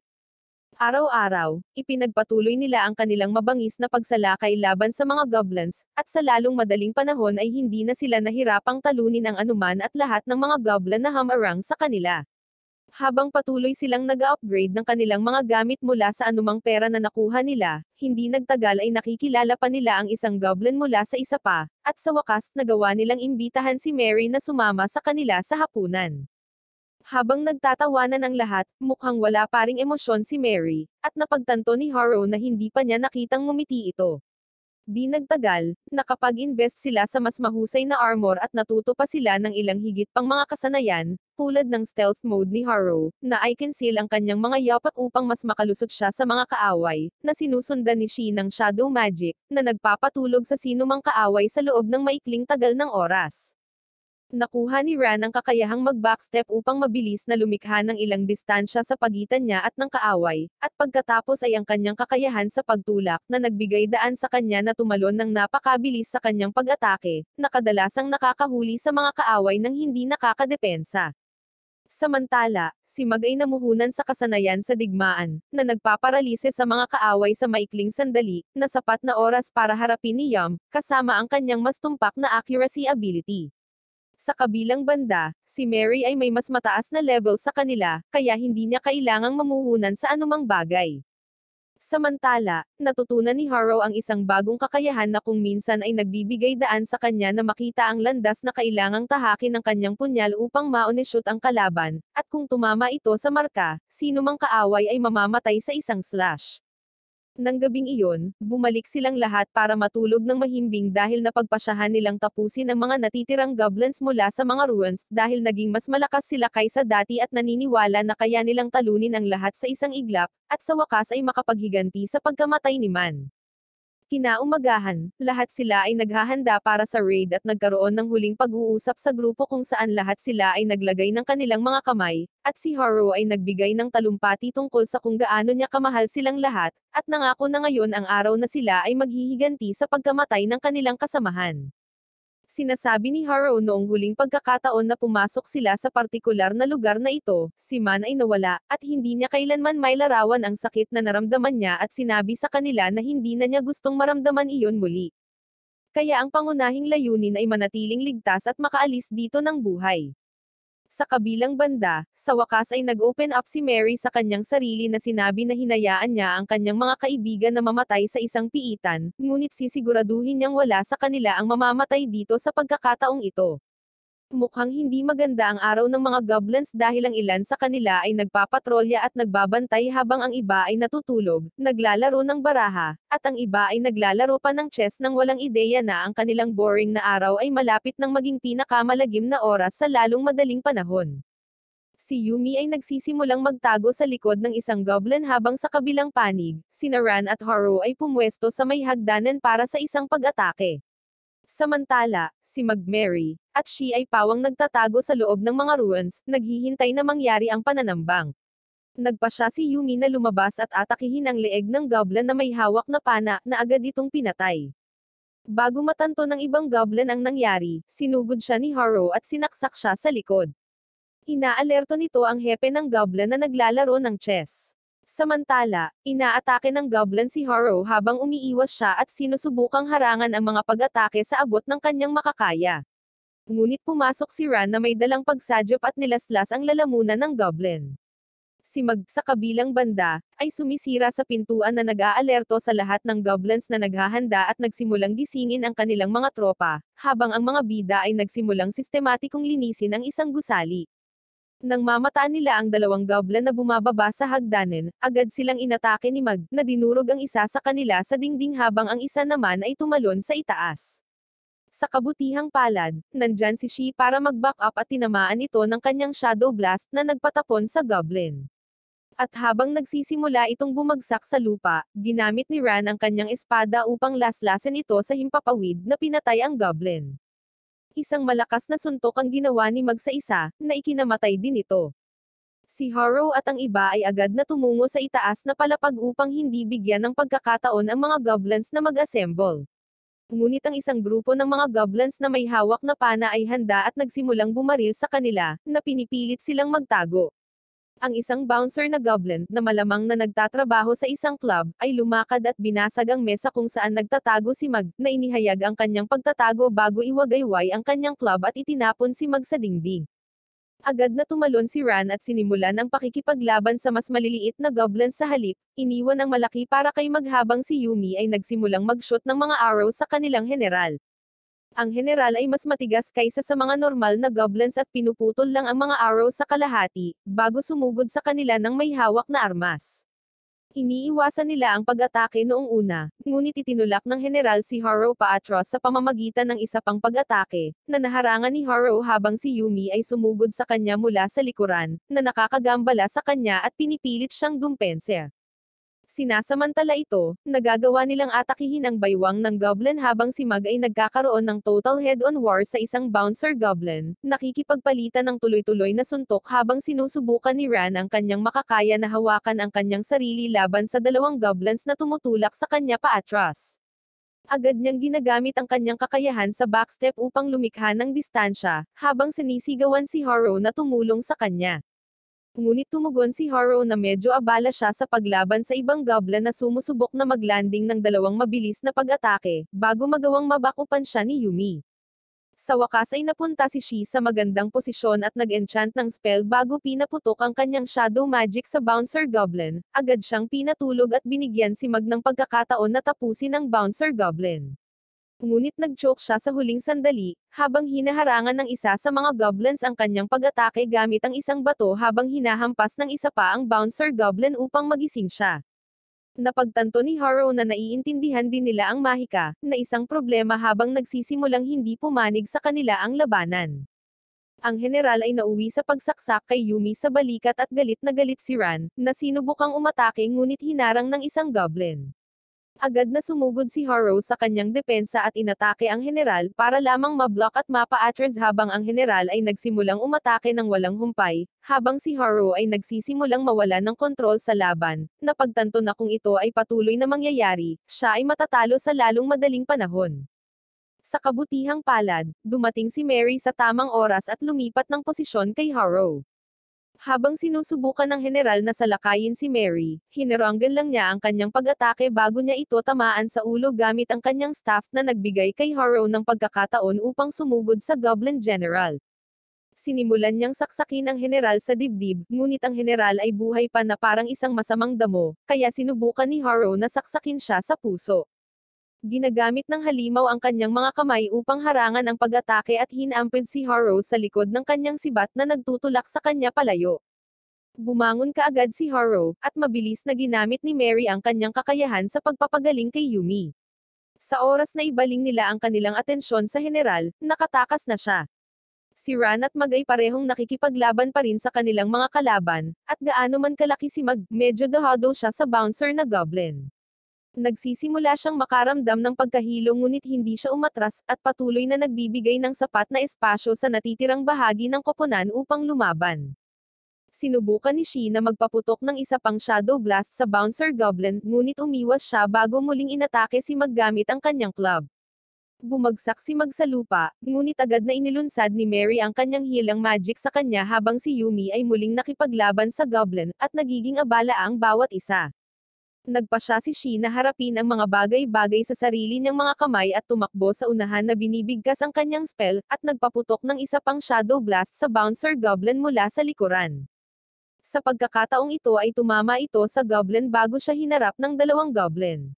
Speaker 1: Araw-araw, ipinagpatuloy nila ang kanilang mabangis na pagsalakay laban sa mga goblins, at sa lalong madaling panahon ay hindi na sila nahirapang talunin ang anuman at lahat ng mga goblin na hamarang sa kanila. Habang patuloy silang nag-upgrade ng kanilang mga gamit mula sa anumang pera na nakuha nila, hindi nagtagal ay nakikilala pa nila ang isang goblin mula sa isa pa, at sa wakas nagawa nilang imbitahan si Mary na sumama sa kanila sa hapunan. Habang nagtatawanan ang lahat, mukhang wala pa ring emosyon si Mary, at napagtanto ni Harrow na hindi pa niya nakitang ngumiti ito. Di nagtagal, nakapag-invest sila sa mas mahusay na armor at natuto pa sila ng ilang higit pang mga kasanayan, tulad ng stealth mode ni Harrow, na ay conceal ang kanyang mga yapak upang mas makalusot siya sa mga kaaway, na sinusundan ni Shi ng shadow magic, na nagpapatulog sa sinumang kaaway sa loob ng maikling tagal ng oras. Nakuha ni Ran ang kakayahang mag-backstep upang mabilis na lumikha ng ilang distansya sa pagitan niya at ng kaaway, at pagkatapos ay ang kanyang kakayahan sa pagtulak na nagbigay daan sa kanya na tumalon ng napakabilis sa kanyang pag-atake, na kadalasang nakakahuli sa mga kaaway ng hindi nakakadepensa. Samantala, si Mag ay namuhunan sa kasanayan sa digmaan, na nagpaparalise sa mga kaaway sa maikling sandali, na sapat na oras para harapin ni Yum, kasama ang kanyang mas tumpak na accuracy ability. Sa kabilang banda, si Mary ay may mas mataas na level sa kanila, kaya hindi niya kailangang mamuhunan sa anumang bagay. Samantala, natutunan ni Harrow ang isang bagong kakayahan na kung minsan ay nagbibigay daan sa kanya na makita ang landas na kailangang tahakin ng kanyang punyal upang maoneshoot ang kalaban, at kung tumama ito sa marka, sino mang kaaway ay mamamatay sa isang slash ng gabing iyon, bumalik silang lahat para matulog ng mahimbing dahil napagpasyahan nilang tapusin ang mga natitirang goblins mula sa mga ruins dahil naging mas malakas sila kaysa dati at naniniwala na kaya nilang talunin ang lahat sa isang iglap, at sa wakas ay makapaghiganti sa pagkamatay ni Man. Kinaumagahan, lahat sila ay naghahanda para sa raid at nagkaroon ng huling pag-uusap sa grupo kung saan lahat sila ay naglagay ng kanilang mga kamay, at si Haru ay nagbigay ng talumpati tungkol sa kung gaano niya kamahal silang lahat, at nangako na ngayon ang araw na sila ay maghihiganti sa pagkamatay ng kanilang kasamahan. Sinasabi ni Harrow noong huling pagkakataon na pumasok sila sa partikular na lugar na ito, si Man ay nawala, at hindi niya kailanman may larawan ang sakit na naramdaman niya at sinabi sa kanila na hindi na niya gustong maramdaman iyon muli. Kaya ang pangunahing layunin ay manatiling ligtas at makaalis dito ng buhay. Sa kabilang banda, sa wakas ay nag-open up si Mary sa kanyang sarili na sinabi na hinayaan niya ang kanyang mga kaibigan na mamatay sa isang piitan, ngunit sisiguraduhin niyang wala sa kanila ang mamamatay dito sa pagkakataong ito. Mukhang hindi maganda ang araw ng mga goblins dahil ang ilan sa kanila ay nagpapatrolya at nagbabantay habang ang iba ay natutulog, naglalaro ng baraha, at ang iba ay naglalaro pa ng chess nang walang ideya na ang kanilang boring na araw ay malapit ng maging pinakamalagim na oras sa lalong madaling panahon. Si Yumi ay nagsisimulang magtago sa likod ng isang goblin habang sa kabilang panig, si Naran at Haru ay pumwesto sa may hagdanan para sa isang pag-atake. Samantala, si Magmary, at she ay pawang nagtatago sa loob ng mga ruins, naghihintay na mangyari ang pananambang. Nagpa siya si Yumi na lumabas at atakihin ang leeg ng goblin na may hawak na pana, na agad itong pinatay. Bago matanto ng ibang goblin ang nangyari, sinugod siya ni Haro at sinaksak siya sa likod. Inaalerto nito ang hepe ng goblin na naglalaro ng chess. Samantala, inaatake ng goblin si Haro habang umiiwas siya at sinusubukang harangan ang mga pag-atake sa abot ng kanyang makakaya. Ngunit pumasok si Ran na may dalang pagsadyop at nilaslas ang lalamunan ng goblin. Si Mag sa kabilang banda, ay sumisira sa pintuan na nag-aalerto sa lahat ng goblins na naghahanda at nagsimulang gisingin ang kanilang mga tropa, habang ang mga bida ay nagsimulang sistematikong linisin ang isang gusali. Nang mamataan nila ang dalawang goblin na bumababa sa hagdanan, agad silang inatake ni Mag, na dinurog ang isa sa kanila sa dingding habang ang isa naman ay tumalon sa itaas. Sa kabutihang palad, nandyan si Shi para mag-back up at tinamaan ito ng kanyang Shadow Blast na nagpatapon sa Goblin. At habang nagsisimula itong bumagsak sa lupa, ginamit ni Ran ang kanyang espada upang laslasin ito sa himpapawid na pinatay ang Goblin. Isang malakas na suntok ang ginawa ni Mag sa isa, na ikinamatay din ito. Si Haro at ang iba ay agad na tumungo sa itaas na palapag upang hindi bigyan ng pagkakataon ang mga goblins na mag-assemble. Ngunit ang isang grupo ng mga goblins na may hawak na pana ay handa at nagsimulang bumaril sa kanila, na pinipilit silang magtago. Ang isang bouncer na goblin, na malamang na nagtatrabaho sa isang club, ay lumakad at binasag ang mesa kung saan nagtatago si Mag, na inihayag ang kanyang pagtatago bago iwagayway ang kanyang club at itinapon si Mag sa dingding. Agad na tumalon si Ran at sinimulan ang pakikipaglaban sa mas maliliit na goblin sa halip, iniwan ang malaki para kay maghabang si Yumi ay nagsimulang mag-shoot ng mga arrow sa kanilang general. Ang general ay mas matigas kaysa sa mga normal na goblins at pinuputol lang ang mga arrow sa kalahati, bago sumugod sa kanila ng may hawak na armas. Iniiwasan nila ang pag-atake noong una, ngunit itinulak ng General si Horo paatros sa pamamagitan ng isa pang pag-atake, na naharangan ni Horo habang si Yumi ay sumugod sa kanya mula sa likuran, na nakakagambala sa kanya at pinipilit siyang dumpense. Sinasamantala ito, nagagawa nilang atakihin ang baywang ng goblin habang si Mag ay nagkakaroon ng total head-on war sa isang bouncer goblin, nakikipagpalitan ng tuloy-tuloy na suntok habang sinusubukan ni Ran ang kanyang makakaya na hawakan ang kanyang sarili laban sa dalawang goblins na tumutulak sa kanya paatras agad niyang ginagamit ang kanyang kakayahan sa backstep upang lumikha ng distansya, habang sinisigawan si Haro na tumulong sa kanya. Ngunit tumugon si Haro na medyo abala siya sa paglaban sa ibang goblin na sumusubok na maglanding ng dalawang mabilis na pag-atake, bago magawang mabakupan siya ni Yumi. Sa wakas ay napunta si Shi sa magandang posisyon at nag-enchant ng spell bago pinaputok ang kanyang shadow magic sa bouncer goblin, agad siyang pinatulog at binigyan si Mag ng pagkakataon na tapusin ang bouncer goblin. Ngunit nag-choke siya sa huling sandali, habang hinaharangan ng isa sa mga goblins ang kanyang pag-atake gamit ang isang bato habang hinahampas ng isa pa ang bouncer goblin upang magising siya. Napagtanto ni Harrow na naiintindihan din nila ang mahika, na isang problema habang nagsisimulang hindi pumanig sa kanila ang labanan. Ang general ay nauwi sa pagsaksak kay Yumi sa balikat at galit na galit si Ran, na sinubukang umatake ngunit hinarang ng isang goblin. Agad na sumugod si Haro sa kanyang depensa at inatake ang general para lamang mablock at mapa-atrads habang ang general ay nagsimulang umatake ng walang humpay, habang si Haro ay nagsisimulang mawala ng kontrol sa laban. Napagtanto na kung ito ay patuloy na mangyayari, siya ay matatalo sa lalong madaling panahon. Sa kabutihang palad, dumating si Mary sa tamang oras at lumipat ng posisyon kay Harrow. Habang sinusubukan ng general na salakayin si Mary, hinaranggan lang niya ang kanyang pag-atake bago niya ito tamaan sa ulo gamit ang kanyang staff na nagbigay kay Harrow ng pagkakataon upang sumugod sa Goblin General sinimulan niyang saksakin ang general sa dibdib, ngunit ang general ay buhay pa na parang isang masamang damo, kaya sinubukan ni Harrow na saksakin siya sa puso. Ginagamit ng halimaw ang kanyang mga kamay upang harangan ang pag-atake at hinampid si Haro sa likod ng kanyang sibat na nagtutulak sa kanya palayo. Bumangon kaagad si Haro, at mabilis na ginamit ni Mary ang kanyang kakayahan sa pagpapagaling kay Yumi. Sa oras na ibaling nila ang kanilang atensyon sa general, nakatakas na siya. Si Ran at Mag ay parehong nakikipaglaban pa rin sa kanilang mga kalaban, at gaano man kalaki si Mag, medyo dahado siya sa bouncer na goblin. Nagsisimula siyang makaramdam ng pagkahilo ngunit hindi siya umatras, at patuloy na nagbibigay ng sapat na espasyo sa natitirang bahagi ng koponan upang lumaban. Sinubukan ni Shi na magpaputok ng isa pang Shadow Blast sa Bouncer Goblin, ngunit umiwas siya bago muling inatake si maggamit ang kanyang club. Bumagsak si Mag sa lupa, ngunit agad na inilunsad ni Mary ang kanyang hilang magic sa kanya habang si Yumi ay muling nakipaglaban sa Goblin, at nagiging abala ang bawat isa nagpa siya si na harapin ang mga bagay-bagay sa sarili ng mga kamay at tumakbo sa unahan na binibigkas ang kanyang spell, at nagpaputok ng isa pang shadow blast sa bouncer goblin mula sa likuran. Sa pagkakataong ito ay tumama ito sa goblin bago siya hinarap ng dalawang goblin.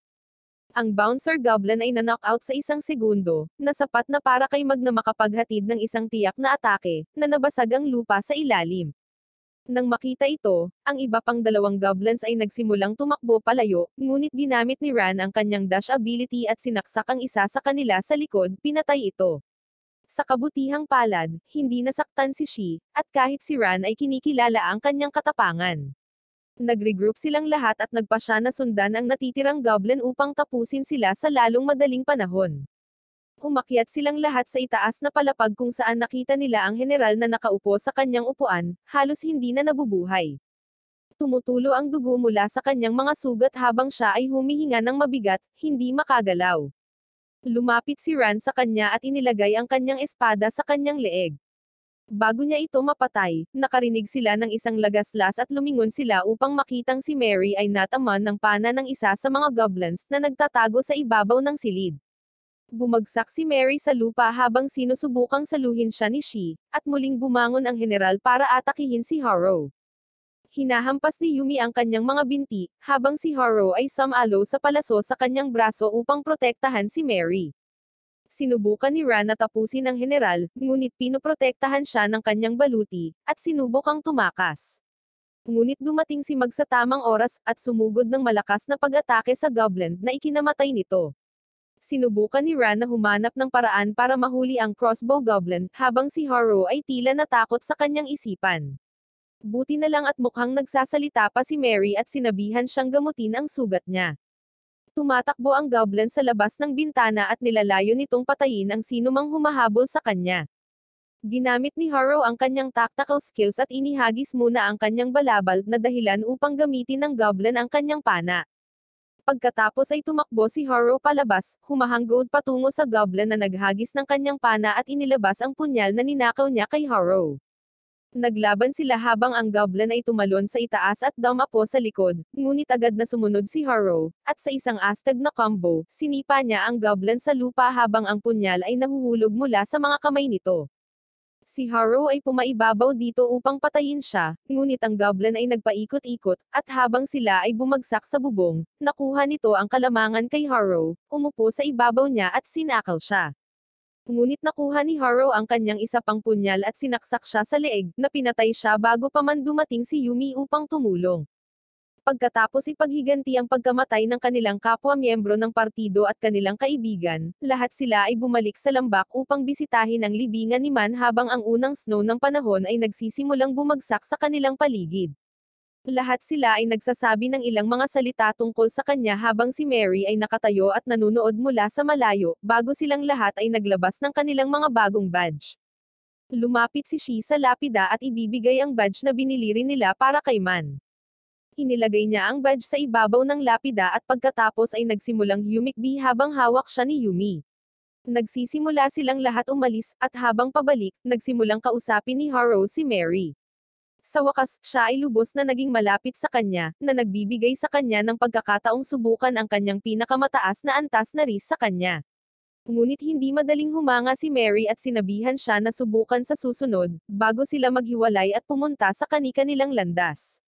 Speaker 1: Ang bouncer goblin ay na-knockout sa isang segundo, na sapat na para kay Magna makapaghatid ng isang tiyak na atake, na nabasag ang lupa sa ilalim. Nang makita ito, ang iba pang dalawang goblins ay nagsimulang tumakbo palayo, ngunit ginamit ni Ran ang kanyang dash ability at sinaksak ang isa sa kanila sa likod, pinatay ito. Sa kabutihang palad, hindi nasaktan si Shi, at kahit si Ran ay kinikilala ang kanyang katapangan. Nagregroup silang lahat at nagpasya na sundan ang natitirang goblin upang tapusin sila sa lalong madaling panahon. Umakyat silang lahat sa itaas na palapag kung saan nakita nila ang general na nakaupo sa kanyang upuan, halos hindi na nabubuhay. Tumutulo ang dugo mula sa kanyang mga sugat habang siya ay humihinga ng mabigat, hindi makagalaw. Lumapit si Ran sa kanya at inilagay ang kanyang espada sa kanyang leeg. Bago niya ito mapatay, nakarinig sila ng isang lagaslas at lumingon sila upang makitang si Mary ay nataman ng pana ng isa sa mga goblins na nagtatago sa ibabaw ng silid. Bumagsak si Mary sa lupa habang sinusubukang saluhin siya ni Shi, at muling bumangon ang general para atakihin si Harrow. Hinahampas ni Yumi ang kanyang mga binti, habang si Harrow ay sumalo sa palaso sa kanyang braso upang protektahan si Mary. Sinubukan ni Ra na tapusin ang general, ngunit pinoprotektahan siya ng kanyang baluti, at sinubok ang tumakas. Ngunit dumating si Mag sa tamang oras, at sumugod ng malakas na pag-atake sa goblin na ikinamatay nito sinubukan ni Ran na humanap ng paraan para mahuli ang crossbow goblin, habang si Horo ay tila natakot sa kanyang isipan. Buti na lang at mukhang nagsasalita pa si Mary at sinabihan siyang gamutin ang sugat niya. Tumatakbo ang goblin sa labas ng bintana at nilalayo nitong patayin ang sinumang humahabol sa kanya. Ginamit ni Harrow ang kanyang tactical skills at inihagis muna ang kanyang balabal na dahilan upang gamitin ng goblin ang kanyang pana. Pagkatapos ay tumakbo si Horo palabas, humahanggod patungo sa goblin na naghagis ng kanyang pana at inilabas ang punyal na ninakaw niya kay Horo. Naglaban sila habang ang goblin ay tumalon sa itaas at dumapo sa likod, ngunit agad na sumunod si Haro, at sa isang astag na combo, sinipa niya ang goblin sa lupa habang ang punyal ay nahuhulog mula sa mga kamay nito. Si Haro ay pumaibabaw dito upang patayin siya, ngunit ang goblin ay nagpaikot-ikot, at habang sila ay bumagsak sa bubong, nakuha nito ang kalamangan kay Haro, umupo sa ibabaw niya at sinakal siya. Ngunit nakuha ni Haro ang kanyang isa pang punyal at sinaksak siya sa leeg, na pinatay siya bago pa man dumating si Yumi upang tumulong. Pagkatapos ipaghiganti ang pagkamatay ng kanilang kapwa-miyembro ng partido at kanilang kaibigan, lahat sila ay bumalik sa lambak upang bisitahin ang libingan ni Man habang ang unang snow ng panahon ay nagsisimulang bumagsak sa kanilang paligid. Lahat sila ay nagsasabi ng ilang mga salita tungkol sa kanya habang si Mary ay nakatayo at nanunood mula sa malayo, bago silang lahat ay naglabas ng kanilang mga bagong badge. Lumapit si Shi sa lapida at ibibigay ang badge na binili rin nila para kay Man inilagay niya ang badge sa ibabaw ng lapida at pagkatapos ay nagsimulang humikbi habang hawak siya ni Yumi. Nagsisimula silang lahat umalis, at habang pabalik, nagsimulang kausapin ni Haro si Mary. Sa wakas, siya ay lubos na naging malapit sa kanya, na nagbibigay sa kanya ng pagkakataong subukan ang kanyang pinakamataas na antas na ris sa kanya. Ngunit hindi madaling humanga si Mary at sinabihan siya na subukan sa susunod, bago sila maghiwalay at pumunta sa kanika nilang landas.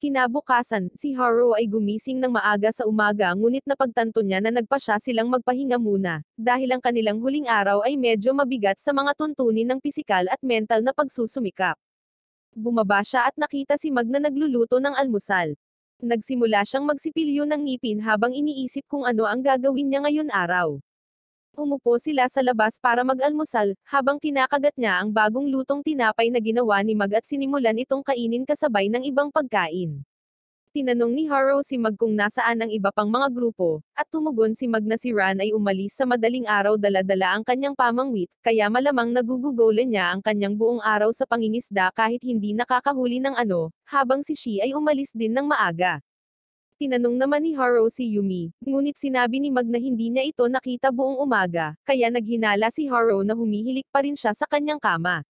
Speaker 1: Kinabukasan, si Haro ay gumising ng maaga sa umaga ngunit napagtanto niya na nagpa siya silang magpahinga muna, dahil ang kanilang huling araw ay medyo mabigat sa mga tuntunin ng pisikal at mental na pagsusumikap. Bumaba siya at nakita si Mag na nagluluto ng almusal. Nagsimula siyang magsipilyo ng ngipin habang iniisip kung ano ang gagawin niya ngayon araw. Umupo sila sa labas para mag-almusal, habang kinakagat niya ang bagong lutong tinapay na ginawa ni Mag at sinimulan itong kainin kasabay ng ibang pagkain. Tinanong ni Haro si Mag kung nasaan ang iba pang mga grupo, at tumugon si Mag na si Ran ay umalis sa madaling araw dala-dala ang kanyang pamangwit, kaya malamang nagugugolan niya ang kanyang buong araw sa pangingisda kahit hindi nakakahuli ng ano, habang si Shi ay umalis din ng maaga. Tinanong naman ni Haro si Yumi, ngunit sinabi ni Mag na hindi niya ito nakita buong umaga, kaya naghinala si Haro na humihilik pa rin siya sa kanyang kama.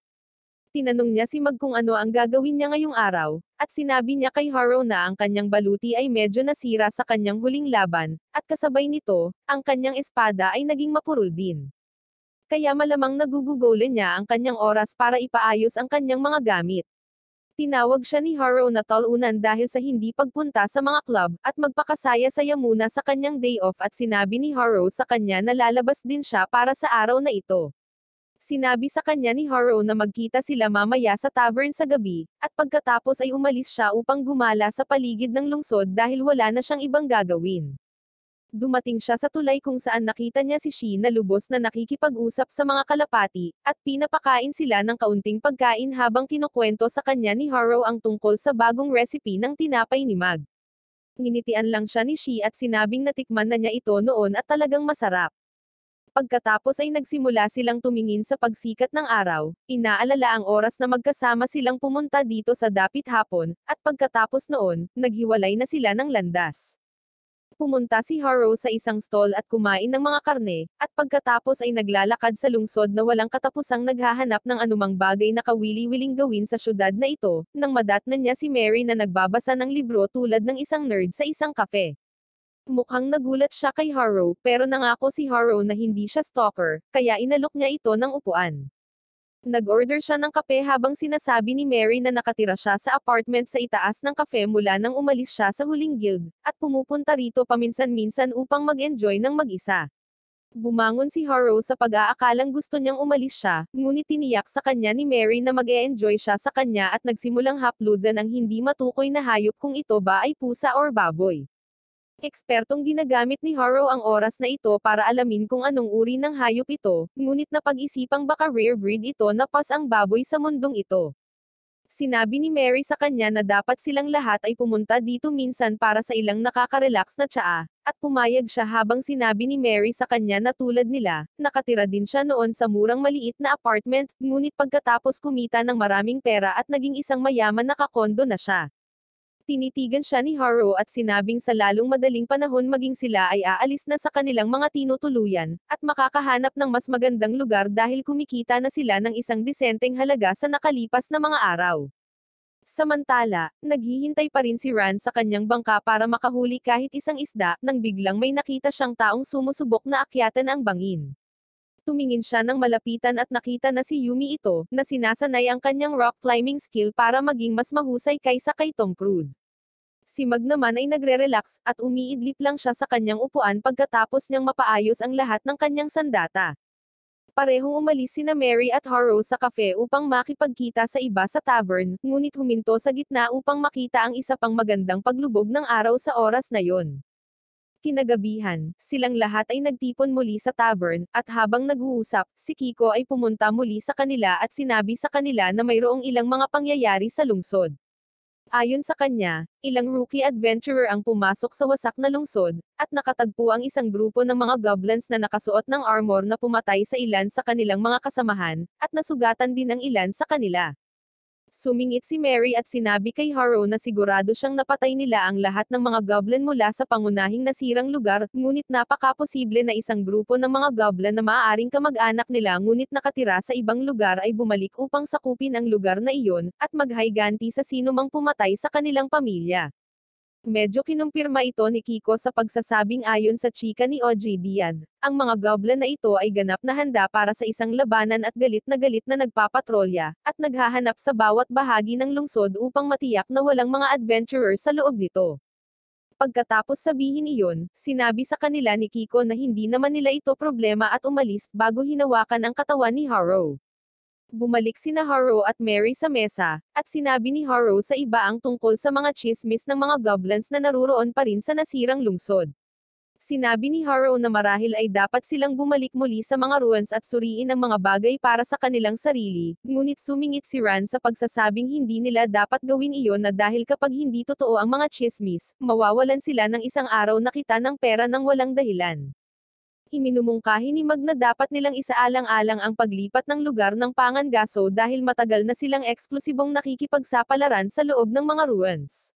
Speaker 1: Tinanong niya si Mag kung ano ang gagawin niya ngayong araw, at sinabi niya kay Haro na ang kanyang baluti ay medyo nasira sa kanyang huling laban, at kasabay nito, ang kanyang espada ay naging mapurul din. Kaya malamang nagugugolin niya ang kanyang oras para ipaayos ang kanyang mga gamit. Tinawag siya ni Harrow na talunan dahil sa hindi pagpunta sa mga club, at magpakasaya-saya muna sa kanyang day off at sinabi ni Harrow sa kanya na lalabas din siya para sa araw na ito. Sinabi sa kanya ni Harrow na magkita sila mamaya sa tavern sa gabi, at pagkatapos ay umalis siya upang gumala sa paligid ng lungsod dahil wala na siyang ibang gagawin. Dumating siya sa tulay kung saan nakita niya si Shi na lubos na nakikipag-usap sa mga kalapati, at pinapakain sila ng kaunting pagkain habang kinukwento sa kanya ni Haro ang tungkol sa bagong recipe ng tinapay ni Mag. Nginitian lang siya ni Shi at sinabing natikman na niya ito noon at talagang masarap. Pagkatapos ay nagsimula silang tumingin sa pagsikat ng araw, inaalala ang oras na magkasama silang pumunta dito sa dapit hapon, at pagkatapos noon, naghiwalay na sila ng landas pumunta si Harrow sa isang stall at kumain ng mga karne, at pagkatapos ay naglalakad sa lungsod na walang katapusang naghahanap ng anumang bagay na kawili-wiling gawin sa syudad na ito, nang madatnan niya si Mary na nagbabasa ng libro tulad ng isang nerd sa isang kafe. Mukhang nagulat siya kay Harrow pero nangako si Harrow na hindi siya stalker, kaya inalok niya ito ng upuan. Nag-order siya ng kape habang sinasabi ni Mary na nakatira siya sa apartment sa itaas ng kafe mula nang umalis siya sa huling guild, at pumupunta rito paminsan-minsan upang mag-enjoy ng mag-isa. Bumangon si Haro sa pag-aakalang gusto niyang umalis siya, ngunit tiniyak sa kanya ni Mary na mag-e-enjoy siya sa kanya at nagsimulang haplusan ang hindi matukoy na hayop kung ito ba ay pusa or baboy. Ekspertong ginagamit ni Harrow ang oras na ito para alamin kung anong uri ng hayop ito, ngunit napag-isipang baka rare breed ito na pas ang baboy sa mundong ito. Sinabi ni Mary sa kanya na dapat silang lahat ay pumunta dito minsan para sa ilang nakaka-relax na tsaa, at pumayag siya habang sinabi ni Mary sa kanya na tulad nila, nakatira din siya noon sa murang maliit na apartment, ngunit pagkatapos kumita ng maraming pera at naging isang mayaman na kakondo na siya tinitigan siya ni Haro at sinabing sa lalong madaling panahon maging sila ay aalis na sa kanilang mga tinutuluyan, at makakahanap ng mas magandang lugar dahil kumikita na sila ng isang disenteng halaga sa nakalipas na mga araw. Samantala, naghihintay pa rin si Ran sa kanyang bangka para makahuli kahit isang isda, nang biglang may nakita siyang taong sumusubok na akyatan ang bangin. Tumingin siya ng malapitan at nakita na si Yumi ito, na sinasanay ang kanyang rock climbing skill para maging mas mahusay kaysa kay Tom Cruise. Si Mag naman ay nagre-relax, at umiidlip lang siya sa kanyang upuan pagkatapos niyang mapaayos ang lahat ng kanyang sandata. Parehong umalis sina Mary at Harrow sa kafe upang makipagkita sa iba sa tavern, ngunit huminto sa gitna upang makita ang isa pang magandang paglubog ng araw sa oras na yon. Kinagabihan, silang lahat ay nagtipon muli sa tavern, at habang nag-uusap, si Kiko ay pumunta muli sa kanila at sinabi sa kanila na mayroong ilang mga pangyayari sa lungsod. Ayon sa kanya, ilang rookie adventurer ang pumasok sa wasak na lungsod, at nakatagpo ang isang grupo ng mga goblins na nakasuot ng armor na pumatay sa ilan sa kanilang mga kasamahan, at nasugatan din ang ilan sa kanila. Sumingit si Mary at sinabi kay Harrow na sigurado siyang napatay nila ang lahat ng mga goblin mula sa pangunahing nasirang lugar, ngunit napakaposible na isang grupo ng mga goblin na maaaring kamag-anak nila ngunit nakatira sa ibang lugar ay bumalik upang sakupin ang lugar na iyon, at maghayganti sa sino mang pumatay sa kanilang pamilya. Medyo kinumpirma ito ni Kiko sa pagsasabing ayon sa chika ni OJ Diaz, ang mga goblin na ito ay ganap na handa para sa isang labanan at galit na galit na nagpapatrolya, at naghahanap sa bawat bahagi ng lungsod upang matiyak na walang mga adventurer sa loob nito. Pagkatapos sabihin iyon, sinabi sa kanila ni Kiko na hindi naman nila ito problema at umalis bago hinawakan ang katawan ni Harrow. Bumalik sina Haro at Mary sa mesa, at sinabi ni Haro sa iba ang tungkol sa mga chismis ng mga goblins na naruroon pa rin sa nasirang lungsod. Sinabi ni Haro na marahil ay dapat silang bumalik muli sa mga ruins at suriin ang mga bagay para sa kanilang sarili, ngunit sumingit si Ran sa pagsasabing hindi nila dapat gawin iyon na dahil kapag hindi totoo ang mga chismis, mawawalan sila ng isang araw na kita ng pera ng walang dahilan. Iminumungkahi ni Mag na dapat nilang isaalang-alang ang paglipat ng lugar ng Pangangaso dahil matagal na silang eksklusibong nakikipagsapalaran sa loob ng mga ruins.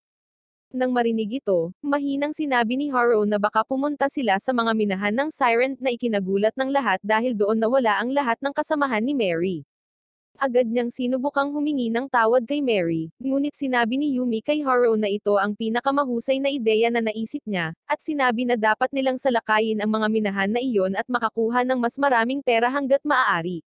Speaker 1: Nang marinig ito, mahinang sinabi ni Haro na baka pumunta sila sa mga minahan ng Siren na ikinagulat ng lahat dahil doon nawala ang lahat ng kasamahan ni Mary. Agad niyang sinubukang humingi ng tawad kay Mary, ngunit sinabi ni Yumi kay Haro na ito ang pinakamahusay na ideya na naisip niya, at sinabi na dapat nilang salakayin ang mga minahan na iyon at makakuha ng mas maraming pera hanggat maaari.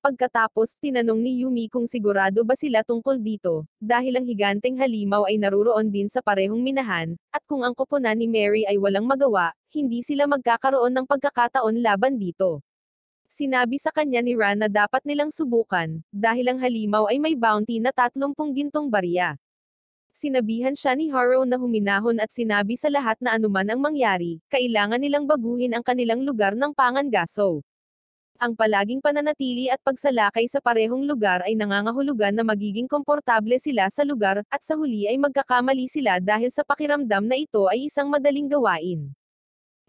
Speaker 1: Pagkatapos, tinanong ni Yumi kung sigurado ba sila tungkol dito, dahil ang higanteng halimaw ay naruroon din sa parehong minahan, at kung ang koponan ni Mary ay walang magawa, hindi sila magkakaroon ng pagkakataon laban dito. Sinabi sa kanya ni Ran na dapat nilang subukan, dahil ang halimaw ay may bounty na 30 gintong barya. Sinabihan siya ni Harrow na huminahon at sinabi sa lahat na anuman ang mangyari, kailangan nilang baguhin ang kanilang lugar ng pangangaso. Ang palaging pananatili at pagsalakay sa parehong lugar ay nangangahulugan na magiging komportable sila sa lugar, at sa huli ay magkakamali sila dahil sa pakiramdam na ito ay isang madaling gawain.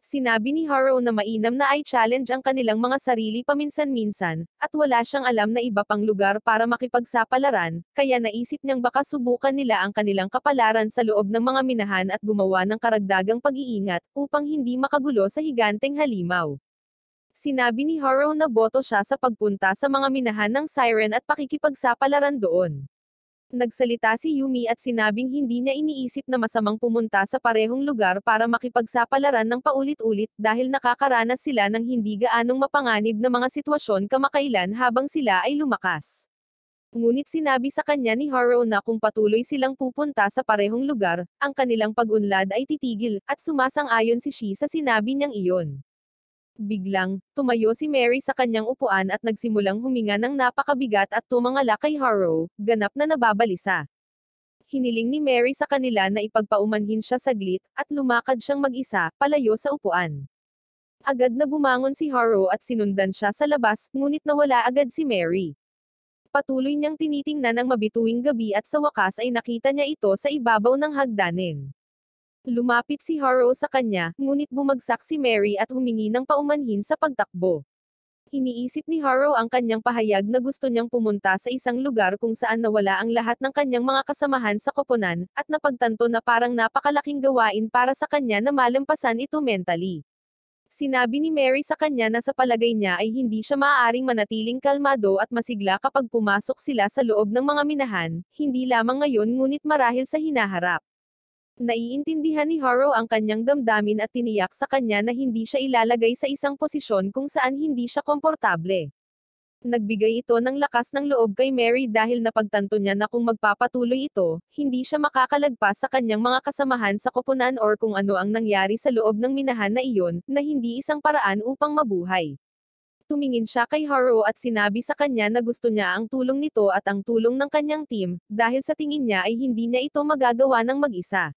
Speaker 1: Sinabi ni Harrow na mainam na i-challenge ang kanilang mga sarili paminsan-minsan, at wala siyang alam na iba pang lugar para makipagsapalaran, kaya naisip niyang baka subukan nila ang kanilang kapalaran sa loob ng mga minahan at gumawa ng karagdagang pag-iingat, upang hindi makagulo sa higanteng halimaw. Sinabi ni Harrow na boto siya sa pagpunta sa mga minahan ng Siren at pakikipagsapalaran doon. Nagsalita si Yumi at sinabing hindi niya iniisip na masamang pumunta sa parehong lugar para makipagsapalaran ng paulit-ulit dahil nakakaranas sila ng hindi gaanong mapanganib na mga sitwasyon kamakailan habang sila ay lumakas. Ngunit sinabi sa kanya ni Haro na kung patuloy silang pupunta sa parehong lugar, ang kanilang pag-unlad ay titigil, at sumasang-ayon si Shi sa sinabi niyang iyon. Biglang, tumayo si Mary sa kanyang upuan at nagsimulang huminga ng napakabigat at tumangala kay Harrow, ganap na nababalisa. Hiniling ni Mary sa kanila na ipagpaumanhin siya saglit, at lumakad siyang mag-isa, palayo sa upuan. Agad na bumangon si Harrow at sinundan siya sa labas, ngunit nawala agad si Mary. Patuloy niyang tinitingnan ang mabituing gabi at sa wakas ay nakita niya ito sa ibabaw ng hagdanin. Lumapit si Harrow sa kanya, ngunit bumagsak si Mary at humingi ng paumanhin sa pagtakbo. Iniisip ni Harrow ang kanyang pahayag na gusto niyang pumunta sa isang lugar kung saan nawala ang lahat ng kanyang mga kasamahan sa koponan, at napagtanto na parang napakalaking gawain para sa kanya na malampasan ito mentally. Sinabi ni Mary sa kanya na sa palagay niya ay hindi siya maaaring manatiling kalmado at masigla kapag pumasok sila sa loob ng mga minahan, hindi lamang ngayon ngunit marahil sa hinaharap. Naiintindihan ni Haro ang kanyang damdamin at tiniyak sa kanya na hindi siya ilalagay sa isang posisyon kung saan hindi siya komportable. Nagbigay ito ng lakas ng loob kay Mary dahil napagtanto niya na kung magpapatuloy ito, hindi siya makakalagpas sa kanyang mga kasamahan sa koponan or kung ano ang nangyari sa loob ng minahan na iyon, na hindi isang paraan upang mabuhay. Tumingin siya kay Haro at sinabi sa kanya na gusto niya ang tulong nito at ang tulong ng kanyang team, dahil sa tingin niya ay hindi niya ito magagawa ng mag-isa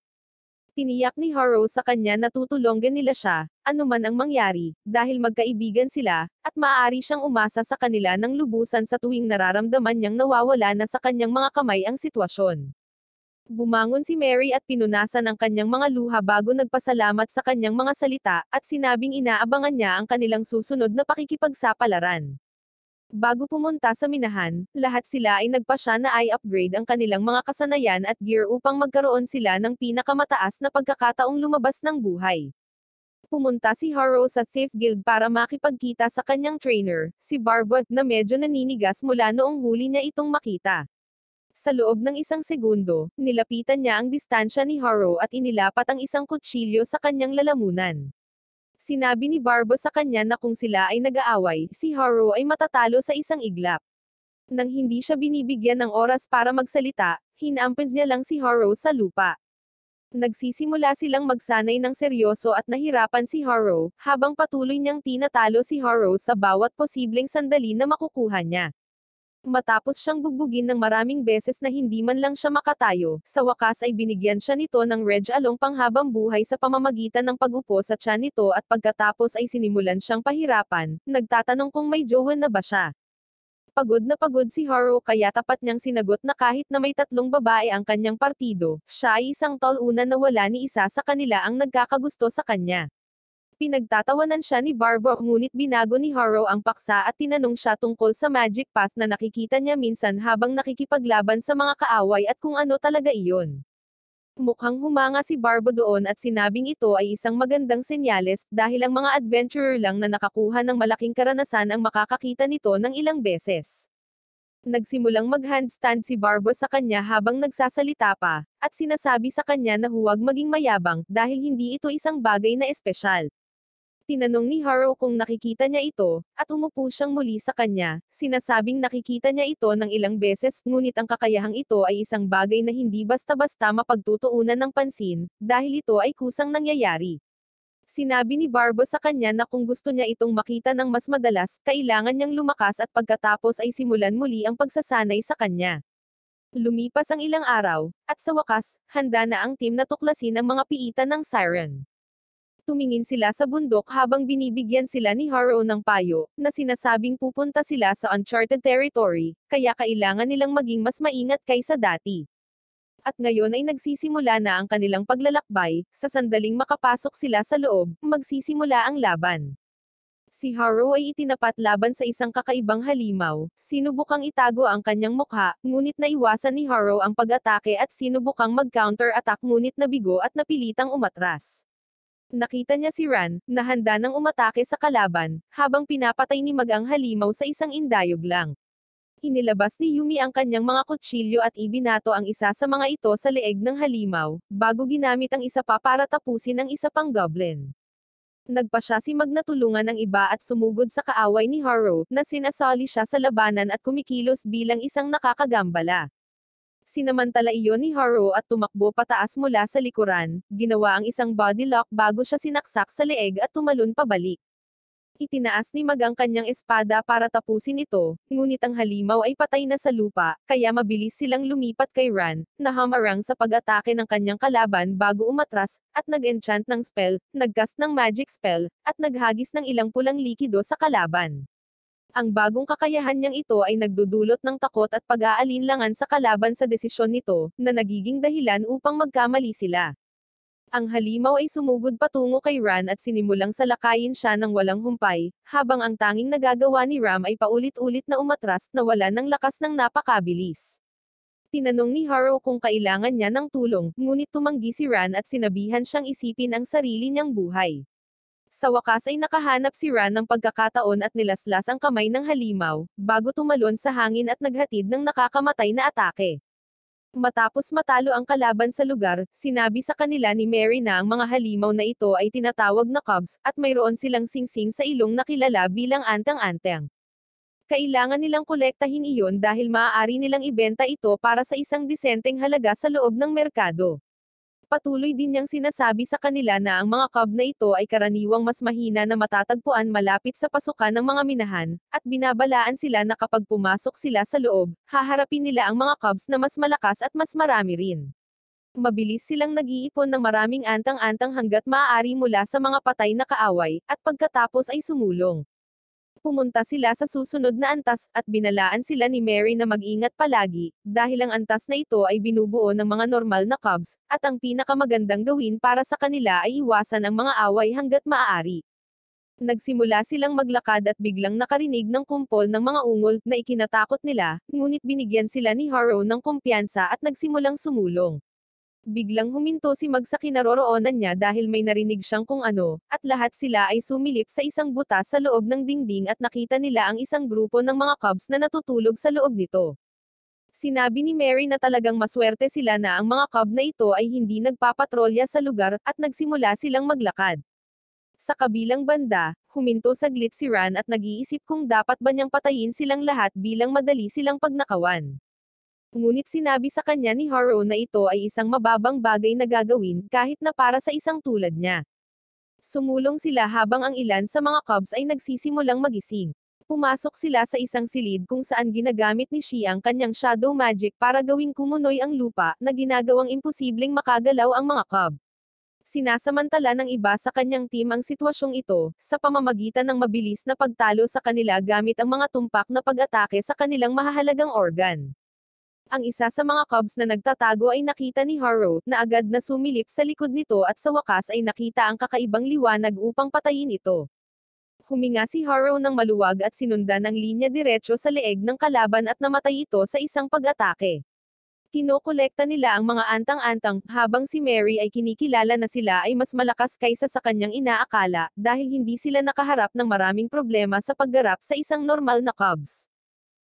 Speaker 1: tiniyak ni Haro sa kanya na tutulongin nila siya, anuman ang mangyari, dahil magkaibigan sila, at maaari siyang umasa sa kanila ng lubusan sa tuwing nararamdaman niyang nawawala na sa kanyang mga kamay ang sitwasyon. Bumangon si Mary at pinunasan ang kanyang mga luha bago nagpasalamat sa kanyang mga salita, at sinabing inaabangan niya ang kanilang susunod na pakikipagsapalaran. Bago pumunta sa minahan, lahat sila ay nagpasya na ay upgrade ang kanilang mga kasanayan at gear upang magkaroon sila ng pinakamataas na pagkakataong lumabas ng buhay. Pumunta si Haro sa Thief Guild para makipagkita sa kanyang trainer, si Barbot, na medyo naninigas mula noong huli niya itong makita. Sa loob ng isang segundo, nilapitan niya ang distansya ni Haro at inilapat ang isang kutsilyo sa kanyang lalamunan. Sinabi ni Barbo sa kanya na kung sila ay nag-aaway, si Haro ay matatalo sa isang iglap. Nang hindi siya binibigyan ng oras para magsalita, hinampid niya lang si Haro sa lupa. Nagsisimula silang magsanay ng seryoso at nahirapan si Haro, habang patuloy niyang tinatalo si Haro sa bawat posibleng sandali na makukuha niya. Matapos siyang bugbugin ng maraming beses na hindi man lang siya makatayo, sa wakas ay binigyan siya nito ng Reg Along panghabang buhay sa pamamagitan ng pagupo sa tiyan nito at pagkatapos ay sinimulan siyang pahirapan, nagtatanong kung may jowa na ba siya pagod na pagod si Haro kaya tapat niyang sinagot na kahit na may tatlong babae ang kanyang partido, siya ay isang una na wala ni isa sa kanila ang nagkakagusto sa kanya. Pinagtatawanan siya ni Barbo ngunit binago ni Harrow ang paksa at tinanong siya tungkol sa magic path na nakikita niya minsan habang nakikipaglaban sa mga kaaway at kung ano talaga iyon. Mukhang humanga si Barbo doon at sinabing ito ay isang magandang senyales dahil ang mga adventurer lang na nakakuha ng malaking karanasan ang makakakita nito ng ilang beses. Nagsimulang mag-handstand si Barbo sa kanya habang nagsasalita pa, at sinasabi sa kanya na huwag maging mayabang dahil hindi ito isang bagay na espesyal. Tinanong ni Haro kung nakikita niya ito, at umupo siyang muli sa kanya, sinasabing nakikita niya ito ng ilang beses, ngunit ang kakayahang ito ay isang bagay na hindi basta-basta mapagtutuunan ng pansin, dahil ito ay kusang nangyayari. Sinabi ni Barbo sa kanya na kung gusto niya itong makita ng mas madalas, kailangan niyang lumakas at pagkatapos ay simulan muli ang pagsasanay sa kanya. Lumipas ang ilang araw, at sa wakas, handa na ang team na tuklasin ang mga piitan ng Siren tumingin sila sa bundok habang binibigyan sila ni Haro ng payo, na sinasabing pupunta sila sa uncharted territory, kaya kailangan nilang maging mas maingat kaysa dati. At ngayon ay nagsisimula na ang kanilang paglalakbay, sa sandaling makapasok sila sa loob, magsisimula ang laban. Si Haro ay itinapat laban sa isang kakaibang halimaw, sinubukang itago ang kanyang mukha, ngunit naiwasan ni Haro ang pag-atake at sinubukang mag-counter-attack ngunit nabigo at napilitang umatras nakita niya si Ran, na handa nang umatake sa kalaban, habang pinapatay ni Magang halimaw sa isang indayog lang. Inilabas ni Yumi ang kanyang mga kutsilyo at ibinato ang isa sa mga ito sa leeg ng halimaw, bago ginamit ang isa pa para tapusin ang isa pang goblin. Nagpa siya si Mag natulungan ng iba at sumugod sa kaaway ni Haro, na sinasali siya sa labanan at kumikilos bilang isang nakakagambala. Sinamantala iyon ni Haro at tumakbo pataas mula sa likuran, ginawa ang isang body lock bago siya sinaksak sa leeg at tumalon pabalik. Itinaas ni Mag ang kanyang espada para tapusin ito, ngunit ang halimaw ay patay na sa lupa, kaya mabilis silang lumipat kay Ran, na hamarang sa pag-atake ng kanyang kalaban bago umatras, at nag-enchant ng spell, nagcast ng magic spell, at naghagis ng ilang pulang likido sa kalaban ang bagong kakayahan niyang ito ay nagdudulot ng takot at pag-aalinlangan sa kalaban sa desisyon nito, na nagiging dahilan upang magkamali sila. Ang halimaw ay sumugod patungo kay Ran at sinimulang salakayin siya ng walang humpay, habang ang tanging nagagawa ni Ram ay paulit-ulit na umatras na wala ng lakas ng napakabilis. Tinanong ni Haro kung kailangan niya ng tulong, ngunit tumanggi si Ran at sinabihan siyang isipin ang sarili niyang buhay. Sa wakas ay nakahanap si Ran ng pagkakataon at nilaslas ang kamay ng halimaw, bago tumalon sa hangin at naghatid ng nakakamatay na atake. Matapos matalo ang kalaban sa lugar, sinabi sa kanila ni Mary na ang mga halimaw na ito ay tinatawag na cubs, at mayroon silang singsing sa ilong na kilala bilang antang-antang. Kailangan nilang kolektahin iyon dahil maaari nilang ibenta ito para sa isang disenteng halaga sa loob ng merkado. Patuloy din niyang sinasabi sa kanila na ang mga cub na ito ay karaniwang mas mahina na matatagpuan malapit sa pasukan ng mga minahan, at binabalaan sila na kapag pumasok sila sa loob, haharapin nila ang mga cubs na mas malakas at mas marami rin. Mabilis silang nag-iipon ng maraming antang-antang hanggat maaari mula sa mga patay na kaaway, at pagkatapos ay sumulong pumunta sila sa susunod na antas, at binalaan sila ni Mary na mag-ingat palagi, dahil ang antas na ito ay binubuo ng mga normal na cubs, at ang pinakamagandang gawin para sa kanila ay iwasan ang mga away hanggat maaari. Nagsimula silang maglakad at biglang nakarinig ng kumpol ng mga ungol na ikinatakot nila, ngunit binigyan sila ni Harrow ng kumpiyansa at nagsimulang sumulong. Biglang huminto si Mag sa kinaroroonan niya dahil may narinig siyang kung ano, at lahat sila ay sumilip sa isang butas sa loob ng dingding at nakita nila ang isang grupo ng mga cubs na natutulog sa loob nito. Sinabi ni Mary na talagang maswerte sila na ang mga cub na ito ay hindi nagpapatrolya sa lugar, at nagsimula silang maglakad. Sa kabilang banda, huminto saglit si Ran at nag-iisip kung dapat ba niyang patayin silang lahat bilang madali silang pagnakawan. Ngunit sinabi sa kanya ni Haro na ito ay isang mababang bagay na gagawin kahit na para sa isang tulad niya. Sumulong sila habang ang ilan sa mga Cubs ay nagsisimulang magising. Pumasok sila sa isang silid kung saan ginagamit ni Shi ang kanyang shadow magic para gawing kumunoy ang lupa na ginagawang imposibleng makagalaw ang mga Cub. Sinasamantala ng iba sa kanyang team ang sitwasyong ito, sa pamamagitan ng mabilis na pagtalo sa kanila gamit ang mga tumpak na pag-atake sa kanilang mahahalagang organ. Ang isa sa mga Cubs na nagtatago ay nakita ni Harrow, na agad na sumilip sa likod nito at sa wakas ay nakita ang kakaibang liwanag upang patayin ito. Huminga si Harrow ng maluwag at sinundan ng linya diretso sa leeg ng kalaban at namatay ito sa isang pag-atake. Kinokolekta nila ang mga antang-antang, habang si Mary ay kinikilala na sila ay mas malakas kaysa sa kanyang inaakala, dahil hindi sila nakaharap ng maraming problema sa paggarap sa isang normal na Cubs.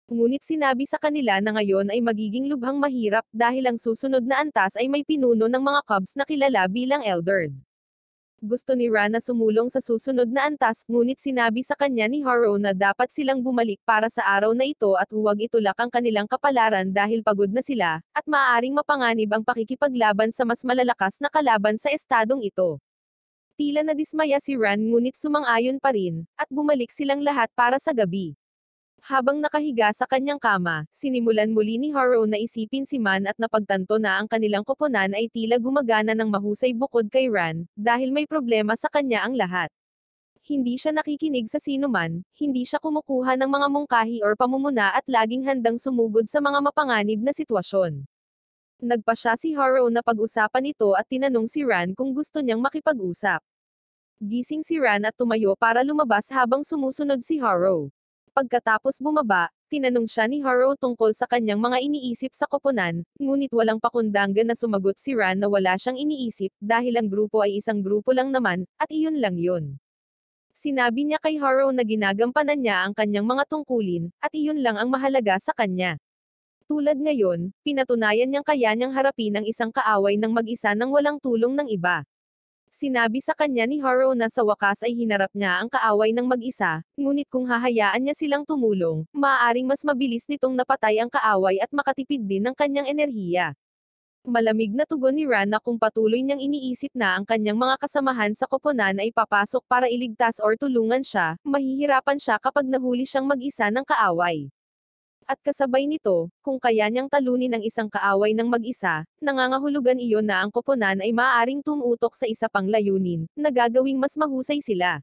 Speaker 1: Ngunit sinabi sa kanila na ngayon ay magiging lubhang mahirap dahil ang susunod na antas ay may pinuno ng mga Cubs na kilala bilang elders. Gusto ni Rana sumulong sa susunod na antas, ngunit sinabi sa kanya ni Haro na dapat silang bumalik para sa araw na ito at huwag itulak ang kanilang kapalaran dahil pagod na sila, at maaaring mapanganib ang pakikipaglaban sa mas malalakas na kalaban sa estadong ito. Tila na dismaya si Ran ngunit sumang-ayon pa rin, at bumalik silang lahat para sa gabi. Habang nakahiga sa kanyang kama, sinimulan muli ni Haro na isipin si Man at napagtanto na ang kanilang koponan ay tila gumagana ng mahusay bukod kay Ran, dahil may problema sa kanya ang lahat. Hindi siya nakikinig sa sinuman, hindi siya kumukuha ng mga mungkahi or pamumuna at laging handang sumugod sa mga mapanganib na sitwasyon. Nagpa siya si Haro na pag-usapan ito at tinanong si Ran kung gusto niyang makipag-usap. Gising si Ran at tumayo para lumabas habang sumusunod si Haro. Pagkatapos bumaba, tinanong siya ni Harrow tungkol sa kanyang mga iniisip sa koponan, ngunit walang pakundangan na sumagot si Ran na wala siyang iniisip dahil ang grupo ay isang grupo lang naman, at iyon lang yun. Sinabi niya kay Harrow na ginagampanan niya ang kanyang mga tungkulin, at iyon lang ang mahalaga sa kanya. Tulad ngayon, pinatunayan niyang kaya niyang harapin ang isang kaaway ng mag-isa nang walang tulong ng iba. Sinabi sa kanya ni Haro na sa wakas ay hinarap niya ang kaaway ng mag-isa, ngunit kung hahayaan niya silang tumulong, maaaring mas mabilis nitong napatay ang kaaway at makatipid din ng kanyang enerhiya. Malamig na tugon ni Rana kung patuloy niyang iniisip na ang kanyang mga kasamahan sa koponan ay papasok para iligtas or tulungan siya, mahihirapan siya kapag nahuli siyang mag-isa ng kaaway. At kasabay nito, kung kaya niyang talunin ang isang kaaway ng mag-isa, nangangahulugan iyon na ang koponan ay maaaring tumutok sa isa pang layunin, na gagawing mas mahusay sila.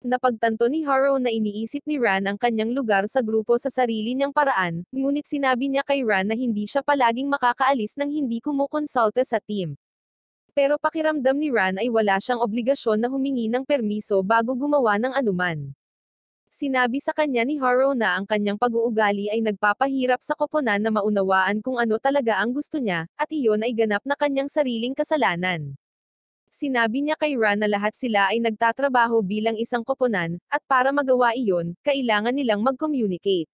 Speaker 1: Napagtanto ni Harrow na iniisip ni Ran ang kanyang lugar sa grupo sa sarili niyang paraan, ngunit sinabi niya kay Ran na hindi siya palaging makakaalis nang hindi kumukonsulte sa team. Pero pakiramdam ni Ran ay wala siyang obligasyon na humingi ng permiso bago gumawa ng anuman. Sinabi sa kanya ni Haro na ang kanyang pag-uugali ay nagpapahirap sa koponan na maunawaan kung ano talaga ang gusto niya, at iyon ay ganap na kanyang sariling kasalanan. Sinabi niya kay Ran na lahat sila ay nagtatrabaho bilang isang koponan, at para magawa iyon, kailangan nilang mag-communicate.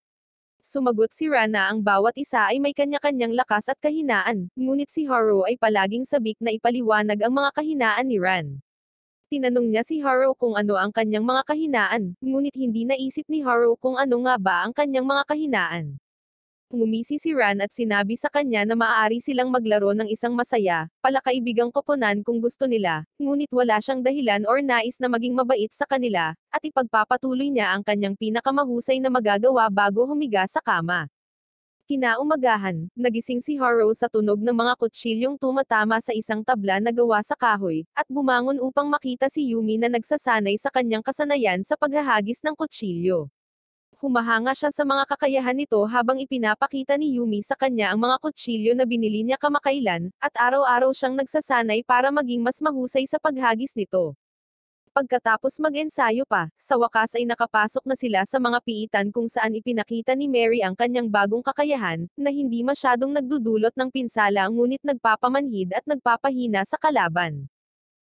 Speaker 1: Sumagot si Ran na ang bawat isa ay may kanya-kanyang lakas at kahinaan, ngunit si Haro ay palaging sabik na ipaliwanag ang mga kahinaan ni Ran. Tinanong niya si Haro kung ano ang kanyang mga kahinaan, ngunit hindi naisip ni Haro kung ano nga ba ang kanyang mga kahinaan. Ngumisi si Ran at sinabi sa kanya na maaari silang maglaro ng isang masaya, palakaibigang koponan kung gusto nila, ngunit wala siyang dahilan or nais na maging mabait sa kanila, at ipagpapatuloy niya ang kanyang pinakamahusay na magagawa bago humiga sa kama. Kinaumagahan, nagising si Harrow sa tunog ng mga kutsilyong tumatama sa isang tabla na gawa sa kahoy, at bumangon upang makita si Yumi na nagsasanay sa kanyang kasanayan sa paghahagis ng kutsilyo. Humahanga siya sa mga kakayahan nito habang ipinapakita ni Yumi sa kanya ang mga kutsilyo na binili niya kamakailan, at araw-araw siyang nagsasanay para maging mas mahusay sa paghagis nito. Pagkatapos mag-ensayo pa, sa wakas ay nakapasok na sila sa mga piitan kung saan ipinakita ni Mary ang kanyang bagong kakayahan, na hindi masyadong nagdudulot ng pinsala ngunit nagpapamanhid at nagpapahina sa kalaban.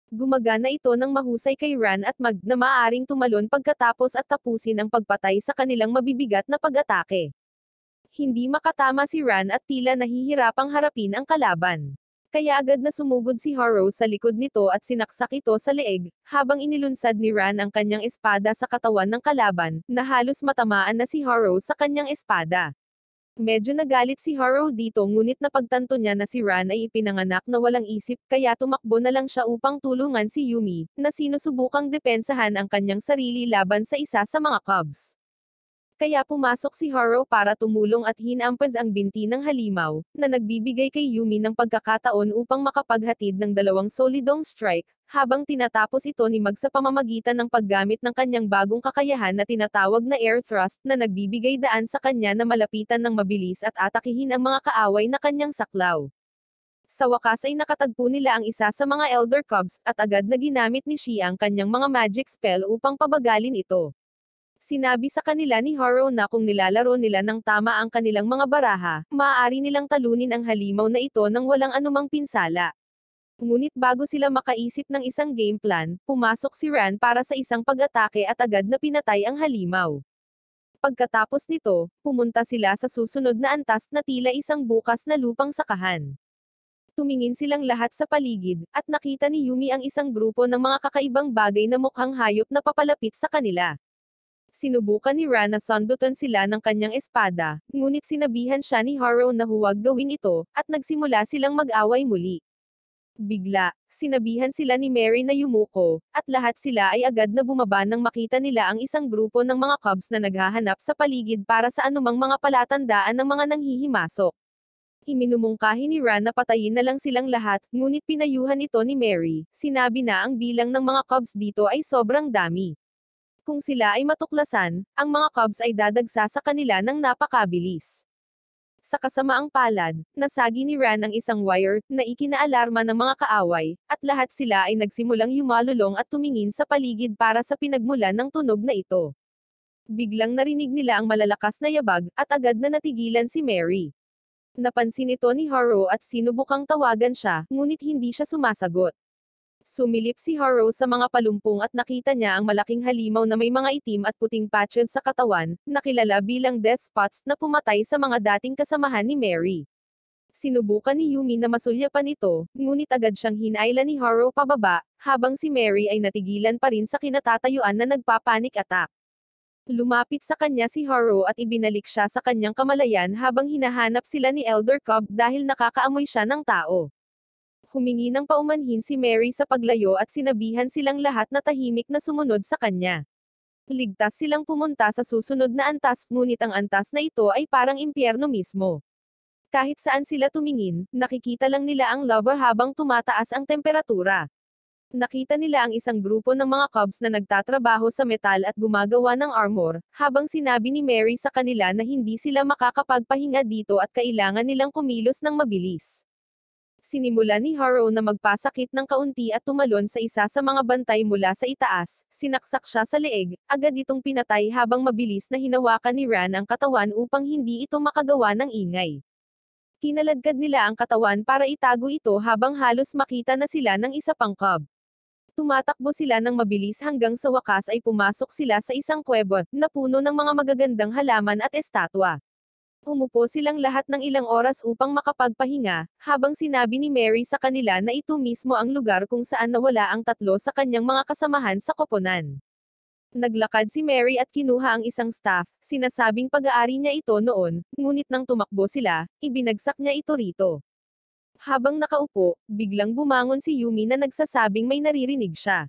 Speaker 1: Gumagana ito ng mahusay kay Ran at Mag na maaring tumalon pagkatapos at tapusin ang pagpatay sa kanilang mabibigat na pag-atake. Hindi makatama si Ran at tila nahihirapang harapin ang kalaban. Kaya agad na sumugod si Haro sa likod nito at sinaksak ito sa leeg, habang inilunsad ni Ran ang kanyang espada sa katawan ng kalaban, na halos matamaan na si Haro sa kanyang espada. Medyo nagalit si Haro dito ngunit napagtanto niya na si Ran ay ipinanganak na walang isip kaya tumakbo na lang siya upang tulungan si Yumi, na sinusubukang depensahan ang kanyang sarili laban sa isa sa mga Cubs. Kaya pumasok si Haro para tumulong at hinampas ang binti ng halimaw, na nagbibigay kay Yumi ng pagkakataon upang makapaghatid ng dalawang solidong strike, habang tinatapos ito ni Mag sa pamamagitan ng paggamit ng kanyang bagong kakayahan na tinatawag na air thrust na nagbibigay daan sa kanya na malapitan ng mabilis at atakihin ang mga kaaway na kanyang saklaw. Sa wakas ay nakatagpo nila ang isa sa mga Elder Cubs, at agad na ginamit ni Shi ang kanyang mga magic spell upang pabagalin ito. Sinabi sa kanila ni Haro na kung nilalaro nila ng tama ang kanilang mga baraha, maaari nilang talunin ang halimaw na ito ng walang anumang pinsala. Ngunit bago sila makaisip ng isang game plan, pumasok si Ran para sa isang pag-atake at agad na pinatay ang halimaw. Pagkatapos nito, pumunta sila sa susunod na antas na tila isang bukas na lupang sakahan. Tumingin silang lahat sa paligid, at nakita ni Yumi ang isang grupo ng mga kakaibang bagay na mukhang hayop na papalapit sa kanila. Sinubukan ni Rana sundutan sila ng kanyang espada, ngunit sinabihan siya ni Haro na huwag gawin ito, at nagsimula silang mag-away muli. Bigla, sinabihan sila ni Mary na yumuko, at lahat sila ay agad na bumaba nang makita nila ang isang grupo ng mga cubs na naghahanap sa paligid para sa anumang mga palatandaan ng mga nanghihimasok. Iminumungkahi ni Ra na patayin na lang silang lahat, ngunit pinayuhan ito ni Mary, sinabi na ang bilang ng mga cubs dito ay sobrang dami kung sila ay matuklasan, ang mga Cubs ay dadagsa sa kanila ng napakabilis. Sa kasamaang palad, nasagi ni Ran ang isang wire na ikinaalarma ng mga kaaway, at lahat sila ay nagsimulang yumalulong at tumingin sa paligid para sa pinagmulan ng tunog na ito. Biglang narinig nila ang malalakas na yabag, at agad na natigilan si Mary. Napansin ito ni Haro at sinubukang tawagan siya, ngunit hindi siya sumasagot. Sumilip si Haro sa mga palumpong at nakita niya ang malaking halimaw na may mga itim at puting patches sa katawan, nakilala bilang death spots na pumatay sa mga dating kasamahan ni Mary. Sinubukan ni Yumi na masulyapan ito, ngunit agad siyang hinayla ni Haro pababa, habang si Mary ay natigilan pa rin sa kinatatayuan na nagpapanik attack. Lumapit sa kanya si Haro at ibinalik siya sa kanyang kamalayan habang hinahanap sila ni Elder Cobb dahil nakakaamoy siya ng tao humingi ng paumanhin si Mary sa paglayo at sinabihan silang lahat na tahimik na sumunod sa kanya. Ligtas silang pumunta sa susunod na antas, ngunit ang antas na ito ay parang impyerno mismo. Kahit saan sila tumingin, nakikita lang nila ang lava habang tumataas ang temperatura. Nakita nila ang isang grupo ng mga Cubs na nagtatrabaho sa metal at gumagawa ng armor, habang sinabi ni Mary sa kanila na hindi sila makakapagpahinga dito at kailangan nilang kumilos ng mabilis. Sinimula ni Harrow na magpasakit ng kaunti at tumalon sa isa sa mga bantay mula sa itaas, sinaksak siya sa leeg, agad itong pinatay habang mabilis na hinawakan ni Ran ang katawan upang hindi ito makagawa ng ingay. Kinaladkad nila ang katawan para itago ito habang halos makita na sila ng isa pang cub. Tumatakbo sila ng mabilis hanggang sa wakas ay pumasok sila sa isang kwebo, na puno ng mga magagandang halaman at estatwa. Umupo silang lahat ng ilang oras upang makapagpahinga, habang sinabi ni Mary sa kanila na ito mismo ang lugar kung saan nawala ang tatlo sa kanyang mga kasamahan sa koponan. Naglakad si Mary at kinuha ang isang staff, sinasabing pag-aari niya ito noon, ngunit nang tumakbo sila, ibinagsak niya ito rito. Habang nakaupo, biglang bumangon si Yumi na nagsasabing may naririnig siya.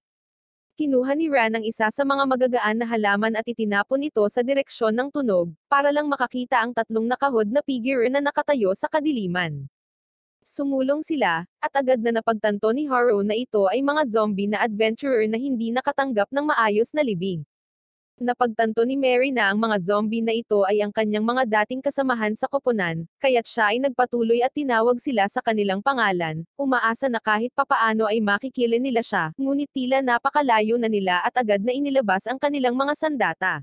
Speaker 1: Kinuha ni Ran ang isa sa mga magagaan na halaman at itinapon ito sa direksyon ng tunog, para lang makakita ang tatlong nakahod na figure na nakatayo sa kadiliman. Sumulong sila, at agad na napagtanto ni Haro na ito ay mga zombie na adventurer na hindi nakatanggap ng maayos na libing napagtanto ni Mary na ang mga zombie na ito ay ang kanyang mga dating kasamahan sa koponan, kaya't siya ay nagpatuloy at tinawag sila sa kanilang pangalan, umaasa na kahit papaano ay makikilin nila siya, ngunit tila napakalayo na nila at agad na inilabas ang kanilang mga sandata.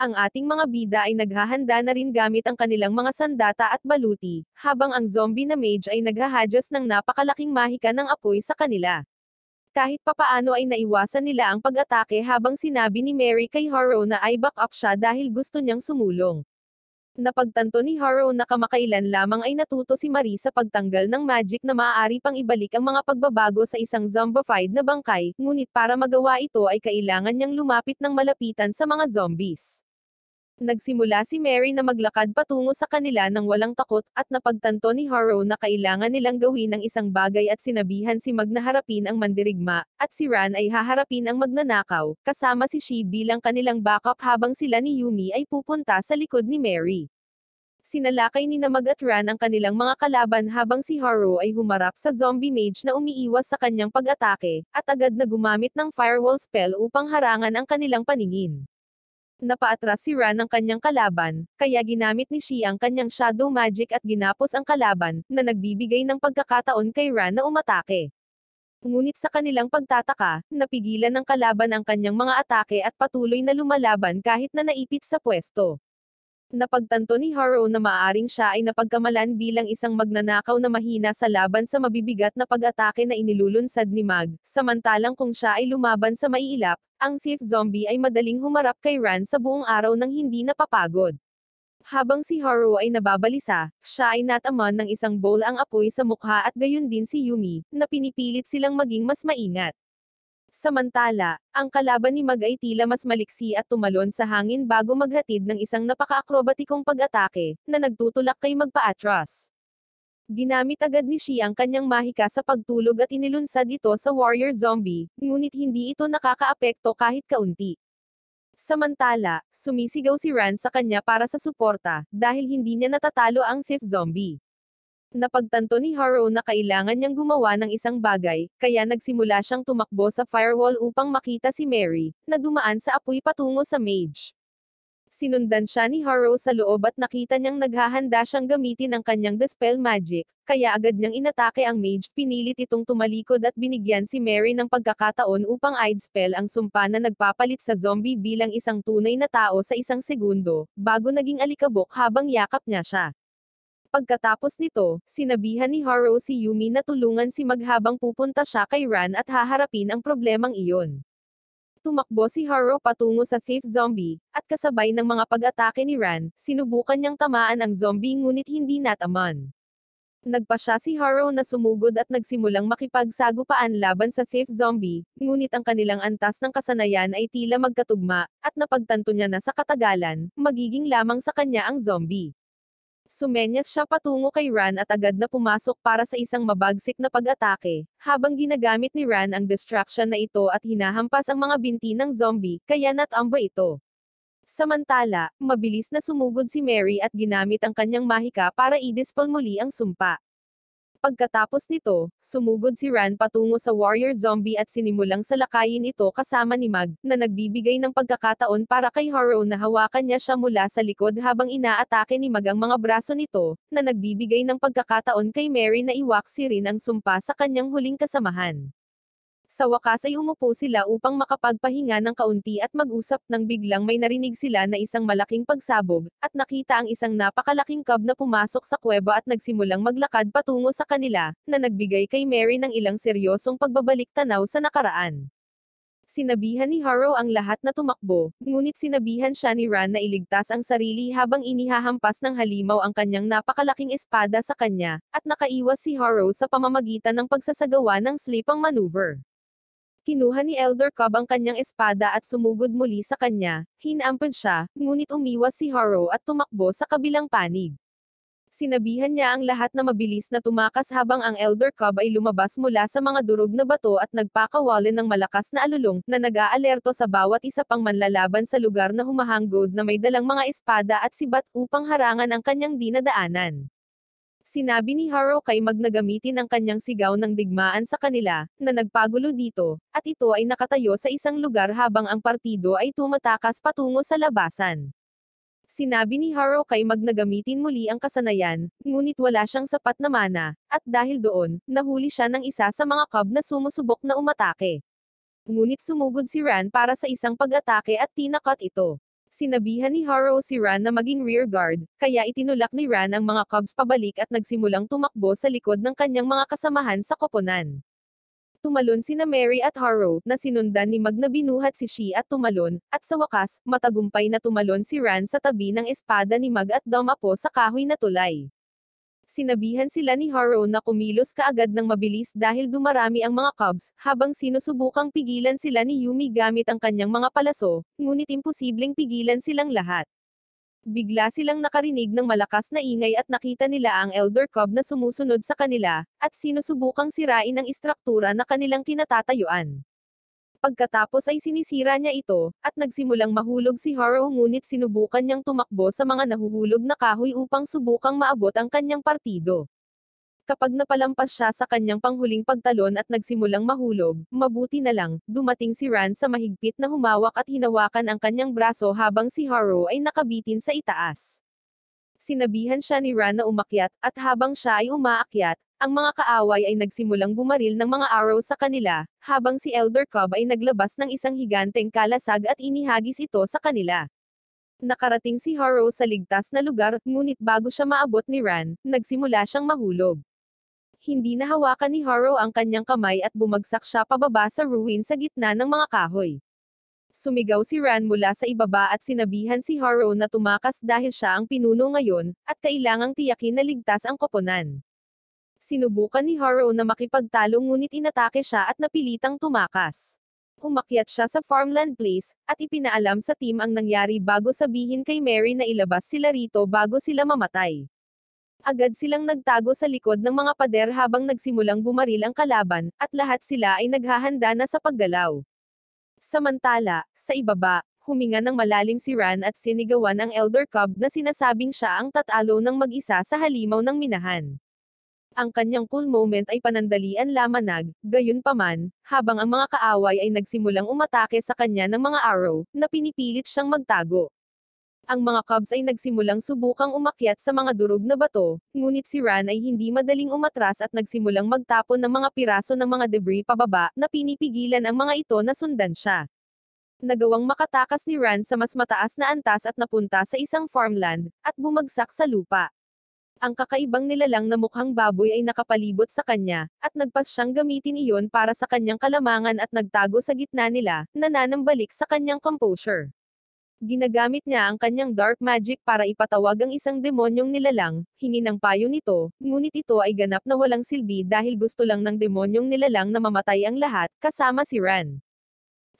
Speaker 1: Ang ating mga bida ay naghahanda na rin gamit ang kanilang mga sandata at baluti, habang ang zombie na mage ay naghahadyas ng napakalaking mahika ng apoy sa kanila. Kahit papaano ay naiwasan nila ang pag-atake habang sinabi ni Mary kay Haro na ay back up siya dahil gusto niyang sumulong. Napagtanto ni Haro na kamakailan lamang ay natuto si Marie sa pagtanggal ng magic na maaari pang ibalik ang mga pagbabago sa isang zombified na bangkay, ngunit para magawa ito ay kailangan niyang lumapit ng malapitan sa mga zombies. Nagsimula si Mary na maglakad patungo sa kanila nang walang takot, at napagtanto ni Harrow na kailangan nilang gawin ang isang bagay at sinabihan si Mag na harapin ang mandirigma, at si Ran ay haharapin ang magnanakaw, kasama si Shi bilang kanilang backup habang sila ni Yumi ay pupunta sa likod ni Mary. Sinalakay ni Namag at Ran ang kanilang mga kalaban habang si Harrow ay humarap sa zombie mage na umiiwas sa kanyang pag-atake, at agad na gumamit ng firewall spell upang harangan ang kanilang paningin. Napaatras si Ran ang kanyang kalaban, kaya ginamit ni Shi ang kanyang shadow magic at ginapos ang kalaban, na nagbibigay ng pagkakataon kay Ran na umatake. Ngunit sa kanilang pagtataka, napigilan ng kalaban ang kanyang mga atake at patuloy na lumalaban kahit na naipit sa pwesto. Napagtanto ni Harrow na maaring siya ay napagkamalan bilang isang magnanakaw na mahina sa laban sa mabibigat na pag-atake na inilulunsad ni Mag, samantalang kung siya ay lumaban sa maiilap, ang thief zombie ay madaling humarap kay Ran sa buong araw nang hindi napapagod. Habang si Haru ay nababalisa, siya ay nataman ng isang bowl ang apoy sa mukha at gayon din si Yumi, na pinipilit silang maging mas maingat. Samantala, ang kalaban ni Mag ay tila mas maliksi at tumalon sa hangin bago maghatid ng isang napaka-akrobatikong pag-atake, na nagtutulak kay Magpaatras. Ginamit agad ni Shi ang kanyang mahika sa pagtulog at inilunsad ito sa warrior zombie, ngunit hindi ito nakakaapekto kahit kaunti. Samantala, sumisigaw si Ran sa kanya para sa suporta, dahil hindi niya natatalo ang Thief zombie. Napagtanto ni Harrow na kailangan niyang gumawa ng isang bagay, kaya nagsimula siyang tumakbo sa firewall upang makita si Mary, na dumaan sa apoy patungo sa mage. Sinundan siya ni Harrow sa loob at nakita niyang naghahanda siyang gamitin ang kanyang dispel magic, kaya agad niyang inatake ang mage, pinilit itong tumalikod at binigyan si Mary ng pagkakataon upang id spell ang sumpa na nagpapalit sa zombie bilang isang tunay na tao sa isang segundo, bago naging alikabok habang yakap niya siya. Pagkatapos nito, sinabihan ni Haro si Yumi na tulungan si maghabang pupunta siya kay Ran at haharapin ang problemang iyon. Tumakbo si Haro patungo sa thief zombie, at kasabay ng mga pag-atake ni Ran, sinubukan niyang tamaan ang zombie ngunit hindi nataman. Nagpa siya si Haro na sumugod at nagsimulang makipagsagupaan laban sa thief zombie, ngunit ang kanilang antas ng kasanayan ay tila magkatugma, at napagtanto niya na sa katagalan, magiging lamang sa kanya ang zombie. Sumenyas siya patungo kay Ran at agad na pumasok para sa isang mabagsik na pag-atake, habang ginagamit ni Ran ang distraction na ito at hinahampas ang mga binti ng zombie, kaya natamba ito. Samantala, mabilis na sumugod si Mary at ginamit ang kanyang mahika para i-dispel muli ang sumpa. Pagkatapos nito, sumugod si Ran patungo sa warrior zombie at sinimulang salakayin ito kasama ni Mag, na nagbibigay ng pagkakataon para kay Haro na hawakan niya siya mula sa likod habang inaatake ni Mag ang mga braso nito, na nagbibigay ng pagkakataon kay Mary na iwaksi rin ang sumpa sa kanyang huling kasamahan. Sa wakas ay umupo sila upang makapagpahinga ng kaunti at mag-usap nang biglang may narinig sila na isang malaking pagsabog, at nakita ang isang napakalaking cub na pumasok sa kuweba at nagsimulang maglakad patungo sa kanila, na nagbigay kay Mary ng ilang seryosong pagbabalik tanaw sa nakaraan. Sinabihan ni Harrow ang lahat na tumakbo, ngunit sinabihan siya ni Ran na iligtas ang sarili habang inihahampas ng halimaw ang kanyang napakalaking espada sa kanya, at nakaiwas si Harrow sa pamamagitan ng pagsasagawa ng slipang maneuver. Kinuha ni Elder Cobb ang kanyang espada at sumugod muli sa kanya, hinampad siya, ngunit umiwas si Harrow at tumakbo sa kabilang panig. Sinabihan niya ang lahat na mabilis na tumakas habang ang Elder Cobb ay lumabas mula sa mga durog na bato at nagpakawalan ng malakas na alulong na nag-aalerto sa bawat isa pang manlalaban sa lugar na humahanggod na may dalang mga espada at sibat upang harangan ang kanyang dinadaanan. Sinabi ni Haro kay magnagamitin ang kanyang sigaw ng digmaan sa kanila, na nagpagulo dito, at ito ay nakatayo sa isang lugar habang ang partido ay tumatakas patungo sa labasan. Sinabi ni Haro kay magnagamitin muli ang kasanayan, ngunit wala siyang sapat na mana, at dahil doon, nahuli siya ng isa sa mga cub na sumusubok na umatake. Ngunit sumugod si Ran para sa isang pag-atake at tinakot ito. Sinabihan ni Harrow si Ran na maging rear guard, kaya itinulak ni Ran ang mga Cubs pabalik at nagsimulang tumakbo sa likod ng kanyang mga kasamahan sa koponan. Tumalon sina Mary at Harrow, na sinundan ni Mag binuhat si Shi at tumalon, at sa wakas, matagumpay na tumalon si Ran sa tabi ng espada ni Mag at Domapo sa kahoy na tulay sinabihan sila ni Haro na kumilos kaagad ng mabilis dahil dumarami ang mga Cubs, habang sinusubukang pigilan sila ni Yumi gamit ang kanyang mga palaso, ngunit imposibleng pigilan silang lahat. Bigla silang nakarinig ng malakas na ingay at nakita nila ang Elder Cub na sumusunod sa kanila, at sinusubukang sirain ang istruktura na kanilang kinatatayuan. Pagkatapos ay sinisira niya ito, at nagsimulang mahulog si Haro ngunit sinubukan niyang tumakbo sa mga nahuhulog na kahoy upang subukang maabot ang kanyang partido. Kapag napalampas siya sa kanyang panghuling pagtalon at nagsimulang mahulog, mabuti na lang, dumating si Ran sa mahigpit na humawak at hinawakan ang kanyang braso habang si Haro ay nakabitin sa itaas. Sinabihan siya ni Ran na umakyat, at habang siya ay umaakyat, ang mga kaaway ay nagsimulang bumaril ng mga arrow sa kanila, habang si Elder Cobb ay naglabas ng isang higanteng kalasag at inihagis ito sa kanila. Nakarating si Harrow sa ligtas na lugar, ngunit bago siya maabot ni Ran, nagsimula siyang mahulog. Hindi nahawakan ni Harrow ang kanyang kamay at bumagsak siya pababa sa ruin sa gitna ng mga kahoy. Sumigaw si Ran mula sa ibaba at sinabihan si Harrow na tumakas dahil siya ang pinuno ngayon, at kailangang tiyakin na ligtas ang koponan. Sinubukan ni Haro na makipagtalo ngunit inatake siya at napilitang tumakas. Umakyat siya sa farmland place, at ipinaalam sa team ang nangyari bago sabihin kay Mary na ilabas sila rito bago sila mamatay. Agad silang nagtago sa likod ng mga pader habang nagsimulang bumaril ang kalaban, at lahat sila ay naghahanda na sa paggalaw. Samantala, sa ibaba, huminga ng malalim si Ran at sinigawan ang Elder Cub na sinasabing siya ang tatalo ng mag-isa sa halimaw ng minahan. Ang kanyang cool moment ay panandalian lamang lamanag, gayunpaman, habang ang mga kaaway ay nagsimulang umatake sa kanya ng mga arrow, na pinipilit siyang magtago. Ang mga Cubs ay nagsimulang subukang umakyat sa mga durog na bato, ngunit si Ran ay hindi madaling umatras at nagsimulang magtapon ng mga piraso ng mga debris pababa, na pinipigilan ang mga ito na sundan siya nagawang makatakas ni Ran sa mas mataas na antas at napunta sa isang farmland, at bumagsak sa lupa. Ang kakaibang nilalang na mukhang baboy ay nakapalibot sa kanya, at nagpas siyang gamitin iyon para sa kanyang kalamangan at nagtago sa gitna nila, nananambalik sa kanyang composure. Ginagamit niya ang kanyang dark magic para ipatawag ang isang demonyong nilalang, hingi ang payo nito, ngunit ito ay ganap na walang silbi dahil gusto lang ng demonyong nilalang na mamatay ang lahat, kasama si Ran.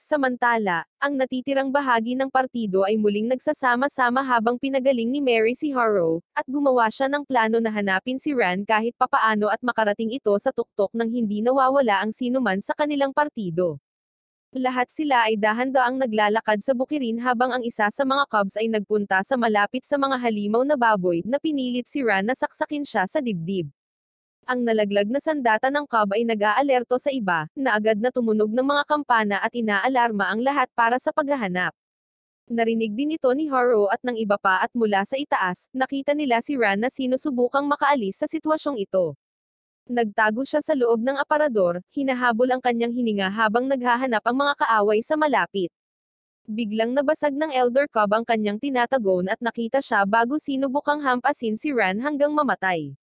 Speaker 1: Samantala, ang natitirang bahagi ng partido ay muling nagsasama-sama habang pinagaling ni Mary si Harrow, at gumawa siya ng plano na hanapin si Ran kahit papaano at makarating ito sa tuktok nang hindi nawawala ang sinuman sa kanilang partido. Lahat sila ay dahan-daang naglalakad sa bukirin habang ang isa sa mga cubs ay nagpunta sa malapit sa mga halimaw na baboy na pinilit si Ran na saksakin siya sa dibdib. Ang nalaglag na sandata ng CAB ay nag-aalerto sa iba, na agad na tumunog ng mga kampana at inaalarma ang lahat para sa paghahanap. Narinig din ito ni Haro at ng iba pa at mula sa itaas, nakita nila si Ran na sinusubukang makaalis sa sitwasyong ito. Nagtago siya sa loob ng aparador, hinahabol ang kanyang hininga habang naghahanap ang mga kaaway sa malapit. Biglang nabasag ng Elder Cobb ang kanyang tinatagon at nakita siya bago sinubukang hampasin si Ran hanggang mamatay.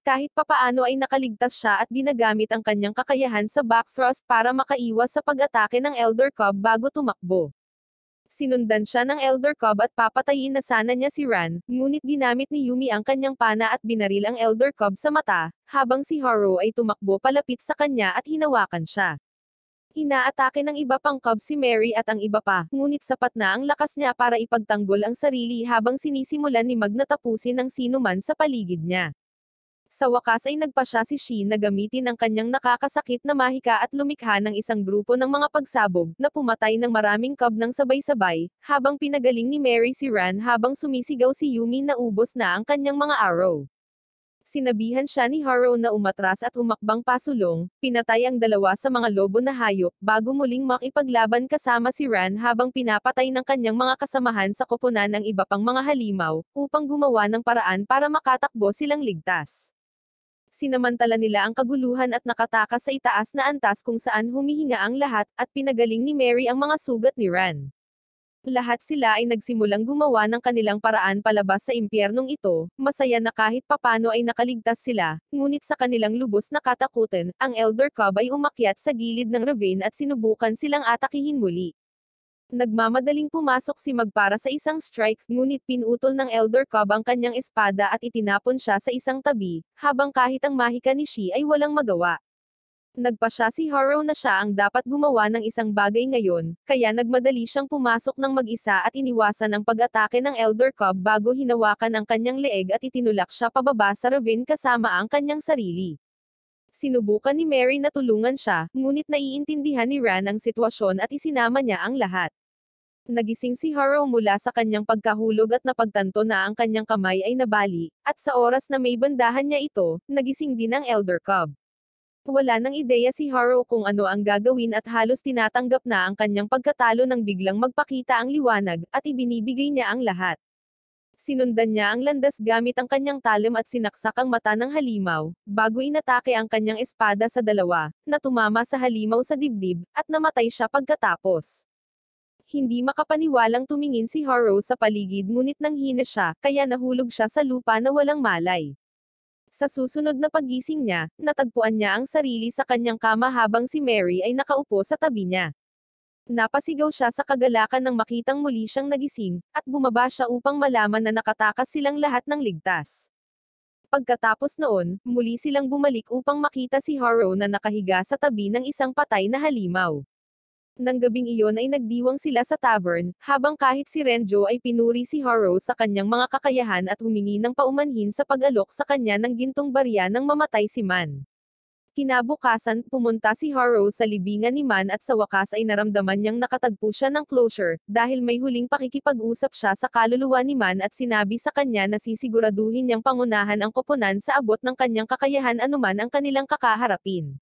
Speaker 1: Kahit papaano ay nakaligtas siya at ginagamit ang kanyang kakayahan sa backfrost para makaiwas sa pag-atake ng Elder Cob bago tumakbo. Sinundan siya ng Elder Cob at papatayin na sana niya si Ran, ngunit ginamit ni Yumi ang kanyang pana at binaril ang Elder Cob sa mata, habang si Haro ay tumakbo palapit sa kanya at hinawakan siya. Inaatake ng iba pang Cobb si Mary at ang iba pa, ngunit sapat na ang lakas niya para ipagtanggol ang sarili habang sinisimulan ni Mag na tapusin ang sinuman sa paligid niya. Sa wakas ay nagpa siya si Shin na gamitin ang kanyang nakakasakit na mahika at lumikha ng isang grupo ng mga pagsabog na pumatay ng maraming cub ng sabay-sabay, habang pinagaling ni Mary si Ran habang sumisigaw si Yumi na ubos na ang kanyang mga arrow. Sinabihan siya ni Haro na umatras at humakbang pasulong, pinatay ang dalawa sa mga lobo na hayop bago muling makipaglaban kasama si Ran habang pinapatay ng kanyang mga kasamahan sa koponan ng iba pang mga halimaw, upang gumawa ng paraan para makatakbo silang ligtas sinamantala nila ang kaguluhan at nakataka sa itaas na antas kung saan humihinga ang lahat, at pinagaling ni Mary ang mga sugat ni Ran. Lahat sila ay nagsimulang gumawa ng kanilang paraan palabas sa impyernong ito, masaya na kahit papano ay nakaligtas sila, ngunit sa kanilang lubos na katakutan, ang Elder Cub ay umakyat sa gilid ng ravine at sinubukan silang atakihin muli. Nagmamadaling pumasok si Mag para sa isang strike, ngunit pinutol ng Elder Cobb ang kanyang espada at itinapon siya sa isang tabi, habang kahit ang mahika ni Shi ay walang magawa. Nagpa siya si Harrow na siya ang dapat gumawa ng isang bagay ngayon, kaya nagmadali siyang pumasok ng mag-isa at iniwasan ang pag-atake ng Elder Cobb bago hinawakan ang kanyang leeg at itinulak siya pababa sa ravine kasama ang kanyang sarili. Sinubukan ni Mary na tulungan siya, ngunit naiintindihan ni Ran ang sitwasyon at isinama niya ang lahat nagising si Harrow mula sa kanyang pagkahulog at napagtanto na ang kanyang kamay ay nabali, at sa oras na may bandahan niya ito, nagising din ang Elder Cub. Wala nang ideya si Harrow kung ano ang gagawin at halos tinatanggap na ang kanyang pagkatalo nang biglang magpakita ang liwanag, at ibinibigay niya ang lahat. Sinundan niya ang landas gamit ang kanyang talim at sinaksak ang mata ng halimaw, bago inatake ang kanyang espada sa dalawa, na tumama sa halimaw sa dibdib, at namatay siya pagkatapos hindi makapaniwalang tumingin si Haro sa paligid ngunit nanghina siya, kaya nahulog siya sa lupa na walang malay. Sa susunod na pagising niya, natagpuan niya ang sarili sa kanyang kama habang si Mary ay nakaupo sa tabi niya. Napasigaw siya sa kagalakan nang makitang muli siyang nagising, at bumaba siya upang malaman na nakatakas silang lahat ng ligtas. Pagkatapos noon, muli silang bumalik upang makita si Haro na nakahiga sa tabi ng isang patay na halimaw ng gabing iyon ay nagdiwang sila sa tavern, habang kahit si Renjo ay pinuri si Haro sa kanyang mga kakayahan at humingi ng paumanhin sa pag-alok sa kanya ng gintong barya nang mamatay si Man. Kinabukasan, pumunta si Haro sa libingan ni Man at sa wakas ay naramdaman niyang nakatagpo siya ng closure, dahil may huling pakikipag-usap siya sa kaluluwa ni Man at sinabi sa kanya na sisiguraduhin niyang pangunahan ang koponan sa abot ng kanyang kakayahan anuman ang kanilang kakaharapin.